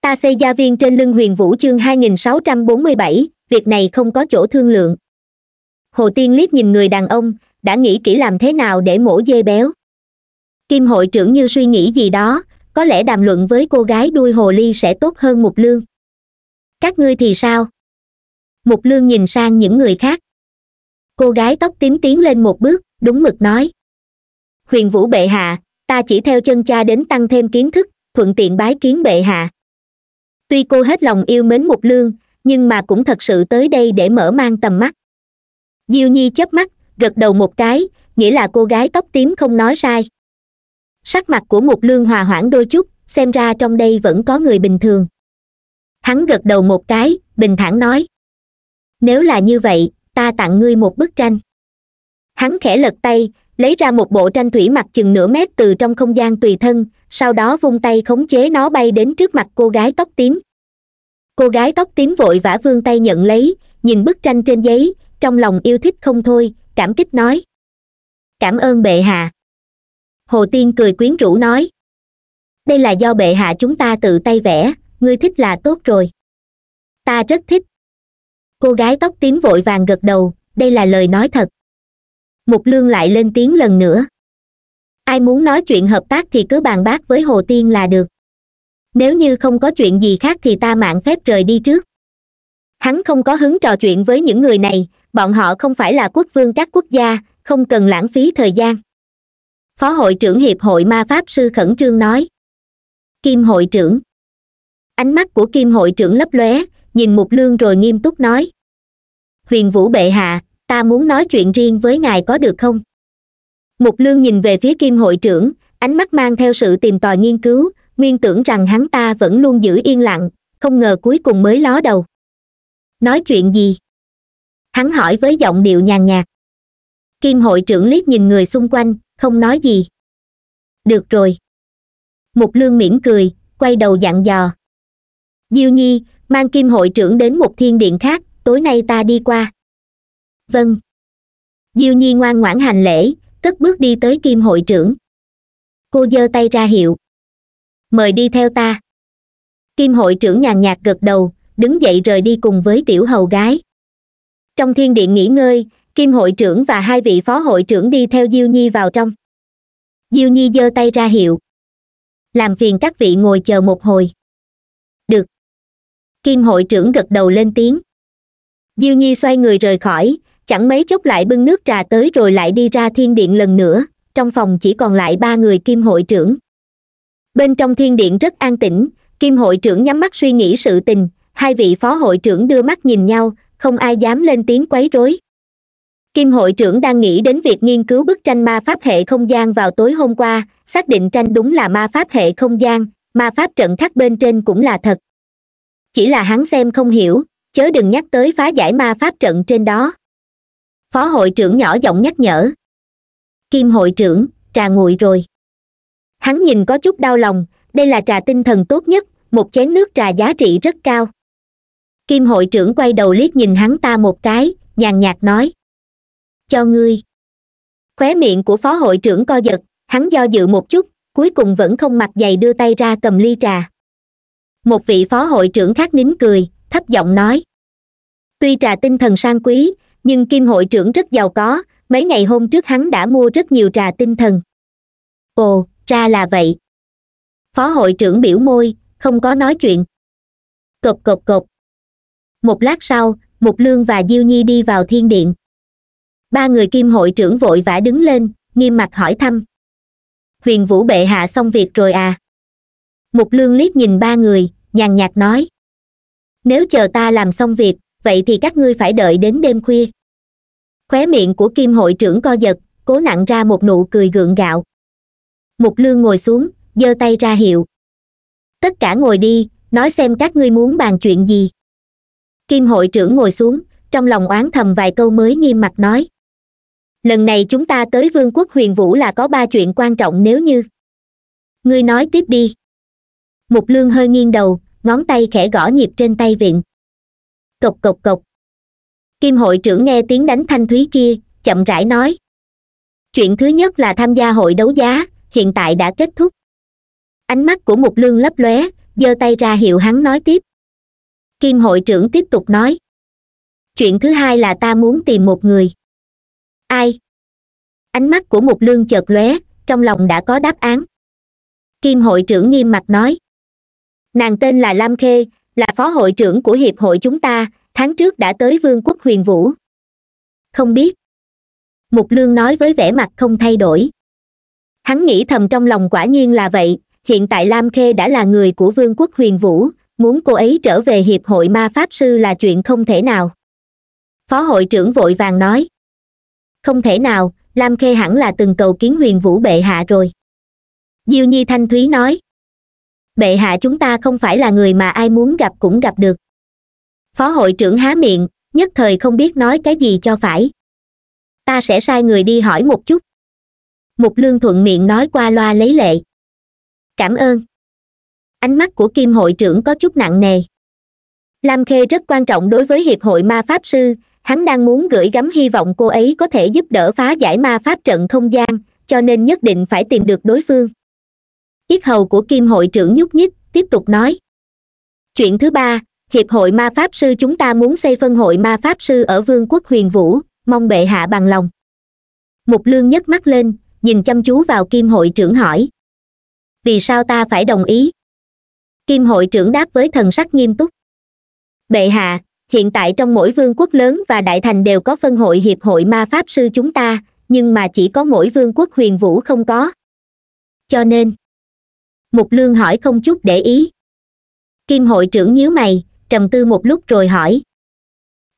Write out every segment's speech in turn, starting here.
ta xây gia viên trên lưng huyền vũ chương 2647, việc này không có chỗ thương lượng hồ tiên liếc nhìn người đàn ông đã nghĩ kỹ làm thế nào để mổ dê béo kim hội trưởng như suy nghĩ gì đó có lẽ đàm luận với cô gái đuôi hồ ly sẽ tốt hơn một lương các ngươi thì sao mục lương nhìn sang những người khác cô gái tóc tím tiến lên một bước đúng mực nói huyền vũ bệ hạ ta chỉ theo chân cha đến tăng thêm kiến thức thuận tiện bái kiến bệ hạ tuy cô hết lòng yêu mến mục lương nhưng mà cũng thật sự tới đây để mở mang tầm mắt diêu nhi chớp mắt gật đầu một cái nghĩa là cô gái tóc tím không nói sai sắc mặt của mục lương hòa hoãn đôi chút xem ra trong đây vẫn có người bình thường hắn gật đầu một cái bình thản nói nếu là như vậy ta tặng ngươi một bức tranh hắn khẽ lật tay lấy ra một bộ tranh thủy mặc chừng nửa mét từ trong không gian tùy thân sau đó vung tay khống chế nó bay đến trước mặt cô gái tóc tím cô gái tóc tím vội vã vươn tay nhận lấy nhìn bức tranh trên giấy trong lòng yêu thích không thôi cảm kích nói cảm ơn bệ hạ hồ tiên cười quyến rũ nói đây là do bệ hạ chúng ta tự tay vẽ ngươi thích là tốt rồi ta rất thích cô gái tóc tím vội vàng gật đầu đây là lời nói thật mục lương lại lên tiếng lần nữa ai muốn nói chuyện hợp tác thì cứ bàn bác với hồ tiên là được nếu như không có chuyện gì khác thì ta mạng phép rời đi trước hắn không có hứng trò chuyện với những người này bọn họ không phải là quốc vương các quốc gia không cần lãng phí thời gian phó hội trưởng hiệp hội ma pháp sư khẩn trương nói kim hội trưởng ánh mắt của kim hội trưởng lấp lóe nhìn mục lương rồi nghiêm túc nói huyền vũ bệ hạ ta muốn nói chuyện riêng với ngài có được không mục lương nhìn về phía kim hội trưởng ánh mắt mang theo sự tìm tòi nghiên cứu nguyên tưởng rằng hắn ta vẫn luôn giữ yên lặng không ngờ cuối cùng mới ló đầu nói chuyện gì hắn hỏi với giọng điệu nhàn nhạt kim hội trưởng liếc nhìn người xung quanh không nói gì được rồi mục lương mỉm cười quay đầu dặn dò diêu nhi mang kim hội trưởng đến một thiên điện khác tối nay ta đi qua vâng diêu nhi ngoan ngoãn hành lễ cất bước đi tới kim hội trưởng cô giơ tay ra hiệu mời đi theo ta kim hội trưởng nhàn nhạt gật đầu đứng dậy rời đi cùng với tiểu hầu gái trong thiên điện nghỉ ngơi kim hội trưởng và hai vị phó hội trưởng đi theo diêu nhi vào trong diêu nhi giơ tay ra hiệu làm phiền các vị ngồi chờ một hồi được kim hội trưởng gật đầu lên tiếng diêu nhi xoay người rời khỏi chẳng mấy chốc lại bưng nước trà tới rồi lại đi ra thiên điện lần nữa trong phòng chỉ còn lại ba người kim hội trưởng bên trong thiên điện rất an tĩnh kim hội trưởng nhắm mắt suy nghĩ sự tình hai vị phó hội trưởng đưa mắt nhìn nhau không ai dám lên tiếng quấy rối kim hội trưởng đang nghĩ đến việc nghiên cứu bức tranh ma pháp hệ không gian vào tối hôm qua xác định tranh đúng là ma pháp hệ không gian ma pháp trận thắt bên trên cũng là thật chỉ là hắn xem không hiểu chớ đừng nhắc tới phá giải ma pháp trận trên đó phó hội trưởng nhỏ giọng nhắc nhở kim hội trưởng trà nguội rồi hắn nhìn có chút đau lòng đây là trà tinh thần tốt nhất một chén nước trà giá trị rất cao kim hội trưởng quay đầu liếc nhìn hắn ta một cái nhàn nhạt nói cho ngươi khóe miệng của phó hội trưởng co giật hắn do dự một chút cuối cùng vẫn không mặc giày đưa tay ra cầm ly trà một vị phó hội trưởng khác nín cười thấp giọng nói tuy trà tinh thần sang quý nhưng kim hội trưởng rất giàu có mấy ngày hôm trước hắn đã mua rất nhiều trà tinh thần ồ ra là vậy phó hội trưởng biểu môi không có nói chuyện cộc cộc cộc một lát sau mục lương và diêu nhi đi vào thiên điện ba người kim hội trưởng vội vã đứng lên nghiêm mặt hỏi thăm huyền vũ bệ hạ xong việc rồi à mục lương liếc nhìn ba người nhàn nhạt nói nếu chờ ta làm xong việc vậy thì các ngươi phải đợi đến đêm khuya khóe miệng của kim hội trưởng co giật cố nặn ra một nụ cười gượng gạo mục lương ngồi xuống giơ tay ra hiệu tất cả ngồi đi nói xem các ngươi muốn bàn chuyện gì kim hội trưởng ngồi xuống trong lòng oán thầm vài câu mới nghiêm mặt nói lần này chúng ta tới vương quốc huyền vũ là có ba chuyện quan trọng nếu như ngươi nói tiếp đi mục lương hơi nghiêng đầu ngón tay khẽ gõ nhịp trên tay vịn cộc cộc cộc kim hội trưởng nghe tiếng đánh thanh thúy kia chậm rãi nói chuyện thứ nhất là tham gia hội đấu giá hiện tại đã kết thúc ánh mắt của mục lương lấp lóe giơ tay ra hiệu hắn nói tiếp kim hội trưởng tiếp tục nói chuyện thứ hai là ta muốn tìm một người ai ánh mắt của mục lương chợt lóe trong lòng đã có đáp án kim hội trưởng nghiêm mặt nói nàng tên là lam khê là phó hội trưởng của hiệp hội chúng ta tháng trước đã tới vương quốc huyền vũ không biết mục lương nói với vẻ mặt không thay đổi hắn nghĩ thầm trong lòng quả nhiên là vậy hiện tại lam khê đã là người của vương quốc huyền vũ muốn cô ấy trở về hiệp hội ma pháp sư là chuyện không thể nào phó hội trưởng vội vàng nói không thể nào lam khê hẳn là từng cầu kiến huyền vũ bệ hạ rồi diêu nhi thanh thúy nói bệ hạ chúng ta không phải là người mà ai muốn gặp cũng gặp được phó hội trưởng há miệng nhất thời không biết nói cái gì cho phải ta sẽ sai người đi hỏi một chút mục lương thuận miệng nói qua loa lấy lệ cảm ơn ánh mắt của kim hội trưởng có chút nặng nề lam khê rất quan trọng đối với hiệp hội ma pháp sư hắn đang muốn gửi gắm hy vọng cô ấy có thể giúp đỡ phá giải ma pháp trận không gian cho nên nhất định phải tìm được đối phương yết hầu của kim hội trưởng nhúc nhích tiếp tục nói chuyện thứ ba hiệp hội ma pháp sư chúng ta muốn xây phân hội ma pháp sư ở vương quốc huyền vũ mong bệ hạ bằng lòng mục lương nhấc mắt lên nhìn chăm chú vào kim hội trưởng hỏi vì sao ta phải đồng ý kim hội trưởng đáp với thần sắc nghiêm túc bệ hạ hiện tại trong mỗi vương quốc lớn và đại thành đều có phân hội hiệp hội ma pháp sư chúng ta nhưng mà chỉ có mỗi vương quốc huyền vũ không có cho nên mục lương hỏi không chút để ý kim hội trưởng nhíu mày trầm tư một lúc rồi hỏi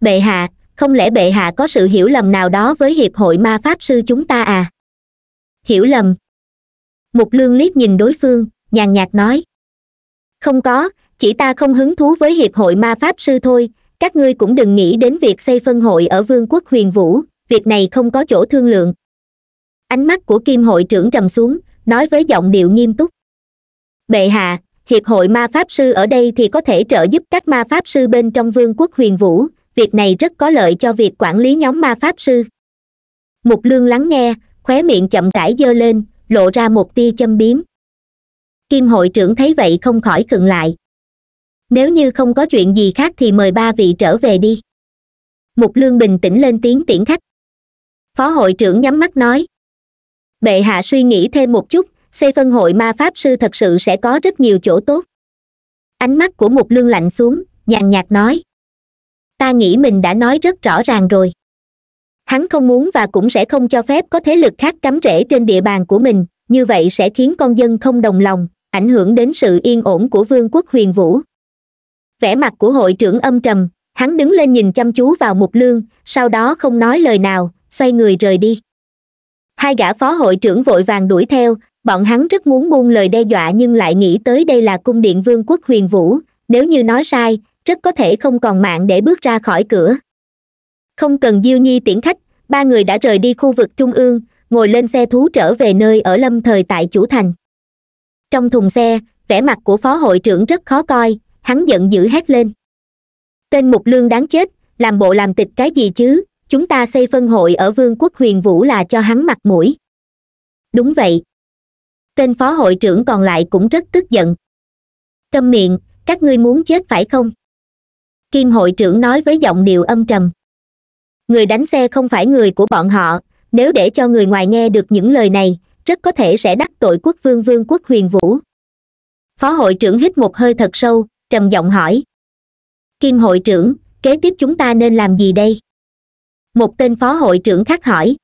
bệ hạ không lẽ bệ hạ có sự hiểu lầm nào đó với hiệp hội ma pháp sư chúng ta à hiểu lầm mục lương liếc nhìn đối phương nhàn nhạt nói không có chỉ ta không hứng thú với hiệp hội ma pháp sư thôi các ngươi cũng đừng nghĩ đến việc xây phân hội ở vương quốc huyền vũ việc này không có chỗ thương lượng ánh mắt của kim hội trưởng trầm xuống nói với giọng điệu nghiêm túc bệ hạ hiệp hội ma pháp sư ở đây thì có thể trợ giúp các ma pháp sư bên trong vương quốc huyền vũ việc này rất có lợi cho việc quản lý nhóm ma pháp sư mục lương lắng nghe khóe miệng chậm rãi giơ lên lộ ra một tia châm biếm kim hội trưởng thấy vậy không khỏi khựng lại nếu như không có chuyện gì khác thì mời ba vị trở về đi mục lương bình tĩnh lên tiếng tiễn khách phó hội trưởng nhắm mắt nói bệ hạ suy nghĩ thêm một chút xây phân hội ma pháp sư thật sự sẽ có rất nhiều chỗ tốt ánh mắt của mục lương lạnh xuống nhàn nhạt nói ta nghĩ mình đã nói rất rõ ràng rồi hắn không muốn và cũng sẽ không cho phép có thế lực khác cắm rễ trên địa bàn của mình như vậy sẽ khiến con dân không đồng lòng ảnh hưởng đến sự yên ổn của vương quốc huyền vũ vẻ mặt của hội trưởng âm trầm hắn đứng lên nhìn chăm chú vào mục lương sau đó không nói lời nào xoay người rời đi hai gã phó hội trưởng vội vàng đuổi theo bọn hắn rất muốn buông lời đe dọa nhưng lại nghĩ tới đây là cung điện vương quốc huyền vũ nếu như nói sai rất có thể không còn mạng để bước ra khỏi cửa không cần diêu nhi tiễn khách ba người đã rời đi khu vực trung ương ngồi lên xe thú trở về nơi ở lâm thời tại chủ thành trong thùng xe vẻ mặt của phó hội trưởng rất khó coi hắn giận dữ hét lên tên mục lương đáng chết làm bộ làm tịch cái gì chứ chúng ta xây phân hội ở vương quốc huyền vũ là cho hắn mặt mũi đúng vậy tên phó hội trưởng còn lại cũng rất tức giận câm miệng các ngươi muốn chết phải không kim hội trưởng nói với giọng điệu âm trầm người đánh xe không phải người của bọn họ nếu để cho người ngoài nghe được những lời này rất có thể sẽ đắc tội quốc vương vương quốc huyền vũ phó hội trưởng hít một hơi thật sâu trầm giọng hỏi kim hội trưởng kế tiếp chúng ta nên làm gì đây một tên phó hội trưởng khác hỏi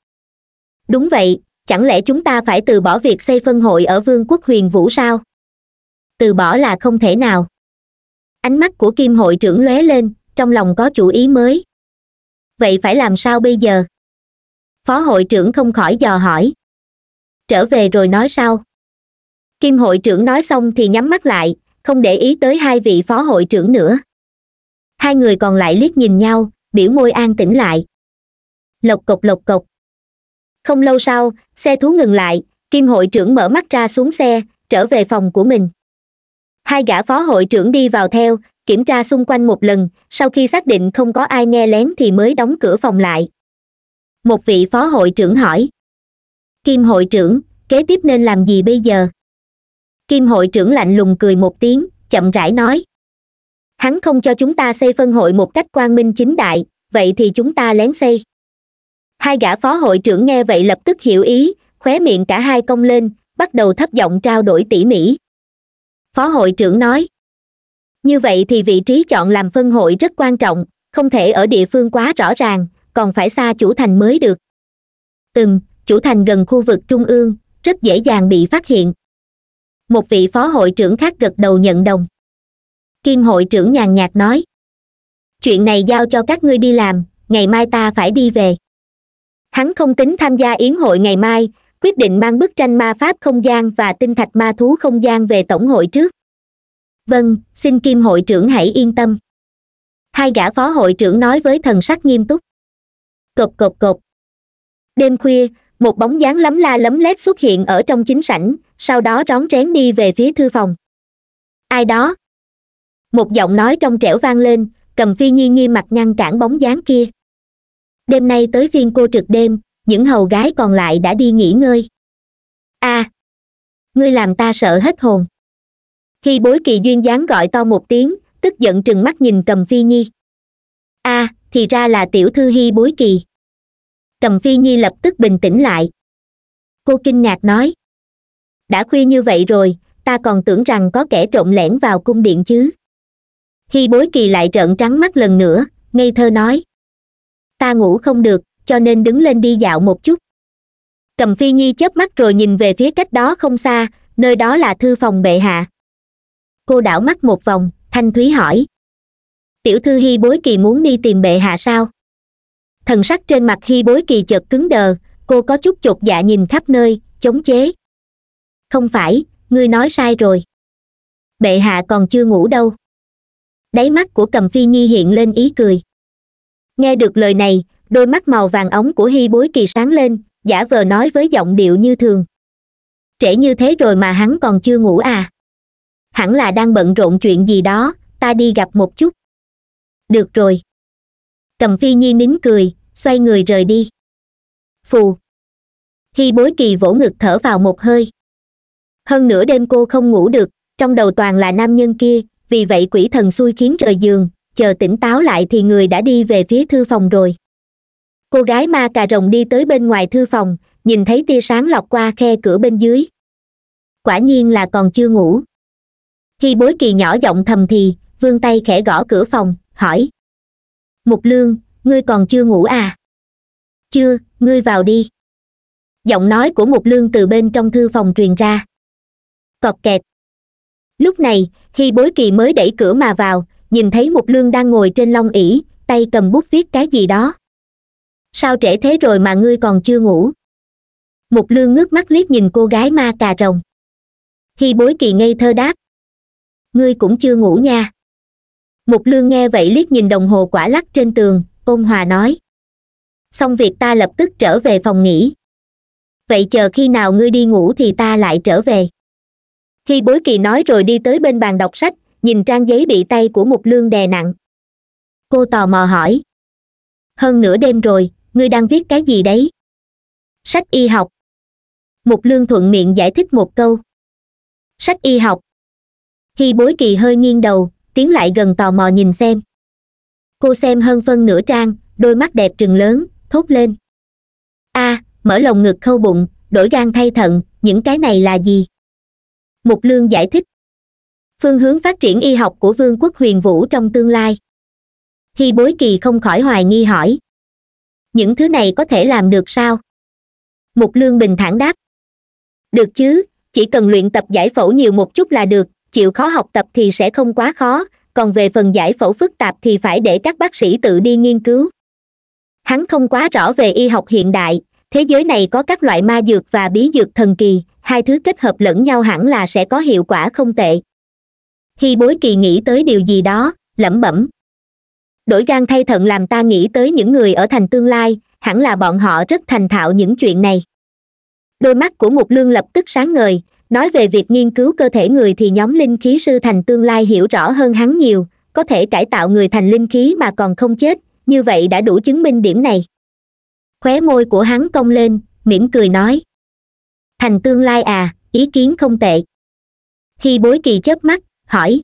đúng vậy chẳng lẽ chúng ta phải từ bỏ việc xây phân hội ở vương quốc huyền vũ sao từ bỏ là không thể nào ánh mắt của kim hội trưởng lóe lên trong lòng có chủ ý mới vậy phải làm sao bây giờ phó hội trưởng không khỏi dò hỏi trở về rồi nói sau kim hội trưởng nói xong thì nhắm mắt lại không để ý tới hai vị phó hội trưởng nữa hai người còn lại liếc nhìn nhau biểu môi an tĩnh lại lộc cộc lộc cộc không lâu sau xe thú ngừng lại kim hội trưởng mở mắt ra xuống xe trở về phòng của mình hai gã phó hội trưởng đi vào theo kiểm tra xung quanh một lần sau khi xác định không có ai nghe lén thì mới đóng cửa phòng lại một vị phó hội trưởng hỏi kim hội trưởng kế tiếp nên làm gì bây giờ kim hội trưởng lạnh lùng cười một tiếng chậm rãi nói hắn không cho chúng ta xây phân hội một cách quang minh chính đại vậy thì chúng ta lén xây hai gã phó hội trưởng nghe vậy lập tức hiểu ý khóe miệng cả hai cong lên bắt đầu thấp giọng trao đổi tỉ mỉ phó hội trưởng nói như vậy thì vị trí chọn làm phân hội rất quan trọng không thể ở địa phương quá rõ ràng còn phải xa chủ thành mới được từng chủ thành gần khu vực trung ương rất dễ dàng bị phát hiện một vị phó hội trưởng khác gật đầu nhận đồng kim hội trưởng nhàn nhạt nói chuyện này giao cho các ngươi đi làm ngày mai ta phải đi về hắn không tính tham gia yến hội ngày mai quyết định mang bức tranh ma pháp không gian và tinh thạch ma thú không gian về tổng hội trước vâng xin kim hội trưởng hãy yên tâm hai gã phó hội trưởng nói với thần sắc nghiêm túc cộp cộp cộp đêm khuya một bóng dáng lấm la lấm lét xuất hiện ở trong chính sảnh sau đó rón rén đi về phía thư phòng ai đó một giọng nói trong trẻo vang lên cầm phi nhi nghiêm mặt ngăn cản bóng dáng kia đêm nay tới phiên cô trực đêm những hầu gái còn lại đã đi nghỉ ngơi a à, ngươi làm ta sợ hết hồn khi bối kỳ duyên dáng gọi to một tiếng tức giận trừng mắt nhìn cầm phi nhi a à, thì ra là tiểu thư hi bối kỳ cầm phi nhi lập tức bình tĩnh lại cô kinh ngạc nói đã khuya như vậy rồi ta còn tưởng rằng có kẻ trộm lẻn vào cung điện chứ hi bối kỳ lại trợn trắng mắt lần nữa ngây thơ nói ta ngủ không được cho nên đứng lên đi dạo một chút cầm phi nhi chớp mắt rồi nhìn về phía cách đó không xa nơi đó là thư phòng bệ hạ cô đảo mắt một vòng thanh thúy hỏi tiểu thư hy bối kỳ muốn đi tìm bệ hạ sao thần sắc trên mặt hy bối kỳ chợt cứng đờ cô có chút chột dạ nhìn khắp nơi chống chế không phải ngươi nói sai rồi bệ hạ còn chưa ngủ đâu đáy mắt của cầm phi nhi hiện lên ý cười nghe được lời này đôi mắt màu vàng ống của hy bối kỳ sáng lên giả vờ nói với giọng điệu như thường trễ như thế rồi mà hắn còn chưa ngủ à hẳn là đang bận rộn chuyện gì đó ta đi gặp một chút được rồi cầm phi nhi nín cười xoay người rời đi phù hy bối kỳ vỗ ngực thở vào một hơi hơn nửa đêm cô không ngủ được trong đầu toàn là nam nhân kia vì vậy quỷ thần xui khiến rời giường chờ tỉnh táo lại thì người đã đi về phía thư phòng rồi cô gái ma cà rồng đi tới bên ngoài thư phòng nhìn thấy tia sáng lọc qua khe cửa bên dưới quả nhiên là còn chưa ngủ khi bối kỳ nhỏ giọng thầm thì vươn tay khẽ gõ cửa phòng hỏi mục lương ngươi còn chưa ngủ à chưa ngươi vào đi giọng nói của mục lương từ bên trong thư phòng truyền ra cọt kẹt lúc này khi bối kỳ mới đẩy cửa mà vào nhìn thấy mục lương đang ngồi trên long ỷ tay cầm bút viết cái gì đó sao trễ thế rồi mà ngươi còn chưa ngủ mục lương ngước mắt liếc nhìn cô gái ma cà rồng khi bối kỳ ngây thơ đáp ngươi cũng chưa ngủ nha mục lương nghe vậy liếc nhìn đồng hồ quả lắc trên tường ôn hòa nói xong việc ta lập tức trở về phòng nghỉ vậy chờ khi nào ngươi đi ngủ thì ta lại trở về khi bối kỳ nói rồi đi tới bên bàn đọc sách nhìn trang giấy bị tay của mục lương đè nặng cô tò mò hỏi hơn nửa đêm rồi ngươi đang viết cái gì đấy sách y học mục lương thuận miệng giải thích một câu sách y học khi bối kỳ hơi nghiêng đầu tiến lại gần tò mò nhìn xem cô xem hơn phân nửa trang đôi mắt đẹp trừng lớn thốt lên a à, mở lồng ngực khâu bụng đổi gan thay thận những cái này là gì mục lương giải thích phương hướng phát triển y học của vương quốc huyền vũ trong tương lai hy bối kỳ không khỏi hoài nghi hỏi những thứ này có thể làm được sao mục lương bình thản đáp được chứ chỉ cần luyện tập giải phẫu nhiều một chút là được chịu khó học tập thì sẽ không quá khó còn về phần giải phẫu phức tạp thì phải để các bác sĩ tự đi nghiên cứu hắn không quá rõ về y học hiện đại thế giới này có các loại ma dược và bí dược thần kỳ hai thứ kết hợp lẫn nhau hẳn là sẽ có hiệu quả không tệ hy bối kỳ nghĩ tới điều gì đó lẩm bẩm đổi gan thay thận làm ta nghĩ tới những người ở thành tương lai hẳn là bọn họ rất thành thạo những chuyện này đôi mắt của mục lương lập tức sáng ngời nói về việc nghiên cứu cơ thể người thì nhóm linh khí sư thành tương lai hiểu rõ hơn hắn nhiều có thể cải tạo người thành linh khí mà còn không chết như vậy đã đủ chứng minh điểm này khóe môi của hắn cong lên mỉm cười nói thành tương lai à ý kiến không tệ khi bối kỳ chớp mắt hỏi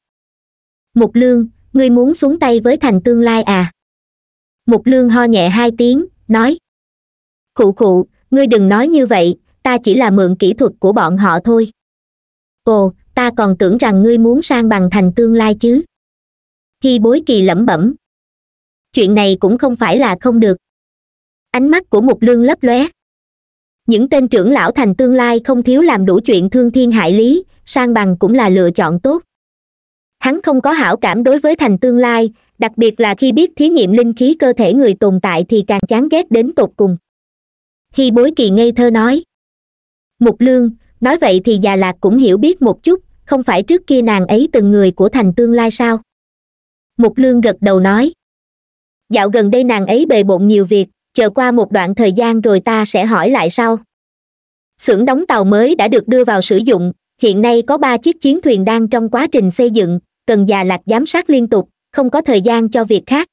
mục lương ngươi muốn xuống tay với thành tương lai à mục lương ho nhẹ hai tiếng nói khụ khụ ngươi đừng nói như vậy ta chỉ là mượn kỹ thuật của bọn họ thôi ồ ta còn tưởng rằng ngươi muốn sang bằng thành tương lai chứ khi bối kỳ lẩm bẩm chuyện này cũng không phải là không được ánh mắt của mục lương lấp lóe những tên trưởng lão thành tương lai không thiếu làm đủ chuyện thương thiên hại lý sang bằng cũng là lựa chọn tốt hắn không có hảo cảm đối với thành tương lai đặc biệt là khi biết thí nghiệm linh khí cơ thể người tồn tại thì càng chán ghét đến tột cùng khi bối kỳ ngây thơ nói mục lương nói vậy thì già lạc cũng hiểu biết một chút không phải trước kia nàng ấy từng người của thành tương lai sao mục lương gật đầu nói dạo gần đây nàng ấy bề bộn nhiều việc chờ qua một đoạn thời gian rồi ta sẽ hỏi lại sau xưởng đóng tàu mới đã được đưa vào sử dụng hiện nay có ba chiếc chiến thuyền đang trong quá trình xây dựng cần già lạc giám sát liên tục không có thời gian cho việc khác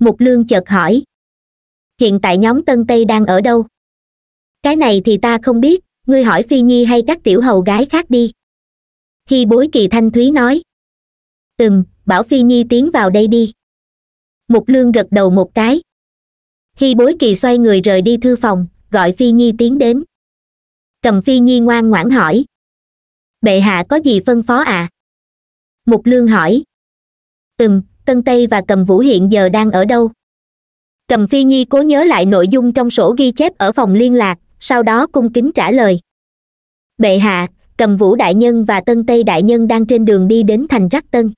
mục lương chợt hỏi hiện tại nhóm tân tây đang ở đâu cái này thì ta không biết ngươi hỏi phi nhi hay các tiểu hầu gái khác đi khi bối kỳ thanh thúy nói ừm bảo phi nhi tiến vào đây đi mục lương gật đầu một cái khi bối kỳ xoay người rời đi thư phòng gọi phi nhi tiến đến cầm phi nhi ngoan ngoãn hỏi bệ hạ có gì phân phó ạ à? mục lương hỏi ừm tân tây và cầm vũ hiện giờ đang ở đâu cầm phi nhi cố nhớ lại nội dung trong sổ ghi chép ở phòng liên lạc sau đó cung kính trả lời bệ hạ cầm vũ đại nhân và tân tây đại nhân đang trên đường đi đến thành rắc tân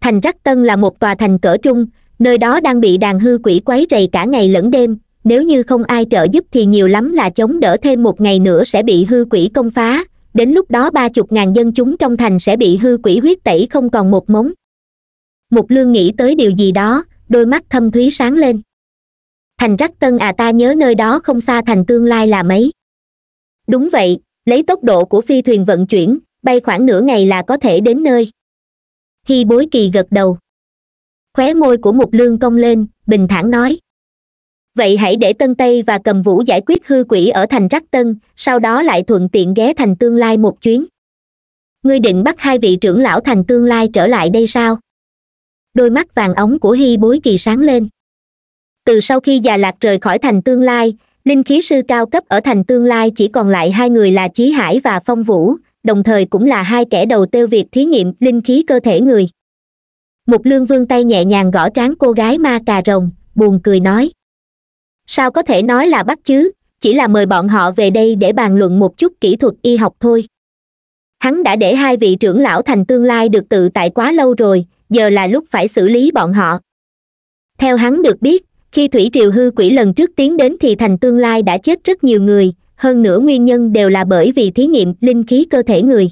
thành rắc tân là một tòa thành cỡ trung nơi đó đang bị đàn hư quỷ quấy rầy cả ngày lẫn đêm nếu như không ai trợ giúp thì nhiều lắm là chống đỡ thêm một ngày nữa sẽ bị hư quỷ công phá đến lúc đó ba chục ngàn dân chúng trong thành sẽ bị hư quỷ huyết tẩy không còn một mống mục lương nghĩ tới điều gì đó đôi mắt thâm thúy sáng lên thành rắc tân à ta nhớ nơi đó không xa thành tương lai là mấy đúng vậy lấy tốc độ của phi thuyền vận chuyển bay khoảng nửa ngày là có thể đến nơi hy bối kỳ gật đầu khóe môi của mục lương cong lên bình thản nói vậy hãy để tân tây và cầm vũ giải quyết hư quỷ ở thành rắc tân sau đó lại thuận tiện ghé thành tương lai một chuyến ngươi định bắt hai vị trưởng lão thành tương lai trở lại đây sao đôi mắt vàng ống của hy bối kỳ sáng lên từ sau khi già lạc rời khỏi thành tương lai linh khí sư cao cấp ở thành tương lai chỉ còn lại hai người là chí hải và phong vũ đồng thời cũng là hai kẻ đầu tiêu việc thí nghiệm linh khí cơ thể người một lương vương tay nhẹ nhàng gõ trán cô gái ma cà rồng buồn cười nói sao có thể nói là bắt chứ chỉ là mời bọn họ về đây để bàn luận một chút kỹ thuật y học thôi hắn đã để hai vị trưởng lão thành tương lai được tự tại quá lâu rồi giờ là lúc phải xử lý bọn họ theo hắn được biết khi thủy triều hư quỷ lần trước tiến đến thì thành tương lai đã chết rất nhiều người hơn nữa nguyên nhân đều là bởi vì thí nghiệm linh khí cơ thể người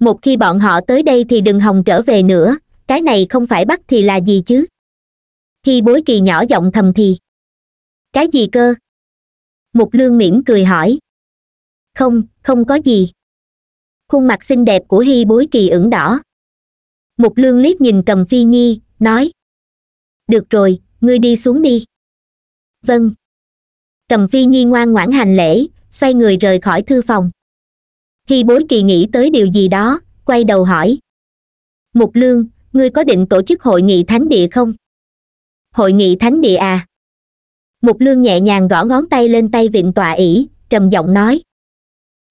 một khi bọn họ tới đây thì đừng hòng trở về nữa cái này không phải bắt thì là gì chứ khi bối kỳ nhỏ giọng thầm thì cái gì cơ mục lương mỉm cười hỏi không không có gì khuôn mặt xinh đẹp của hy bối kỳ ửng đỏ mục lương liếc nhìn cầm phi nhi nói được rồi ngươi đi xuống đi vâng cầm phi nhi ngoan ngoãn hành lễ xoay người rời khỏi thư phòng hy bối kỳ nghĩ tới điều gì đó quay đầu hỏi mục lương ngươi có định tổ chức hội nghị thánh địa không hội nghị thánh địa à mục lương nhẹ nhàng gõ ngón tay lên tay vịn tòa ỉ trầm giọng nói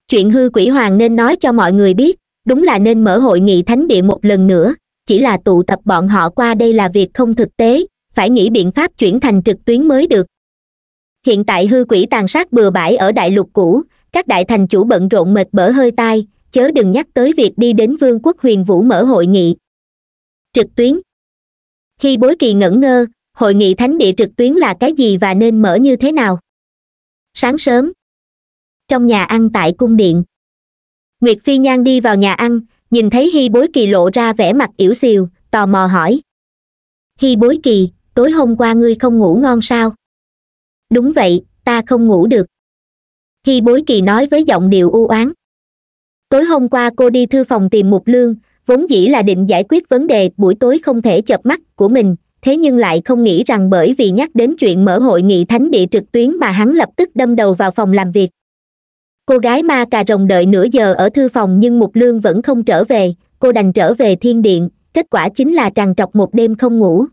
chuyện hư quỷ hoàng nên nói cho mọi người biết đúng là nên mở hội nghị thánh địa một lần nữa chỉ là tụ tập bọn họ qua đây là việc không thực tế phải nghĩ biện pháp chuyển thành trực tuyến mới được hiện tại hư quỷ tàn sát bừa bãi ở đại lục cũ các đại thành chủ bận rộn mệt bở hơi tai chớ đừng nhắc tới việc đi đến vương quốc huyền vũ mở hội nghị trực tuyến khi bối kỳ ngẩn ngơ hội nghị thánh địa trực tuyến là cái gì và nên mở như thế nào sáng sớm trong nhà ăn tại cung điện nguyệt phi nhan đi vào nhà ăn nhìn thấy hy bối kỳ lộ ra vẻ mặt yểu xìu tò mò hỏi hy bối kỳ tối hôm qua ngươi không ngủ ngon sao đúng vậy ta không ngủ được hy bối kỳ nói với giọng điệu u oán tối hôm qua cô đi thư phòng tìm mục lương vốn dĩ là định giải quyết vấn đề buổi tối không thể chợp mắt của mình thế nhưng lại không nghĩ rằng bởi vì nhắc đến chuyện mở hội nghị thánh địa trực tuyến mà hắn lập tức đâm đầu vào phòng làm việc cô gái ma cà rồng đợi nửa giờ ở thư phòng nhưng mục lương vẫn không trở về cô đành trở về thiên điện kết quả chính là tràn trọc một đêm không ngủ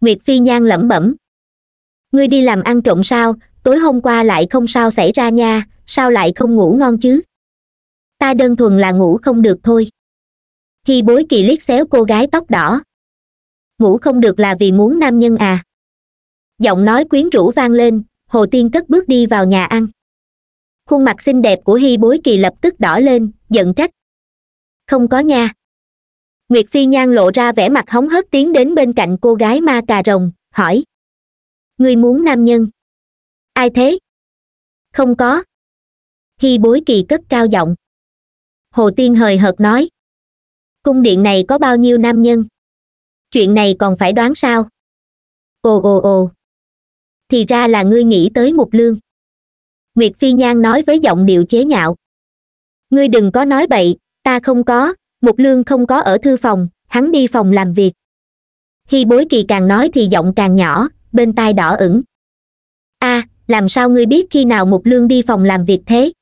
nguyệt phi nhan lẩm bẩm ngươi đi làm ăn trộm sao tối hôm qua lại không sao xảy ra nha sao lại không ngủ ngon chứ ta đơn thuần là ngủ không được thôi khi bối kỳ liếc xéo cô gái tóc đỏ ngủ không được là vì muốn nam nhân à giọng nói quyến rũ vang lên hồ tiên cất bước đi vào nhà ăn khuôn mặt xinh đẹp của hy bối kỳ lập tức đỏ lên giận trách không có nha nguyệt phi nhan lộ ra vẻ mặt hóng hớt tiến đến bên cạnh cô gái ma cà rồng hỏi ngươi muốn nam nhân ai thế không có hy bối kỳ cất cao giọng hồ tiên hời hợt nói cung điện này có bao nhiêu nam nhân chuyện này còn phải đoán sao ồ ồ ồ thì ra là ngươi nghĩ tới mục lương nguyệt phi nhan nói với giọng điệu chế nhạo ngươi đừng có nói bậy ta không có mục lương không có ở thư phòng hắn đi phòng làm việc khi bối kỳ càng nói thì giọng càng nhỏ bên tai đỏ ửng a à, làm sao ngươi biết khi nào mục lương đi phòng làm việc thế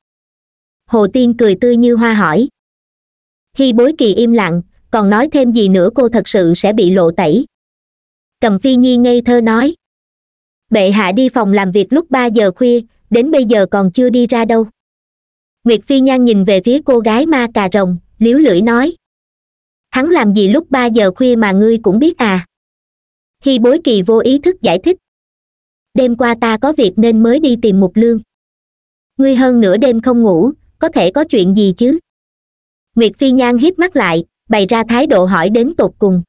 hồ tiên cười tươi như hoa hỏi khi bối kỳ im lặng còn nói thêm gì nữa cô thật sự sẽ bị lộ tẩy cầm phi nhi ngây thơ nói bệ hạ đi phòng làm việc lúc ba giờ khuya đến bây giờ còn chưa đi ra đâu nguyệt phi nhan nhìn về phía cô gái ma cà rồng liếu lưỡi nói hắn làm gì lúc ba giờ khuya mà ngươi cũng biết à khi bối kỳ vô ý thức giải thích đêm qua ta có việc nên mới đi tìm mục lương ngươi hơn nửa đêm không ngủ có thể có chuyện gì chứ nguyệt phi nhan hít mắt lại bày ra thái độ hỏi đến tột cùng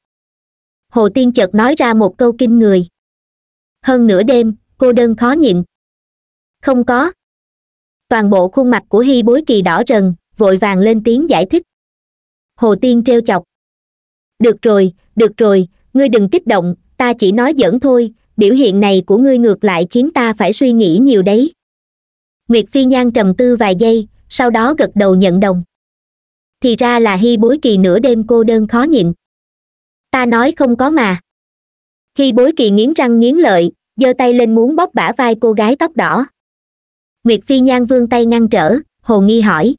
hồ tiên chợt nói ra một câu kinh người hơn nửa đêm cô đơn khó nhịn không có toàn bộ khuôn mặt của hy bối kỳ đỏ rần vội vàng lên tiếng giải thích hồ tiên trêu chọc được rồi được rồi ngươi đừng kích động ta chỉ nói giỡn thôi biểu hiện này của ngươi ngược lại khiến ta phải suy nghĩ nhiều đấy nguyệt phi nhan trầm tư vài giây sau đó gật đầu nhận đồng thì ra là hy bối kỳ nửa đêm cô đơn khó nhịn ta nói không có mà hy bối kỳ nghiến răng nghiến lợi giơ tay lên muốn bóp bả vai cô gái tóc đỏ nguyệt phi nhan vương tay ngăn trở hồ nghi hỏi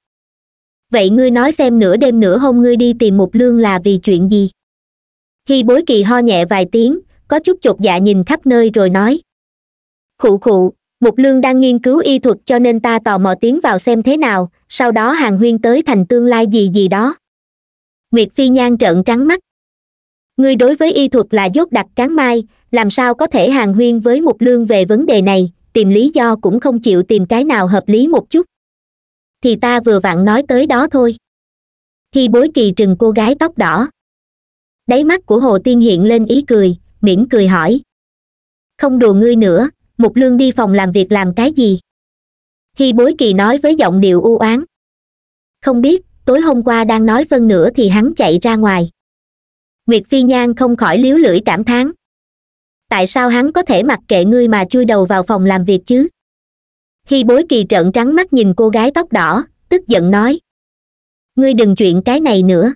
vậy ngươi nói xem nửa đêm nửa hôm ngươi đi tìm một lương là vì chuyện gì hy bối kỳ ho nhẹ vài tiếng có chút chột dạ nhìn khắp nơi rồi nói khụ khụ mục lương đang nghiên cứu y thuật cho nên ta tò mò tiến vào xem thế nào sau đó hàng huyên tới thành tương lai gì gì đó nguyệt phi nhan trợn trắng mắt ngươi đối với y thuật là dốt đặc cán mai làm sao có thể hàng huyên với mục lương về vấn đề này tìm lý do cũng không chịu tìm cái nào hợp lý một chút thì ta vừa vặn nói tới đó thôi khi bối kỳ trừng cô gái tóc đỏ đáy mắt của hồ tiên hiện lên ý cười mỉm cười hỏi không đùa ngươi nữa mục lương đi phòng làm việc làm cái gì hi bối kỳ nói với giọng điệu u oán không biết tối hôm qua đang nói phân nửa thì hắn chạy ra ngoài nguyệt phi nhan không khỏi liếu lưỡi cảm thán tại sao hắn có thể mặc kệ ngươi mà chui đầu vào phòng làm việc chứ hi bối kỳ trợn trắng mắt nhìn cô gái tóc đỏ tức giận nói ngươi đừng chuyện cái này nữa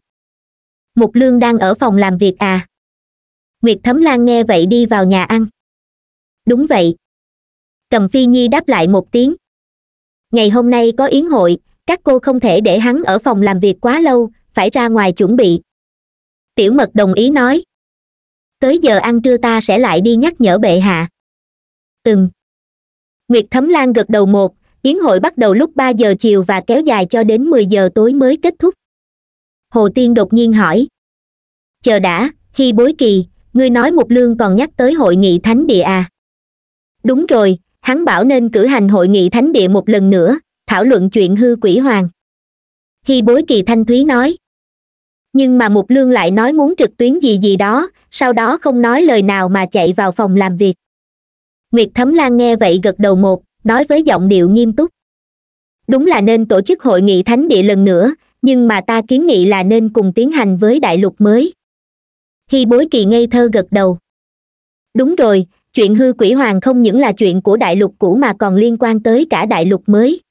mục lương đang ở phòng làm việc à nguyệt thấm lan nghe vậy đi vào nhà ăn đúng vậy cầm phi nhi đáp lại một tiếng ngày hôm nay có yến hội các cô không thể để hắn ở phòng làm việc quá lâu phải ra ngoài chuẩn bị tiểu mật đồng ý nói tới giờ ăn trưa ta sẽ lại đi nhắc nhở bệ hạ ừm nguyệt thấm lan gật đầu một yến hội bắt đầu lúc ba giờ chiều và kéo dài cho đến mười giờ tối mới kết thúc hồ tiên đột nhiên hỏi chờ đã hy bối kỳ ngươi nói một lương còn nhắc tới hội nghị thánh địa à đúng rồi hắn bảo nên cử hành hội nghị thánh địa một lần nữa thảo luận chuyện hư quỷ hoàng khi bối kỳ thanh thúy nói nhưng mà mục lương lại nói muốn trực tuyến gì gì đó sau đó không nói lời nào mà chạy vào phòng làm việc nguyệt thấm lan nghe vậy gật đầu một nói với giọng điệu nghiêm túc đúng là nên tổ chức hội nghị thánh địa lần nữa nhưng mà ta kiến nghị là nên cùng tiến hành với đại lục mới khi bối kỳ ngây thơ gật đầu đúng rồi chuyện hư quỷ hoàng không những là chuyện của đại lục cũ mà còn liên quan tới cả đại lục mới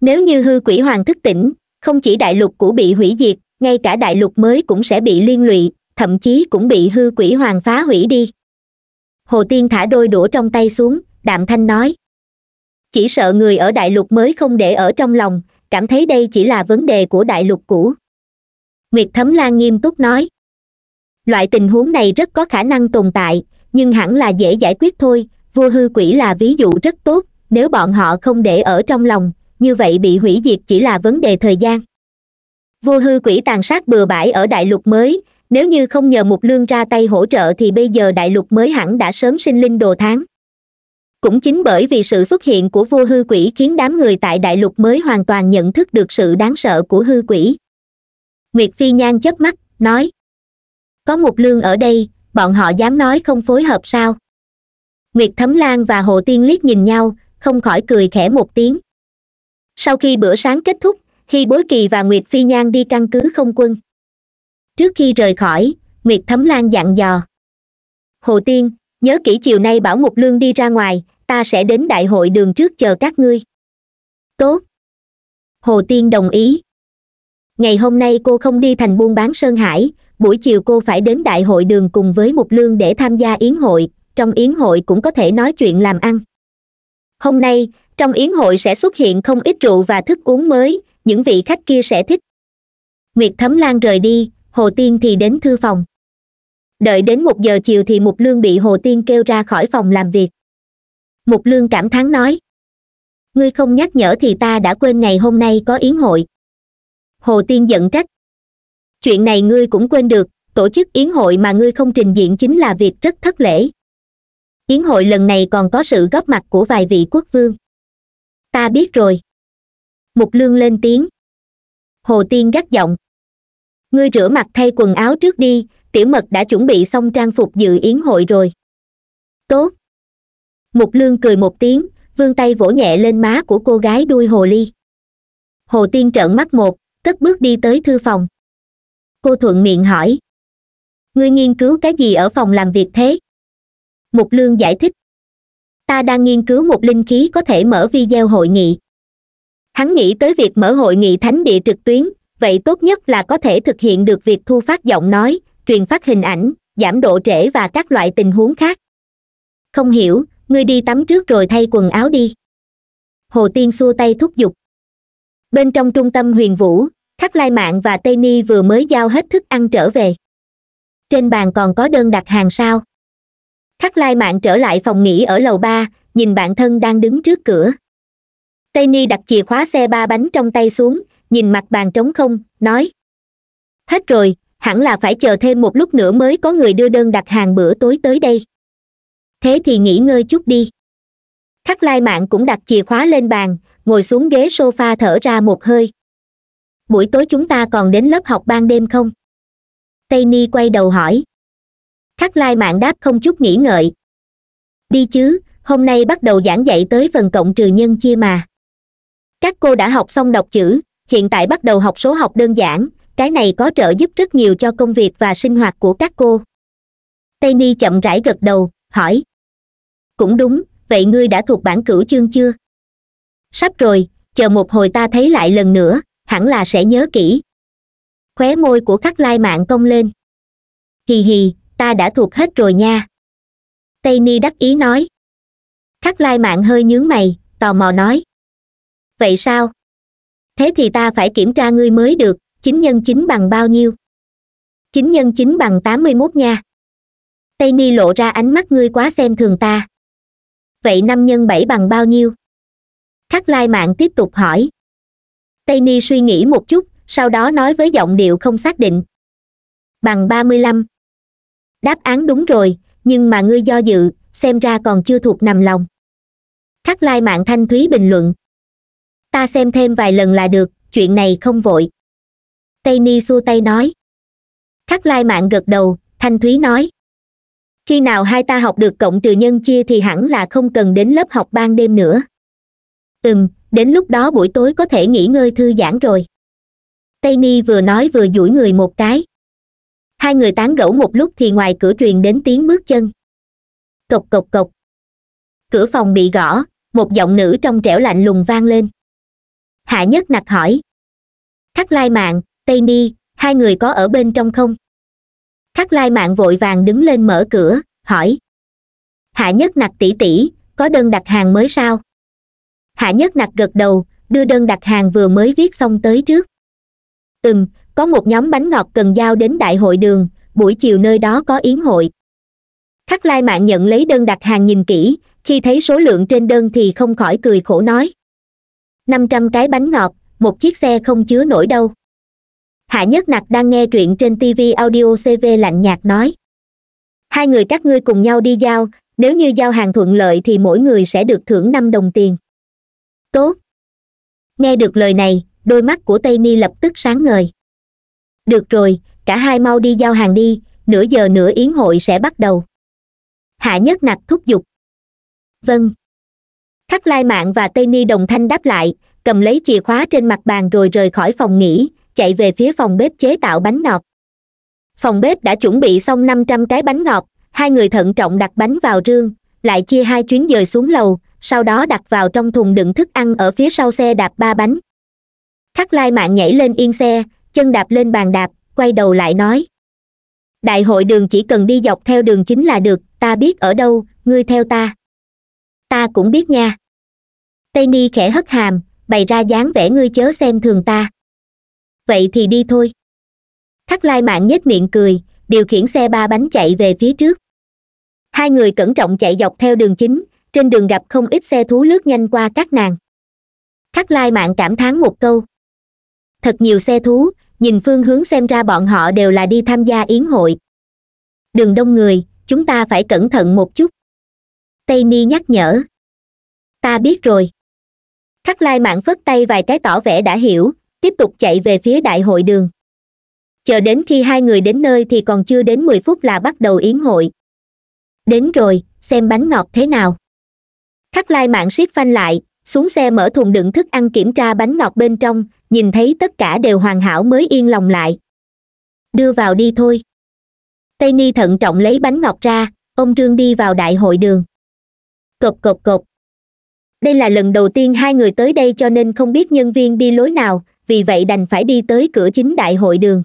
nếu như hư quỷ hoàng thức tỉnh không chỉ đại lục cũ bị hủy diệt ngay cả đại lục mới cũng sẽ bị liên lụy thậm chí cũng bị hư quỷ hoàng phá hủy đi hồ tiên thả đôi đũa trong tay xuống đạm thanh nói chỉ sợ người ở đại lục mới không để ở trong lòng cảm thấy đây chỉ là vấn đề của đại lục cũ nguyệt thấm lan nghiêm túc nói loại tình huống này rất có khả năng tồn tại nhưng hẳn là dễ giải quyết thôi vua hư quỷ là ví dụ rất tốt nếu bọn họ không để ở trong lòng như vậy bị hủy diệt chỉ là vấn đề thời gian vua hư quỷ tàn sát bừa bãi ở đại lục mới nếu như không nhờ một lương ra tay hỗ trợ thì bây giờ đại lục mới hẳn đã sớm sinh linh đồ tháng cũng chính bởi vì sự xuất hiện của vua hư quỷ khiến đám người tại đại lục mới hoàn toàn nhận thức được sự đáng sợ của hư quỷ nguyệt phi nhan chớp mắt nói có một lương ở đây bọn họ dám nói không phối hợp sao nguyệt thấm lan và hồ tiên liếc nhìn nhau không khỏi cười khẽ một tiếng sau khi bữa sáng kết thúc khi bối kỳ và nguyệt phi nhan đi căn cứ không quân trước khi rời khỏi nguyệt thấm lan dặn dò hồ tiên nhớ kỹ chiều nay bảo mục lương đi ra ngoài ta sẽ đến đại hội đường trước chờ các ngươi tốt hồ tiên đồng ý ngày hôm nay cô không đi thành buôn bán sơn hải buổi chiều cô phải đến đại hội đường cùng với mục lương để tham gia yến hội trong yến hội cũng có thể nói chuyện làm ăn hôm nay trong yến hội sẽ xuất hiện không ít rượu và thức uống mới những vị khách kia sẽ thích nguyệt thấm lan rời đi hồ tiên thì đến thư phòng đợi đến một giờ chiều thì mục lương bị hồ tiên kêu ra khỏi phòng làm việc mục lương cảm thán nói ngươi không nhắc nhở thì ta đã quên ngày hôm nay có yến hội hồ tiên giận trách chuyện này ngươi cũng quên được tổ chức yến hội mà ngươi không trình diện chính là việc rất thất lễ yến hội lần này còn có sự góp mặt của vài vị quốc vương ta biết rồi mục lương lên tiếng hồ tiên gắt giọng ngươi rửa mặt thay quần áo trước đi tiểu mật đã chuẩn bị xong trang phục dự yến hội rồi tốt mục lương cười một tiếng vương tay vỗ nhẹ lên má của cô gái đuôi hồ ly hồ tiên trợn mắt một cất bước đi tới thư phòng cô thuận miệng hỏi ngươi nghiên cứu cái gì ở phòng làm việc thế mục lương giải thích ta đang nghiên cứu một linh khí có thể mở video hội nghị hắn nghĩ tới việc mở hội nghị thánh địa trực tuyến vậy tốt nhất là có thể thực hiện được việc thu phát giọng nói truyền phát hình ảnh giảm độ trễ và các loại tình huống khác không hiểu ngươi đi tắm trước rồi thay quần áo đi hồ tiên xua tay thúc giục bên trong trung tâm huyền vũ khắc lai mạng và tây ni vừa mới giao hết thức ăn trở về trên bàn còn có đơn đặt hàng sao khắc lai mạng trở lại phòng nghỉ ở lầu ba nhìn bạn thân đang đứng trước cửa tây ni đặt chìa khóa xe ba bánh trong tay xuống nhìn mặt bàn trống không nói hết rồi hẳn là phải chờ thêm một lúc nữa mới có người đưa đơn đặt hàng bữa tối tới đây thế thì nghỉ ngơi chút đi khắc lai mạng cũng đặt chìa khóa lên bàn ngồi xuống ghế sofa thở ra một hơi buổi tối chúng ta còn đến lớp học ban đêm không tây ni quay đầu hỏi khắc lai mạng đáp không chút nghĩ ngợi đi chứ hôm nay bắt đầu giảng dạy tới phần cộng trừ nhân chia mà các cô đã học xong đọc chữ hiện tại bắt đầu học số học đơn giản cái này có trợ giúp rất nhiều cho công việc và sinh hoạt của các cô tây ni chậm rãi gật đầu hỏi cũng đúng vậy ngươi đã thuộc bản cửu chương chưa sắp rồi chờ một hồi ta thấy lại lần nữa hẳn là sẽ nhớ kỹ khóe môi của khắc lai mạng cong lên hì hì ta đã thuộc hết rồi nha tây ni đắc ý nói khắc lai mạng hơi nhướng mày tò mò nói vậy sao thế thì ta phải kiểm tra ngươi mới được chín nhân chín bằng bao nhiêu chín nhân chín bằng tám mươi mốt nha tây ni lộ ra ánh mắt ngươi quá xem thường ta vậy năm nhân bảy bằng bao nhiêu khắc lai mạng tiếp tục hỏi tây ni suy nghĩ một chút sau đó nói với giọng điệu không xác định bằng ba mươi lăm đáp án đúng rồi nhưng mà ngươi do dự xem ra còn chưa thuộc nằm lòng khắc lai mạng thanh thúy bình luận ta xem thêm vài lần là được chuyện này không vội tây ni xua tay nói khắc lai mạng gật đầu thanh thúy nói khi nào hai ta học được cộng trừ nhân chia thì hẳn là không cần đến lớp học ban đêm nữa ừm đến lúc đó buổi tối có thể nghỉ ngơi thư giãn rồi tây ni vừa nói vừa duỗi người một cái hai người tán gẫu một lúc thì ngoài cửa truyền đến tiếng bước chân cộc cộc cộc cửa phòng bị gõ một giọng nữ trong trẻo lạnh lùng vang lên hạ nhất nặc hỏi khắc lai mạng tây ni hai người có ở bên trong không khắc lai mạng vội vàng đứng lên mở cửa hỏi hạ nhất nặc tỷ tỷ, có đơn đặt hàng mới sao hạ nhất nặc gật đầu đưa đơn đặt hàng vừa mới viết xong tới trước ừm có một nhóm bánh ngọt cần giao đến đại hội đường buổi chiều nơi đó có yến hội khắc lai mạng nhận lấy đơn đặt hàng nhìn kỹ khi thấy số lượng trên đơn thì không khỏi cười khổ nói năm trăm cái bánh ngọt một chiếc xe không chứa nổi đâu hạ nhất nặc đang nghe truyện trên tv audio cv lạnh nhạt nói hai người các ngươi cùng nhau đi giao nếu như giao hàng thuận lợi thì mỗi người sẽ được thưởng năm đồng tiền tốt nghe được lời này đôi mắt của tây ni lập tức sáng ngời được rồi cả hai mau đi giao hàng đi nửa giờ nửa yến hội sẽ bắt đầu hạ nhất nặc thúc giục vâng khắc lai mạng và tây ni đồng thanh đáp lại cầm lấy chìa khóa trên mặt bàn rồi rời khỏi phòng nghỉ chạy về phía phòng bếp chế tạo bánh ngọt phòng bếp đã chuẩn bị xong năm trăm cái bánh ngọt hai người thận trọng đặt bánh vào rương lại chia hai chuyến dời xuống lầu sau đó đặt vào trong thùng đựng thức ăn ở phía sau xe đạp ba bánh khắc lai mạng nhảy lên yên xe chân đạp lên bàn đạp quay đầu lại nói đại hội đường chỉ cần đi dọc theo đường chính là được ta biết ở đâu ngươi theo ta ta cũng biết nha tây ni khẽ hất hàm bày ra dáng vẻ ngươi chớ xem thường ta vậy thì đi thôi khắc lai mạng nhếch miệng cười điều khiển xe ba bánh chạy về phía trước hai người cẩn trọng chạy dọc theo đường chính trên đường gặp không ít xe thú lướt nhanh qua các nàng khắc lai mạng cảm thán một câu thật nhiều xe thú nhìn phương hướng xem ra bọn họ đều là đi tham gia yến hội đường đông người chúng ta phải cẩn thận một chút tây ni nhắc nhở ta biết rồi khắc lai mạng phất tay vài cái tỏ vẻ đã hiểu tiếp tục chạy về phía đại hội đường chờ đến khi hai người đến nơi thì còn chưa đến mười phút là bắt đầu yến hội đến rồi xem bánh ngọt thế nào khắc lai mạng siết phanh lại xuống xe mở thùng đựng thức ăn kiểm tra bánh ngọt bên trong nhìn thấy tất cả đều hoàn hảo mới yên lòng lại đưa vào đi thôi tây ni thận trọng lấy bánh ngọt ra ông trương đi vào đại hội đường cộp cộp cộp đây là lần đầu tiên hai người tới đây cho nên không biết nhân viên đi lối nào vì vậy đành phải đi tới cửa chính đại hội đường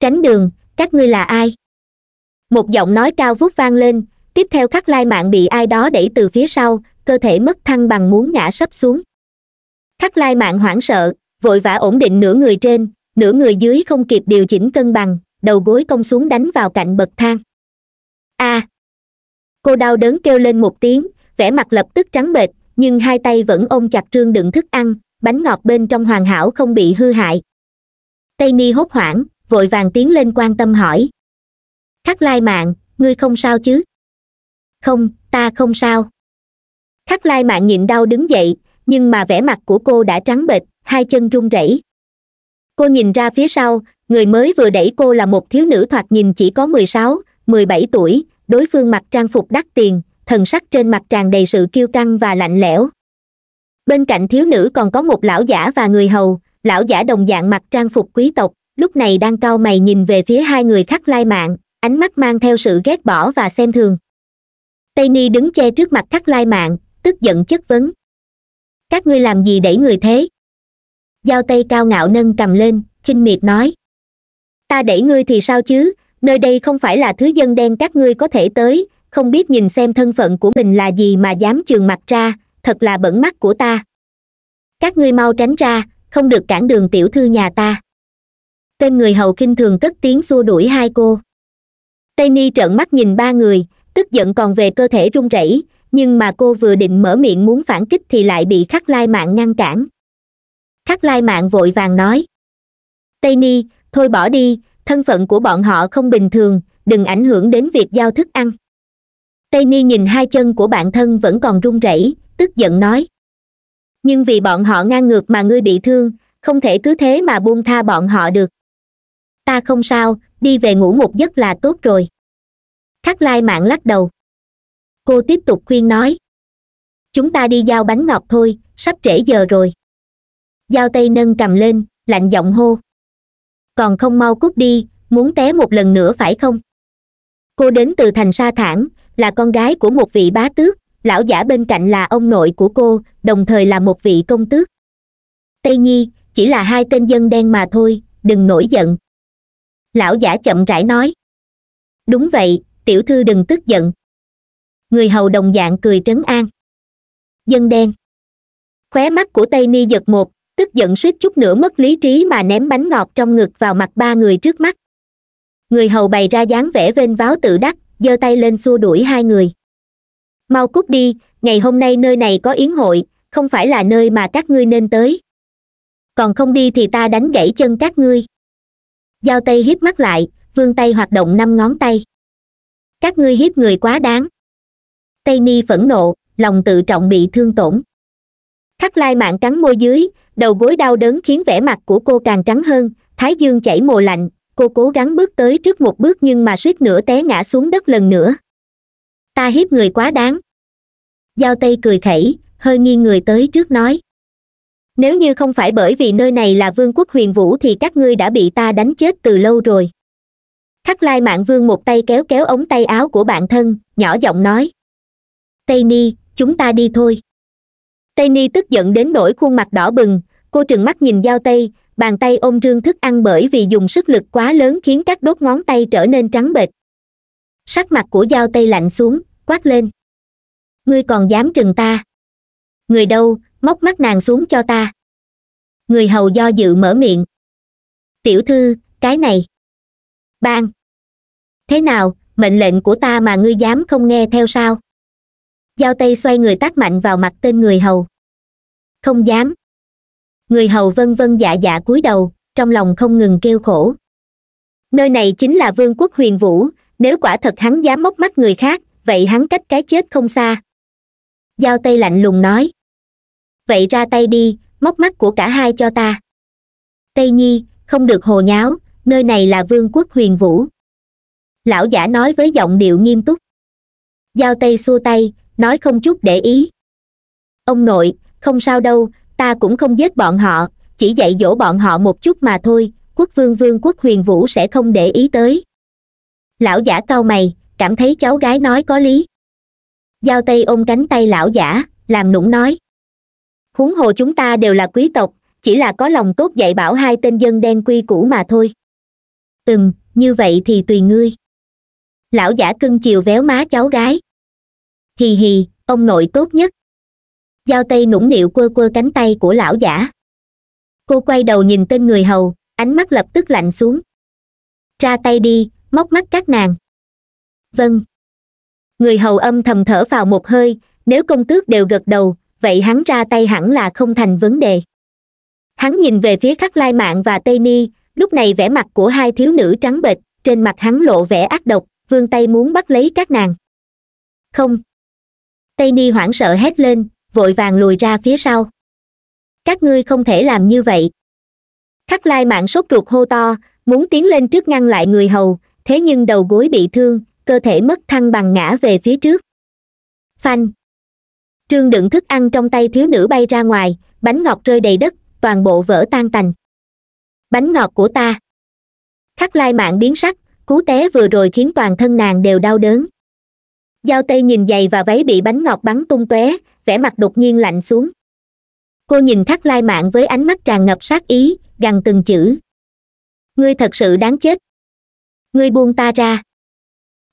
tránh đường các ngươi là ai một giọng nói cao vút vang lên tiếp theo khắc lai mạng bị ai đó đẩy từ phía sau cơ thể mất thăng bằng muốn ngã sấp xuống khắc lai mạng hoảng sợ vội vã ổn định nửa người trên nửa người dưới không kịp điều chỉnh cân bằng đầu gối cong xuống đánh vào cạnh bậc thang a à. cô đau đớn kêu lên một tiếng vẻ mặt lập tức trắng bệch nhưng hai tay vẫn ôm chặt trương đựng thức ăn bánh ngọt bên trong hoàn hảo không bị hư hại tây ni hốt hoảng vội vàng tiến lên quan tâm hỏi khắc lai mạng ngươi không sao chứ không ta không sao khắc lai mạng nhịn đau đứng dậy nhưng mà vẻ mặt của cô đã trắng bệch hai chân run rẩy cô nhìn ra phía sau người mới vừa đẩy cô là một thiếu nữ thoạt nhìn chỉ có mười sáu mười bảy tuổi đối phương mặc trang phục đắt tiền thần sắc trên mặt tràn đầy sự kiêu căng và lạnh lẽo bên cạnh thiếu nữ còn có một lão giả và người hầu lão giả đồng dạng mặc trang phục quý tộc lúc này đang cau mày nhìn về phía hai người khắc lai mạng ánh mắt mang theo sự ghét bỏ và xem thường tây ni đứng che trước mặt các lai mạng tức giận chất vấn các ngươi làm gì đẩy người thế giao tây cao ngạo nâng cầm lên khinh miệt nói ta đẩy ngươi thì sao chứ nơi đây không phải là thứ dân đen các ngươi có thể tới không biết nhìn xem thân phận của mình là gì mà dám trường mặt ra thật là bẩn mắt của ta các ngươi mau tránh ra không được cản đường tiểu thư nhà ta tên người hầu kinh thường cất tiếng xua đuổi hai cô tây ni trợn mắt nhìn ba người tức giận còn về cơ thể run rẩy nhưng mà cô vừa định mở miệng muốn phản kích thì lại bị khắc lai mạng ngăn cản khắc lai mạng vội vàng nói tây ni thôi bỏ đi thân phận của bọn họ không bình thường đừng ảnh hưởng đến việc giao thức ăn tây ni nhìn hai chân của bạn thân vẫn còn run rẩy tức giận nói nhưng vì bọn họ ngang ngược mà ngươi bị thương không thể cứ thế mà buông tha bọn họ được ta không sao đi về ngủ một giấc là tốt rồi khắc lai mạng lắc đầu cô tiếp tục khuyên nói chúng ta đi giao bánh ngọt thôi sắp trễ giờ rồi giao tây nâng cầm lên lạnh giọng hô còn không mau cút đi muốn té một lần nữa phải không cô đến từ thành sa thản là con gái của một vị bá tước lão giả bên cạnh là ông nội của cô đồng thời là một vị công tước tây nhi chỉ là hai tên dân đen mà thôi đừng nổi giận lão giả chậm rãi nói đúng vậy tiểu thư đừng tức giận người hầu đồng dạng cười trấn an dân đen khóe mắt của tây ni giật một tức giận suýt chút nữa mất lý trí mà ném bánh ngọt trong ngực vào mặt ba người trước mắt người hầu bày ra dáng vẻ vênh váo tự đắc giơ tay lên xua đuổi hai người mau cút đi ngày hôm nay nơi này có yến hội không phải là nơi mà các ngươi nên tới còn không đi thì ta đánh gãy chân các ngươi giao tây hiếp mắt lại vươn tay hoạt động năm ngón tay các ngươi hiếp người quá đáng tây ni phẫn nộ lòng tự trọng bị thương tổn khắc lai mạng cắn môi dưới đầu gối đau đớn khiến vẻ mặt của cô càng trắng hơn thái dương chảy mồ lạnh cô cố gắng bước tới trước một bước nhưng mà suýt nữa té ngã xuống đất lần nữa ta hiếp người quá đáng giao tây cười khẩy hơi nghiêng người tới trước nói nếu như không phải bởi vì nơi này là vương quốc huyền vũ thì các ngươi đã bị ta đánh chết từ lâu rồi khắc lai mạng vương một tay kéo kéo ống tay áo của bạn thân nhỏ giọng nói tây ni chúng ta đi thôi tây ni tức giận đến nỗi khuôn mặt đỏ bừng cô trừng mắt nhìn dao tây bàn tay ôm rương thức ăn bởi vì dùng sức lực quá lớn khiến các đốt ngón tay trở nên trắng bệch sắc mặt của dao tây lạnh xuống quát lên ngươi còn dám trừng ta người đâu móc mắt nàng xuống cho ta người hầu do dự mở miệng tiểu thư cái này bang thế nào mệnh lệnh của ta mà ngươi dám không nghe theo sao giao tây xoay người tác mạnh vào mặt tên người hầu không dám người hầu vân vân dạ dạ cúi đầu trong lòng không ngừng kêu khổ nơi này chính là vương quốc huyền vũ nếu quả thật hắn dám móc mắt người khác vậy hắn cách cái chết không xa giao tây lạnh lùng nói vậy ra tay đi móc mắt của cả hai cho ta tây nhi không được hồ nháo nơi này là vương quốc huyền vũ lão giả nói với giọng điệu nghiêm túc giao tay xua tay nói không chút để ý ông nội không sao đâu ta cũng không giết bọn họ chỉ dạy dỗ bọn họ một chút mà thôi quốc vương vương quốc huyền vũ sẽ không để ý tới lão giả cau mày cảm thấy cháu gái nói có lý giao tay ôm cánh tay lão giả làm nũng nói huống hồ chúng ta đều là quý tộc chỉ là có lòng tốt dạy bảo hai tên dân đen quy củ mà thôi từng như vậy thì tùy ngươi lão giả cưng chiều véo má cháu gái hì hì ông nội tốt nhất giao tay nũng nịu quơ quơ cánh tay của lão giả cô quay đầu nhìn tên người hầu ánh mắt lập tức lạnh xuống ra tay đi móc mắt các nàng vâng người hầu âm thầm thở vào một hơi nếu công tước đều gật đầu vậy hắn ra tay hẳn là không thành vấn đề hắn nhìn về phía khắc lai mạng và tây ni lúc này vẻ mặt của hai thiếu nữ trắng bệch trên mặt hắn lộ vẻ ác độc vươn tay muốn bắt lấy các nàng không tây ni hoảng sợ hét lên vội vàng lùi ra phía sau các ngươi không thể làm như vậy khắc lai mạng sốt ruột hô to muốn tiến lên trước ngăn lại người hầu thế nhưng đầu gối bị thương cơ thể mất thăng bằng ngã về phía trước phanh trương đựng thức ăn trong tay thiếu nữ bay ra ngoài bánh ngọt rơi đầy đất toàn bộ vỡ tan tành bánh ngọt của ta khắc lai mạng biến sắc cú té vừa rồi khiến toàn thân nàng đều đau đớn giao tây nhìn giày và váy bị bánh ngọt bắn tung tóe vẻ mặt đột nhiên lạnh xuống cô nhìn thắt lai mạn với ánh mắt tràn ngập sát ý gằn từng chữ ngươi thật sự đáng chết ngươi buông ta ra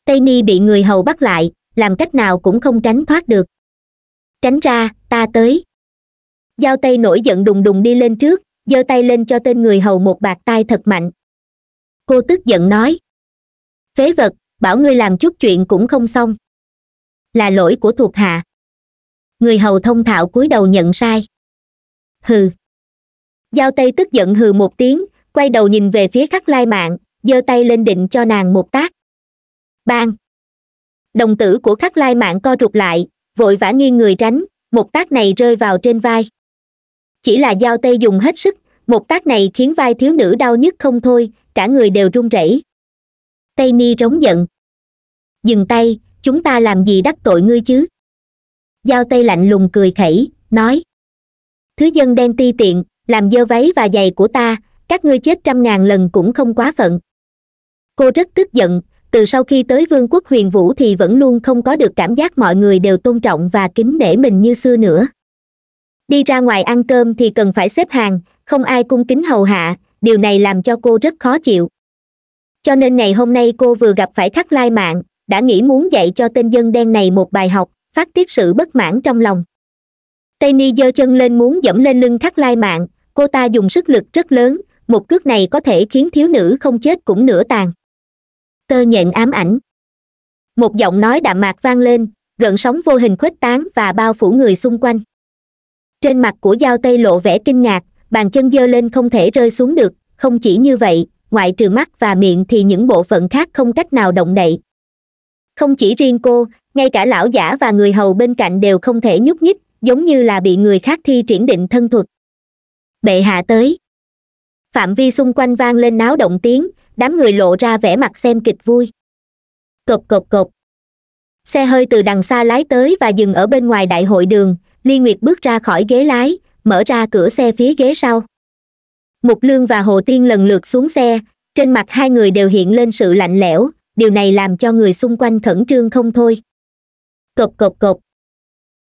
tây ni bị người hầu bắt lại làm cách nào cũng không tránh thoát được tránh ra ta tới giao tây nổi giận đùng đùng đi lên trước giơ tay lên cho tên người hầu một bạt tai thật mạnh cô tức giận nói phế vật bảo ngươi làm chút chuyện cũng không xong là lỗi của thuộc hạ người hầu thông thạo cúi đầu nhận sai hừ giao tây tức giận hừ một tiếng quay đầu nhìn về phía khắc lai mạng giơ tay lên định cho nàng một tác bang đồng tử của khắc lai mạng co rụt lại vội vã nghiêng người tránh một tác này rơi vào trên vai chỉ là giao tây dùng hết sức một tác này khiến vai thiếu nữ đau nhức không thôi cả người đều run rẩy tây ni rống giận dừng tay chúng ta làm gì đắc tội ngươi chứ giao tây lạnh lùng cười khẩy nói thứ dân đen ti tiện làm dơ váy và giày của ta các ngươi chết trăm ngàn lần cũng không quá phận cô rất tức giận từ sau khi tới vương quốc huyền vũ thì vẫn luôn không có được cảm giác mọi người đều tôn trọng và kính nể mình như xưa nữa đi ra ngoài ăn cơm thì cần phải xếp hàng không ai cung kính hầu hạ điều này làm cho cô rất khó chịu cho nên ngày hôm nay cô vừa gặp phải thắt lai mạng đã nghĩ muốn dạy cho tên dân đen này một bài học phát tiết sự bất mãn trong lòng tây ni giơ chân lên muốn dẫm lên lưng thắt lai mạng cô ta dùng sức lực rất lớn một cước này có thể khiến thiếu nữ không chết cũng nửa tàn tơ nhện ám ảnh một giọng nói đạm mạc vang lên gần sóng vô hình khuếch tán và bao phủ người xung quanh trên mặt của dao tây lộ vẻ kinh ngạc bàn chân dơ lên không thể rơi xuống được không chỉ như vậy ngoại trừ mắt và miệng thì những bộ phận khác không cách nào động đậy không chỉ riêng cô ngay cả lão giả và người hầu bên cạnh đều không thể nhúc nhích giống như là bị người khác thi triển định thân thuật bệ hạ tới phạm vi xung quanh vang lên náo động tiếng đám người lộ ra vẻ mặt xem kịch vui cộp cộp cộp xe hơi từ đằng xa lái tới và dừng ở bên ngoài đại hội đường ly nguyệt bước ra khỏi ghế lái mở ra cửa xe phía ghế sau mục lương và hồ tiên lần lượt xuống xe trên mặt hai người đều hiện lên sự lạnh lẽo điều này làm cho người xung quanh khẩn trương không thôi cộp cộp cộp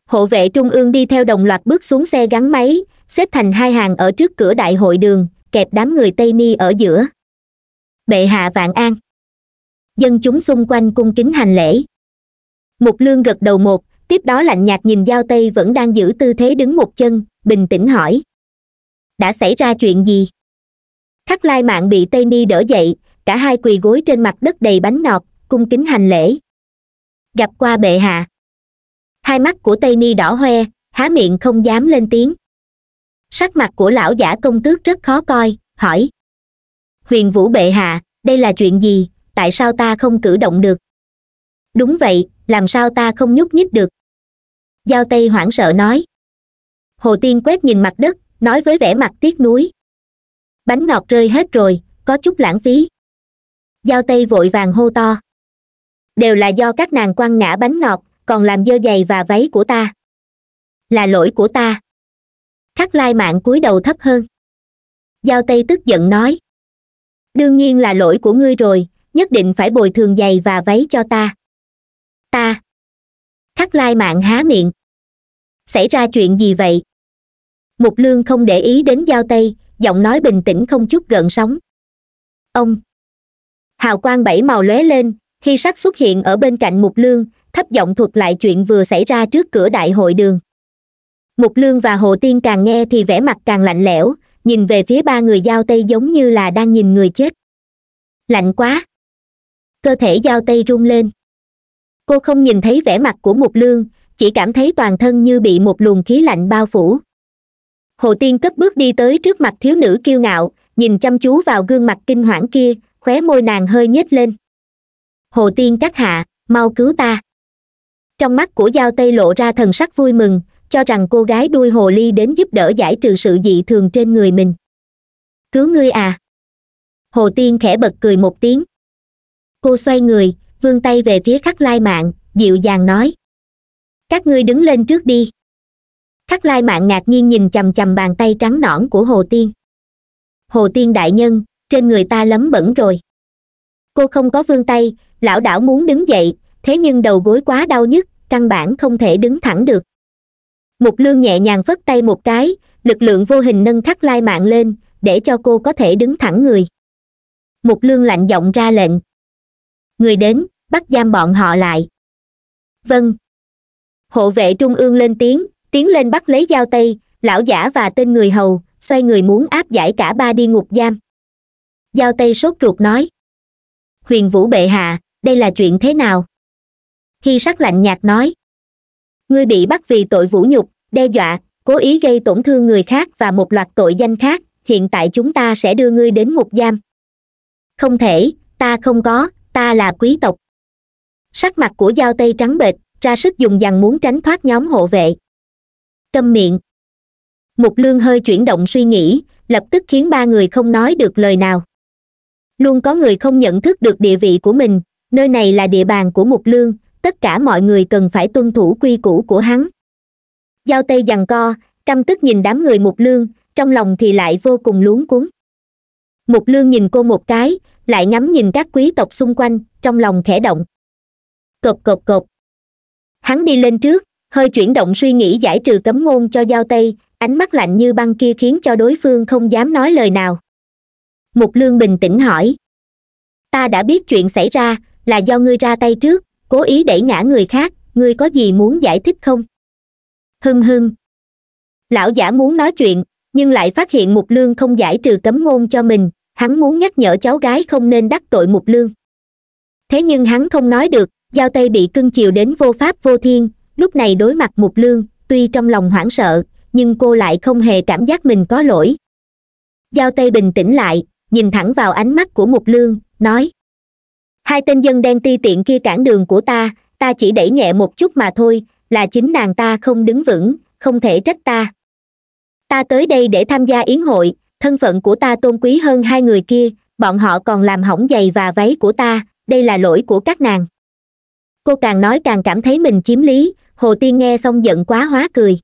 hộ vệ trung ương đi theo đồng loạt bước xuống xe gắn máy xếp thành hai hàng ở trước cửa đại hội đường kẹp đám người tây ni ở giữa bệ hạ vạn an dân chúng xung quanh cung kính hành lễ mục lương gật đầu một tiếp đó lạnh nhạt nhìn giao tây vẫn đang giữ tư thế đứng một chân bình tĩnh hỏi đã xảy ra chuyện gì khắc lai mạng bị tây ni đỡ dậy cả hai quỳ gối trên mặt đất đầy bánh ngọt cung kính hành lễ gặp qua bệ hạ hai mắt của tây ni đỏ hoe há miệng không dám lên tiếng sắc mặt của lão giả công tước rất khó coi hỏi huyền vũ bệ hạ đây là chuyện gì tại sao ta không cử động được đúng vậy làm sao ta không nhúc nhích được giao tây hoảng sợ nói hồ tiên quét nhìn mặt đất nói với vẻ mặt tiếc nuối bánh ngọt rơi hết rồi có chút lãng phí giao tây vội vàng hô to đều là do các nàng quăng ngã bánh ngọt còn làm dơ giày và váy của ta là lỗi của ta khắc lai mạng cúi đầu thấp hơn giao tây tức giận nói đương nhiên là lỗi của ngươi rồi nhất định phải bồi thường giày và váy cho ta ta khắc lai mạng há miệng xảy ra chuyện gì vậy mục lương không để ý đến giao tay giọng nói bình tĩnh không chút gợn sóng ông hào quang bảy màu lóe lên khi sắc xuất hiện ở bên cạnh mục lương thấp giọng thuật lại chuyện vừa xảy ra trước cửa đại hội đường mục lương và hồ tiên càng nghe thì vẻ mặt càng lạnh lẽo nhìn về phía ba người giao tây giống như là đang nhìn người chết lạnh quá cơ thể giao tây run lên cô không nhìn thấy vẻ mặt của mục lương chỉ cảm thấy toàn thân như bị một luồng khí lạnh bao phủ hồ tiên cất bước đi tới trước mặt thiếu nữ kiêu ngạo nhìn chăm chú vào gương mặt kinh hoảng kia khóe môi nàng hơi nhếch lên hồ tiên các hạ mau cứu ta trong mắt của giao tây lộ ra thần sắc vui mừng cho rằng cô gái đuôi hồ ly đến giúp đỡ giải trừ sự dị thường trên người mình cứu ngươi à hồ tiên khẽ bật cười một tiếng cô xoay người vươn tay về phía khắc lai mạng dịu dàng nói các ngươi đứng lên trước đi thắt lai mạng ngạc nhiên nhìn chầm chầm bàn tay trắng nõn của hồ tiên hồ tiên đại nhân trên người ta lấm bẩn rồi cô không có vương tay lão đảo muốn đứng dậy thế nhưng đầu gối quá đau nhức căn bản không thể đứng thẳng được mục lương nhẹ nhàng phất tay một cái lực lượng vô hình nâng thắt lai mạng lên để cho cô có thể đứng thẳng người mục lương lạnh giọng ra lệnh người đến bắt giam bọn họ lại vâng hộ vệ trung ương lên tiếng tiến lên bắt lấy dao tây lão giả và tên người hầu xoay người muốn áp giải cả ba đi ngục giam giao tây sốt ruột nói huyền vũ bệ hạ đây là chuyện thế nào khi sắc lạnh nhạt nói ngươi bị bắt vì tội vũ nhục đe dọa cố ý gây tổn thương người khác và một loạt tội danh khác hiện tại chúng ta sẽ đưa ngươi đến ngục giam không thể ta không có ta là quý tộc sắc mặt của giao tây trắng bệch ra sức dùng dằn muốn tránh thoát nhóm hộ vệ câm miệng mục lương hơi chuyển động suy nghĩ lập tức khiến ba người không nói được lời nào luôn có người không nhận thức được địa vị của mình nơi này là địa bàn của mục lương tất cả mọi người cần phải tuân thủ quy củ của hắn giao tay giằng co căm tức nhìn đám người mục lương trong lòng thì lại vô cùng luống cuốn mục lương nhìn cô một cái lại ngắm nhìn các quý tộc xung quanh trong lòng khẽ động cộp cộp cộp hắn đi lên trước hơi chuyển động suy nghĩ giải trừ cấm ngôn cho giao tây ánh mắt lạnh như băng kia khiến cho đối phương không dám nói lời nào mục lương bình tĩnh hỏi ta đã biết chuyện xảy ra là do ngươi ra tay trước cố ý đẩy ngã người khác ngươi có gì muốn giải thích không hưng hưng lão giả muốn nói chuyện nhưng lại phát hiện mục lương không giải trừ cấm ngôn cho mình hắn muốn nhắc nhở cháu gái không nên đắc tội mục lương thế nhưng hắn không nói được giao tay bị cưng chiều đến vô pháp vô thiên lúc này đối mặt mục lương tuy trong lòng hoảng sợ nhưng cô lại không hề cảm giác mình có lỗi giao tây bình tĩnh lại nhìn thẳng vào ánh mắt của mục lương nói hai tên dân đen ti tiện kia cản đường của ta ta chỉ đẩy nhẹ một chút mà thôi là chính nàng ta không đứng vững không thể trách ta ta tới đây để tham gia yến hội thân phận của ta tôn quý hơn hai người kia bọn họ còn làm hỏng giày và váy của ta đây là lỗi của các nàng cô càng nói càng cảm thấy mình chiếm lý hồ tiên nghe xong giận quá hóa cười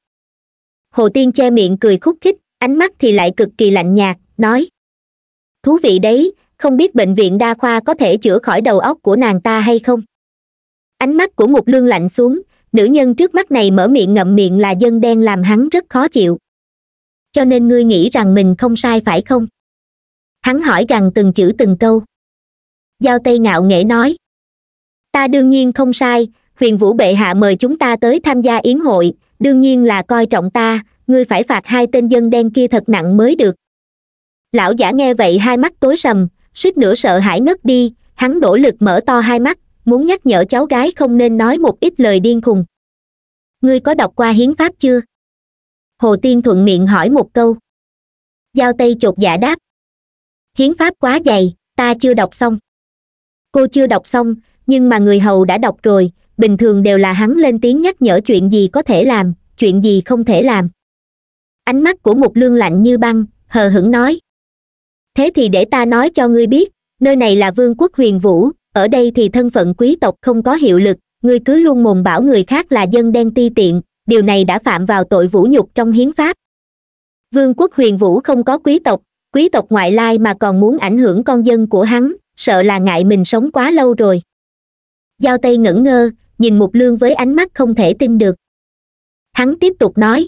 hồ tiên che miệng cười khúc khích ánh mắt thì lại cực kỳ lạnh nhạt nói thú vị đấy không biết bệnh viện đa khoa có thể chữa khỏi đầu óc của nàng ta hay không ánh mắt của mục lương lạnh xuống nữ nhân trước mắt này mở miệng ngậm miệng là dân đen làm hắn rất khó chịu cho nên ngươi nghĩ rằng mình không sai phải không hắn hỏi rằng từng chữ từng câu giao tây ngạo nghễ nói ta đương nhiên không sai huyền vũ bệ hạ mời chúng ta tới tham gia yến hội đương nhiên là coi trọng ta ngươi phải phạt hai tên dân đen kia thật nặng mới được lão giả nghe vậy hai mắt tối sầm suýt nữa sợ hãi ngất đi hắn nỗ lực mở to hai mắt muốn nhắc nhở cháu gái không nên nói một ít lời điên khùng ngươi có đọc qua hiến pháp chưa hồ tiên thuận miệng hỏi một câu giao tây chột dạ đáp hiến pháp quá dày ta chưa đọc xong cô chưa đọc xong nhưng mà người hầu đã đọc rồi bình thường đều là hắn lên tiếng nhắc nhở chuyện gì có thể làm chuyện gì không thể làm ánh mắt của một lương lạnh như băng hờ hững nói thế thì để ta nói cho ngươi biết nơi này là vương quốc huyền vũ ở đây thì thân phận quý tộc không có hiệu lực ngươi cứ luôn mồm bảo người khác là dân đen ti tiện điều này đã phạm vào tội vũ nhục trong hiến pháp vương quốc huyền vũ không có quý tộc quý tộc ngoại lai mà còn muốn ảnh hưởng con dân của hắn sợ là ngại mình sống quá lâu rồi giao tây ngẩn ngơ nhìn mục lương với ánh mắt không thể tin được hắn tiếp tục nói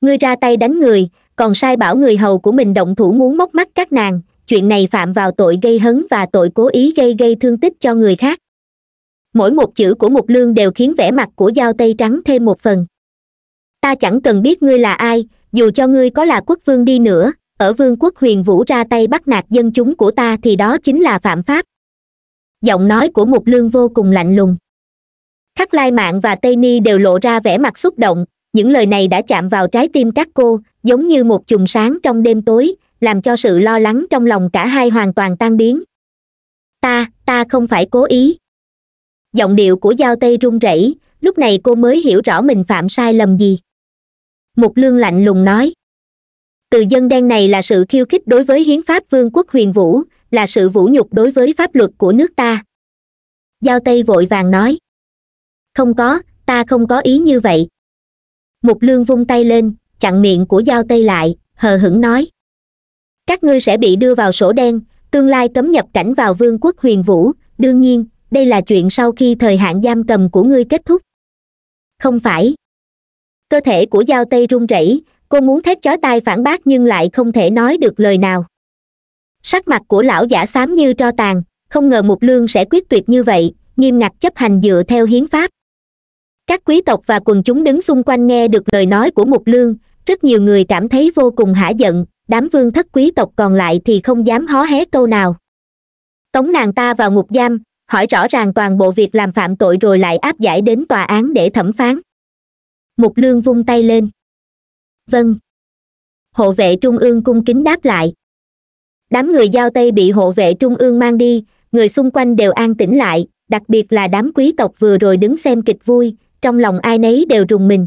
ngươi ra tay đánh người còn sai bảo người hầu của mình động thủ muốn móc mắt các nàng chuyện này phạm vào tội gây hấn và tội cố ý gây gây thương tích cho người khác mỗi một chữ của mục lương đều khiến vẻ mặt của dao tay trắng thêm một phần ta chẳng cần biết ngươi là ai dù cho ngươi có là quốc vương đi nữa ở vương quốc huyền vũ ra tay bắt nạt dân chúng của ta thì đó chính là phạm pháp giọng nói của mục lương vô cùng lạnh lùng khắc lai Mạn và tây ni đều lộ ra vẻ mặt xúc động những lời này đã chạm vào trái tim các cô giống như một chùm sáng trong đêm tối làm cho sự lo lắng trong lòng cả hai hoàn toàn tan biến ta ta không phải cố ý giọng điệu của giao tây run rẩy lúc này cô mới hiểu rõ mình phạm sai lầm gì mục lương lạnh lùng nói từ dân đen này là sự khiêu khích đối với hiến pháp vương quốc huyền vũ là sự vũ nhục đối với pháp luật của nước ta giao tây vội vàng nói không có ta không có ý như vậy mục lương vung tay lên chặn miệng của giao tây lại hờ hững nói các ngươi sẽ bị đưa vào sổ đen tương lai cấm nhập cảnh vào vương quốc huyền vũ đương nhiên đây là chuyện sau khi thời hạn giam cầm của ngươi kết thúc không phải cơ thể của giao tây run rẩy cô muốn thét chói tai phản bác nhưng lại không thể nói được lời nào sắc mặt của lão giả xám như tro tàn không ngờ mục lương sẽ quyết tuyệt như vậy nghiêm ngặt chấp hành dựa theo hiến pháp các quý tộc và quần chúng đứng xung quanh nghe được lời nói của mục lương rất nhiều người cảm thấy vô cùng hả giận đám vương thất quý tộc còn lại thì không dám hó hé câu nào tống nàng ta vào ngục giam hỏi rõ ràng toàn bộ việc làm phạm tội rồi lại áp giải đến tòa án để thẩm phán mục lương vung tay lên vâng hộ vệ trung ương cung kính đáp lại đám người giao tây bị hộ vệ trung ương mang đi người xung quanh đều an tĩnh lại đặc biệt là đám quý tộc vừa rồi đứng xem kịch vui trong lòng ai nấy đều rùng mình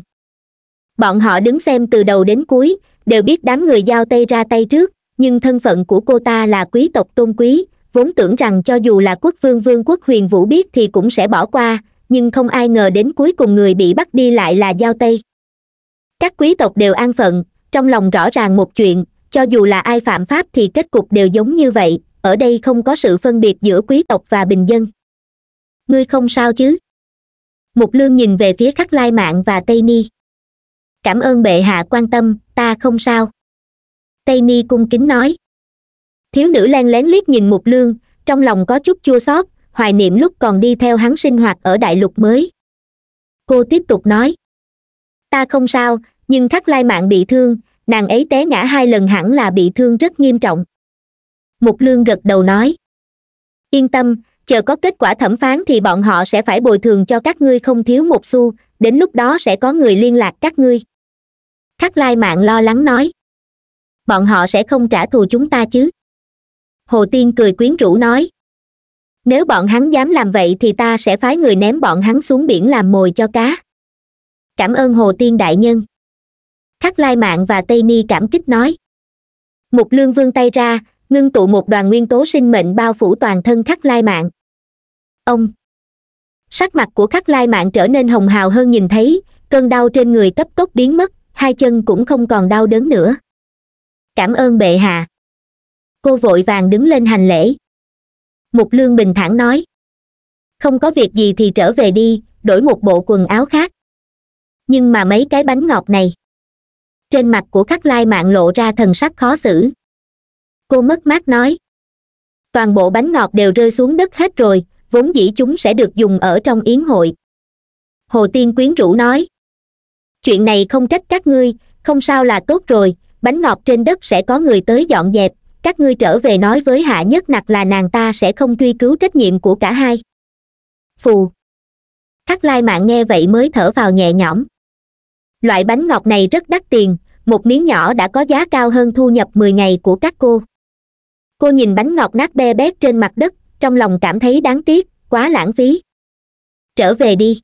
bọn họ đứng xem từ đầu đến cuối đều biết đám người giao tay ra tay trước nhưng thân phận của cô ta là quý tộc tôn quý vốn tưởng rằng cho dù là quốc vương vương quốc huyền vũ biết thì cũng sẽ bỏ qua nhưng không ai ngờ đến cuối cùng người bị bắt đi lại là giao tay. các quý tộc đều an phận trong lòng rõ ràng một chuyện cho dù là ai phạm pháp thì kết cục đều giống như vậy ở đây không có sự phân biệt giữa quý tộc và bình dân ngươi không sao chứ mục lương nhìn về phía khắc lai mạng và tây ni cảm ơn bệ hạ quan tâm ta không sao tây ni cung kính nói thiếu nữ len lén liếc nhìn mục lương trong lòng có chút chua xót hoài niệm lúc còn đi theo hắn sinh hoạt ở đại lục mới cô tiếp tục nói ta không sao nhưng khắc lai mạng bị thương nàng ấy té ngã hai lần hẳn là bị thương rất nghiêm trọng mục lương gật đầu nói yên tâm chờ có kết quả thẩm phán thì bọn họ sẽ phải bồi thường cho các ngươi không thiếu một xu đến lúc đó sẽ có người liên lạc các ngươi khắc lai mạng lo lắng nói bọn họ sẽ không trả thù chúng ta chứ hồ tiên cười quyến rũ nói nếu bọn hắn dám làm vậy thì ta sẽ phái người ném bọn hắn xuống biển làm mồi cho cá cảm ơn hồ tiên đại nhân khắc lai mạng và tây ni cảm kích nói mục lương vương tay ra ngưng tụ một đoàn nguyên tố sinh mệnh bao phủ toàn thân khắc lai mạng ông sắc mặt của khắc lai mạng trở nên hồng hào hơn nhìn thấy cơn đau trên người cấp tốc biến mất hai chân cũng không còn đau đớn nữa cảm ơn bệ hạ cô vội vàng đứng lên hành lễ mục lương bình thản nói không có việc gì thì trở về đi đổi một bộ quần áo khác nhưng mà mấy cái bánh ngọt này trên mặt của khắc lai mạng lộ ra thần sắc khó xử cô mất mát nói toàn bộ bánh ngọt đều rơi xuống đất hết rồi vốn dĩ chúng sẽ được dùng ở trong yến hội hồ tiên quyến rũ nói chuyện này không trách các ngươi không sao là tốt rồi bánh ngọt trên đất sẽ có người tới dọn dẹp các ngươi trở về nói với hạ nhất nặc là nàng ta sẽ không truy cứu trách nhiệm của cả hai phù khắc lai mạng nghe vậy mới thở vào nhẹ nhõm loại bánh ngọt này rất đắt tiền một miếng nhỏ đã có giá cao hơn thu nhập mười ngày của các cô cô nhìn bánh ngọt nát be bét trên mặt đất trong lòng cảm thấy đáng tiếc quá lãng phí trở về đi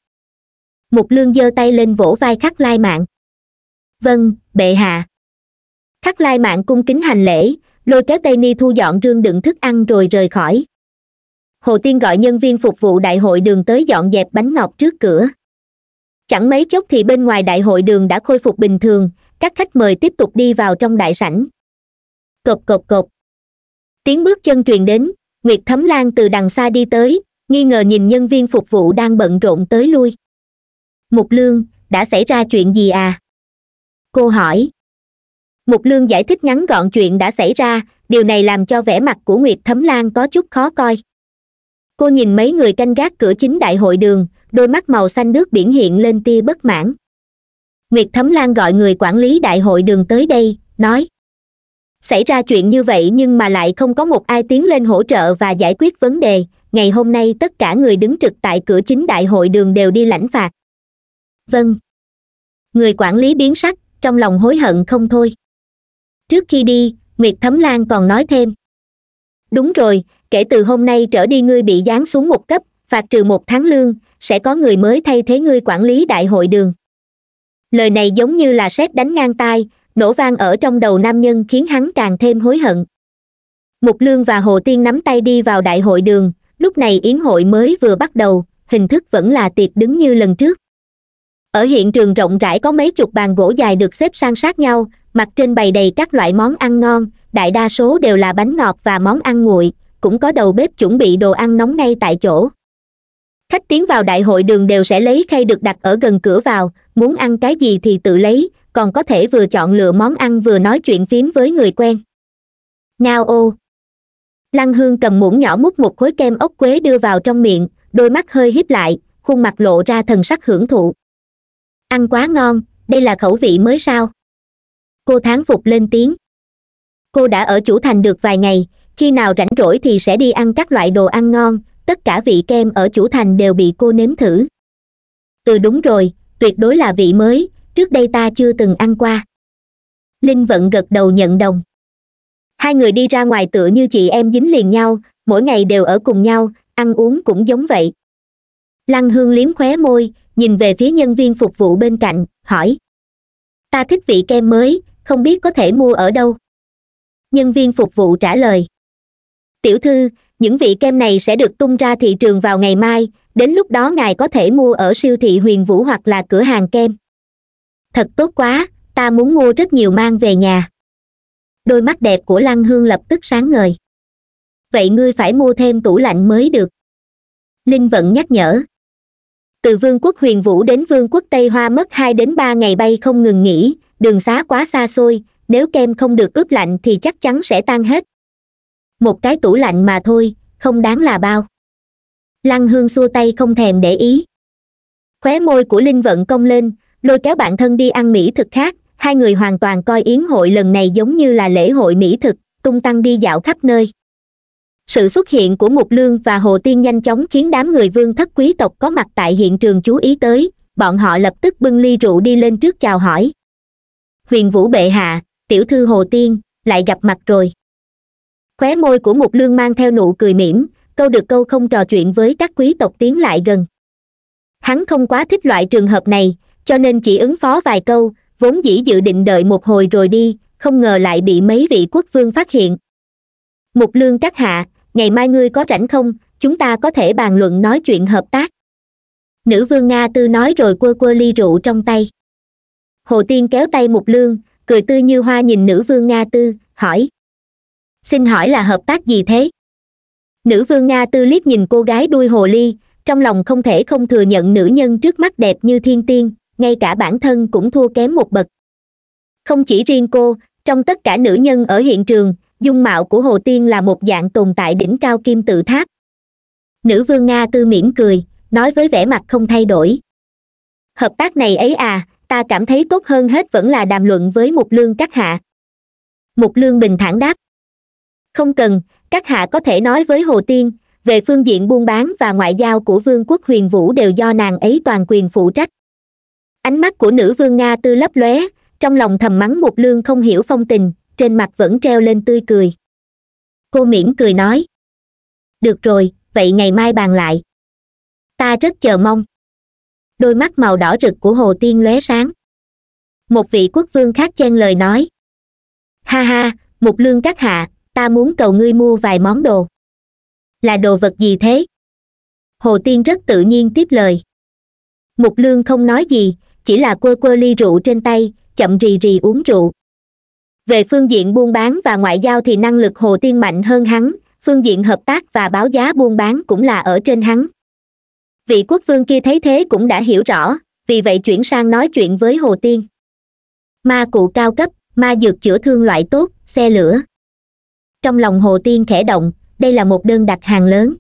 mục lương giơ tay lên vỗ vai khắc lai mạng vâng bệ hạ khắc lai mạng cung kính hành lễ lôi kéo tây ni thu dọn rương đựng thức ăn rồi rời khỏi hồ tiên gọi nhân viên phục vụ đại hội đường tới dọn dẹp bánh ngọt trước cửa chẳng mấy chốc thì bên ngoài đại hội đường đã khôi phục bình thường các khách mời tiếp tục đi vào trong đại sảnh cộc cộc cộc tiếng bước chân truyền đến nguyệt thấm lan từ đằng xa đi tới nghi ngờ nhìn nhân viên phục vụ đang bận rộn tới lui mục lương đã xảy ra chuyện gì à cô hỏi mục lương giải thích ngắn gọn chuyện đã xảy ra điều này làm cho vẻ mặt của nguyệt thấm lan có chút khó coi cô nhìn mấy người canh gác cửa chính đại hội đường đôi mắt màu xanh nước biển hiện lên tia bất mãn nguyệt thấm lan gọi người quản lý đại hội đường tới đây nói xảy ra chuyện như vậy nhưng mà lại không có một ai tiến lên hỗ trợ và giải quyết vấn đề ngày hôm nay tất cả người đứng trực tại cửa chính đại hội đường đều đi lãnh phạt vâng người quản lý biến sắc trong lòng hối hận không thôi trước khi đi nguyệt thấm lan còn nói thêm đúng rồi kể từ hôm nay trở đi ngươi bị giáng xuống một cấp phạt trừ một tháng lương sẽ có người mới thay thế ngươi quản lý đại hội đường lời này giống như là sét đánh ngang tai nổ vang ở trong đầu nam nhân khiến hắn càng thêm hối hận mục lương và hồ tiên nắm tay đi vào đại hội đường lúc này yến hội mới vừa bắt đầu hình thức vẫn là tiệc đứng như lần trước ở hiện trường rộng rãi có mấy chục bàn gỗ dài được xếp sang sát nhau mặt trên bày đầy các loại món ăn ngon đại đa số đều là bánh ngọt và món ăn nguội cũng có đầu bếp chuẩn bị đồ ăn nóng ngay tại chỗ khách tiến vào đại hội đường đều sẽ lấy khay được đặt ở gần cửa vào muốn ăn cái gì thì tự lấy còn có thể vừa chọn lựa món ăn vừa nói chuyện phím với người quen ngao ô lăng hương cầm muỗng nhỏ múc một khối kem ốc quế đưa vào trong miệng đôi mắt hơi hiếp lại khuôn mặt lộ ra thần sắc hưởng thụ ăn quá ngon đây là khẩu vị mới sao cô thán phục lên tiếng cô đã ở chủ thành được vài ngày khi nào rảnh rỗi thì sẽ đi ăn các loại đồ ăn ngon tất cả vị kem ở chủ thành đều bị cô nếm thử ừ đúng rồi tuyệt đối là vị mới trước đây ta chưa từng ăn qua linh vận gật đầu nhận đồng hai người đi ra ngoài tựa như chị em dính liền nhau mỗi ngày đều ở cùng nhau ăn uống cũng giống vậy lăng hương liếm khóe môi nhìn về phía nhân viên phục vụ bên cạnh hỏi ta thích vị kem mới không biết có thể mua ở đâu nhân viên phục vụ trả lời tiểu thư những vị kem này sẽ được tung ra thị trường vào ngày mai đến lúc đó ngài có thể mua ở siêu thị huyền vũ hoặc là cửa hàng kem thật tốt quá ta muốn mua rất nhiều mang về nhà đôi mắt đẹp của lăng hương lập tức sáng ngời vậy ngươi phải mua thêm tủ lạnh mới được linh vận nhắc nhở từ vương quốc huyền vũ đến vương quốc tây hoa mất hai đến ba ngày bay không ngừng nghỉ đường xá quá xa xôi nếu kem không được ướp lạnh thì chắc chắn sẽ tan hết một cái tủ lạnh mà thôi không đáng là bao lăng hương xua tay không thèm để ý khóe môi của linh vận cong lên lôi kéo bạn thân đi ăn mỹ thực khác hai người hoàn toàn coi yến hội lần này giống như là lễ hội mỹ thực tung tăng đi dạo khắp nơi sự xuất hiện của mục lương và hồ tiên nhanh chóng khiến đám người vương thất quý tộc có mặt tại hiện trường chú ý tới bọn họ lập tức bưng ly rượu đi lên trước chào hỏi huyền vũ bệ hạ tiểu thư hồ tiên lại gặp mặt rồi khóe môi của mục lương mang theo nụ cười mỉm câu được câu không trò chuyện với các quý tộc tiến lại gần hắn không quá thích loại trường hợp này cho nên chỉ ứng phó vài câu vốn dĩ dự định đợi một hồi rồi đi không ngờ lại bị mấy vị quốc vương phát hiện mục lương các hạ ngày mai ngươi có rảnh không chúng ta có thể bàn luận nói chuyện hợp tác nữ vương nga tư nói rồi quơ quơ ly rượu trong tay hồ tiên kéo tay mục lương cười tươi như hoa nhìn nữ vương nga tư hỏi xin hỏi là hợp tác gì thế nữ vương nga tư liếc nhìn cô gái đuôi hồ ly trong lòng không thể không thừa nhận nữ nhân trước mắt đẹp như thiên tiên ngay cả bản thân cũng thua kém một bậc không chỉ riêng cô trong tất cả nữ nhân ở hiện trường dung mạo của hồ tiên là một dạng tồn tại đỉnh cao kim tự tháp nữ vương nga tư mỉm cười nói với vẻ mặt không thay đổi hợp tác này ấy à ta cảm thấy tốt hơn hết vẫn là đàm luận với mục lương các hạ mục lương bình thản đáp không cần các hạ có thể nói với hồ tiên về phương diện buôn bán và ngoại giao của vương quốc huyền vũ đều do nàng ấy toàn quyền phụ trách ánh mắt của nữ vương nga tư lấp lóe trong lòng thầm mắng một lương không hiểu phong tình trên mặt vẫn treo lên tươi cười cô mỉm cười nói được rồi vậy ngày mai bàn lại ta rất chờ mong đôi mắt màu đỏ rực của hồ tiên lóe sáng một vị quốc vương khác chen lời nói ha ha một lương các hạ ta muốn cầu ngươi mua vài món đồ là đồ vật gì thế hồ tiên rất tự nhiên tiếp lời mục lương không nói gì chỉ là quơ quơ ly rượu trên tay chậm rì rì uống rượu về phương diện buôn bán và ngoại giao thì năng lực hồ tiên mạnh hơn hắn phương diện hợp tác và báo giá buôn bán cũng là ở trên hắn vị quốc vương kia thấy thế cũng đã hiểu rõ vì vậy chuyển sang nói chuyện với hồ tiên ma cụ cao cấp ma dược chữa thương loại tốt xe lửa trong lòng hồ tiên khẽ động đây là một đơn đặt hàng lớn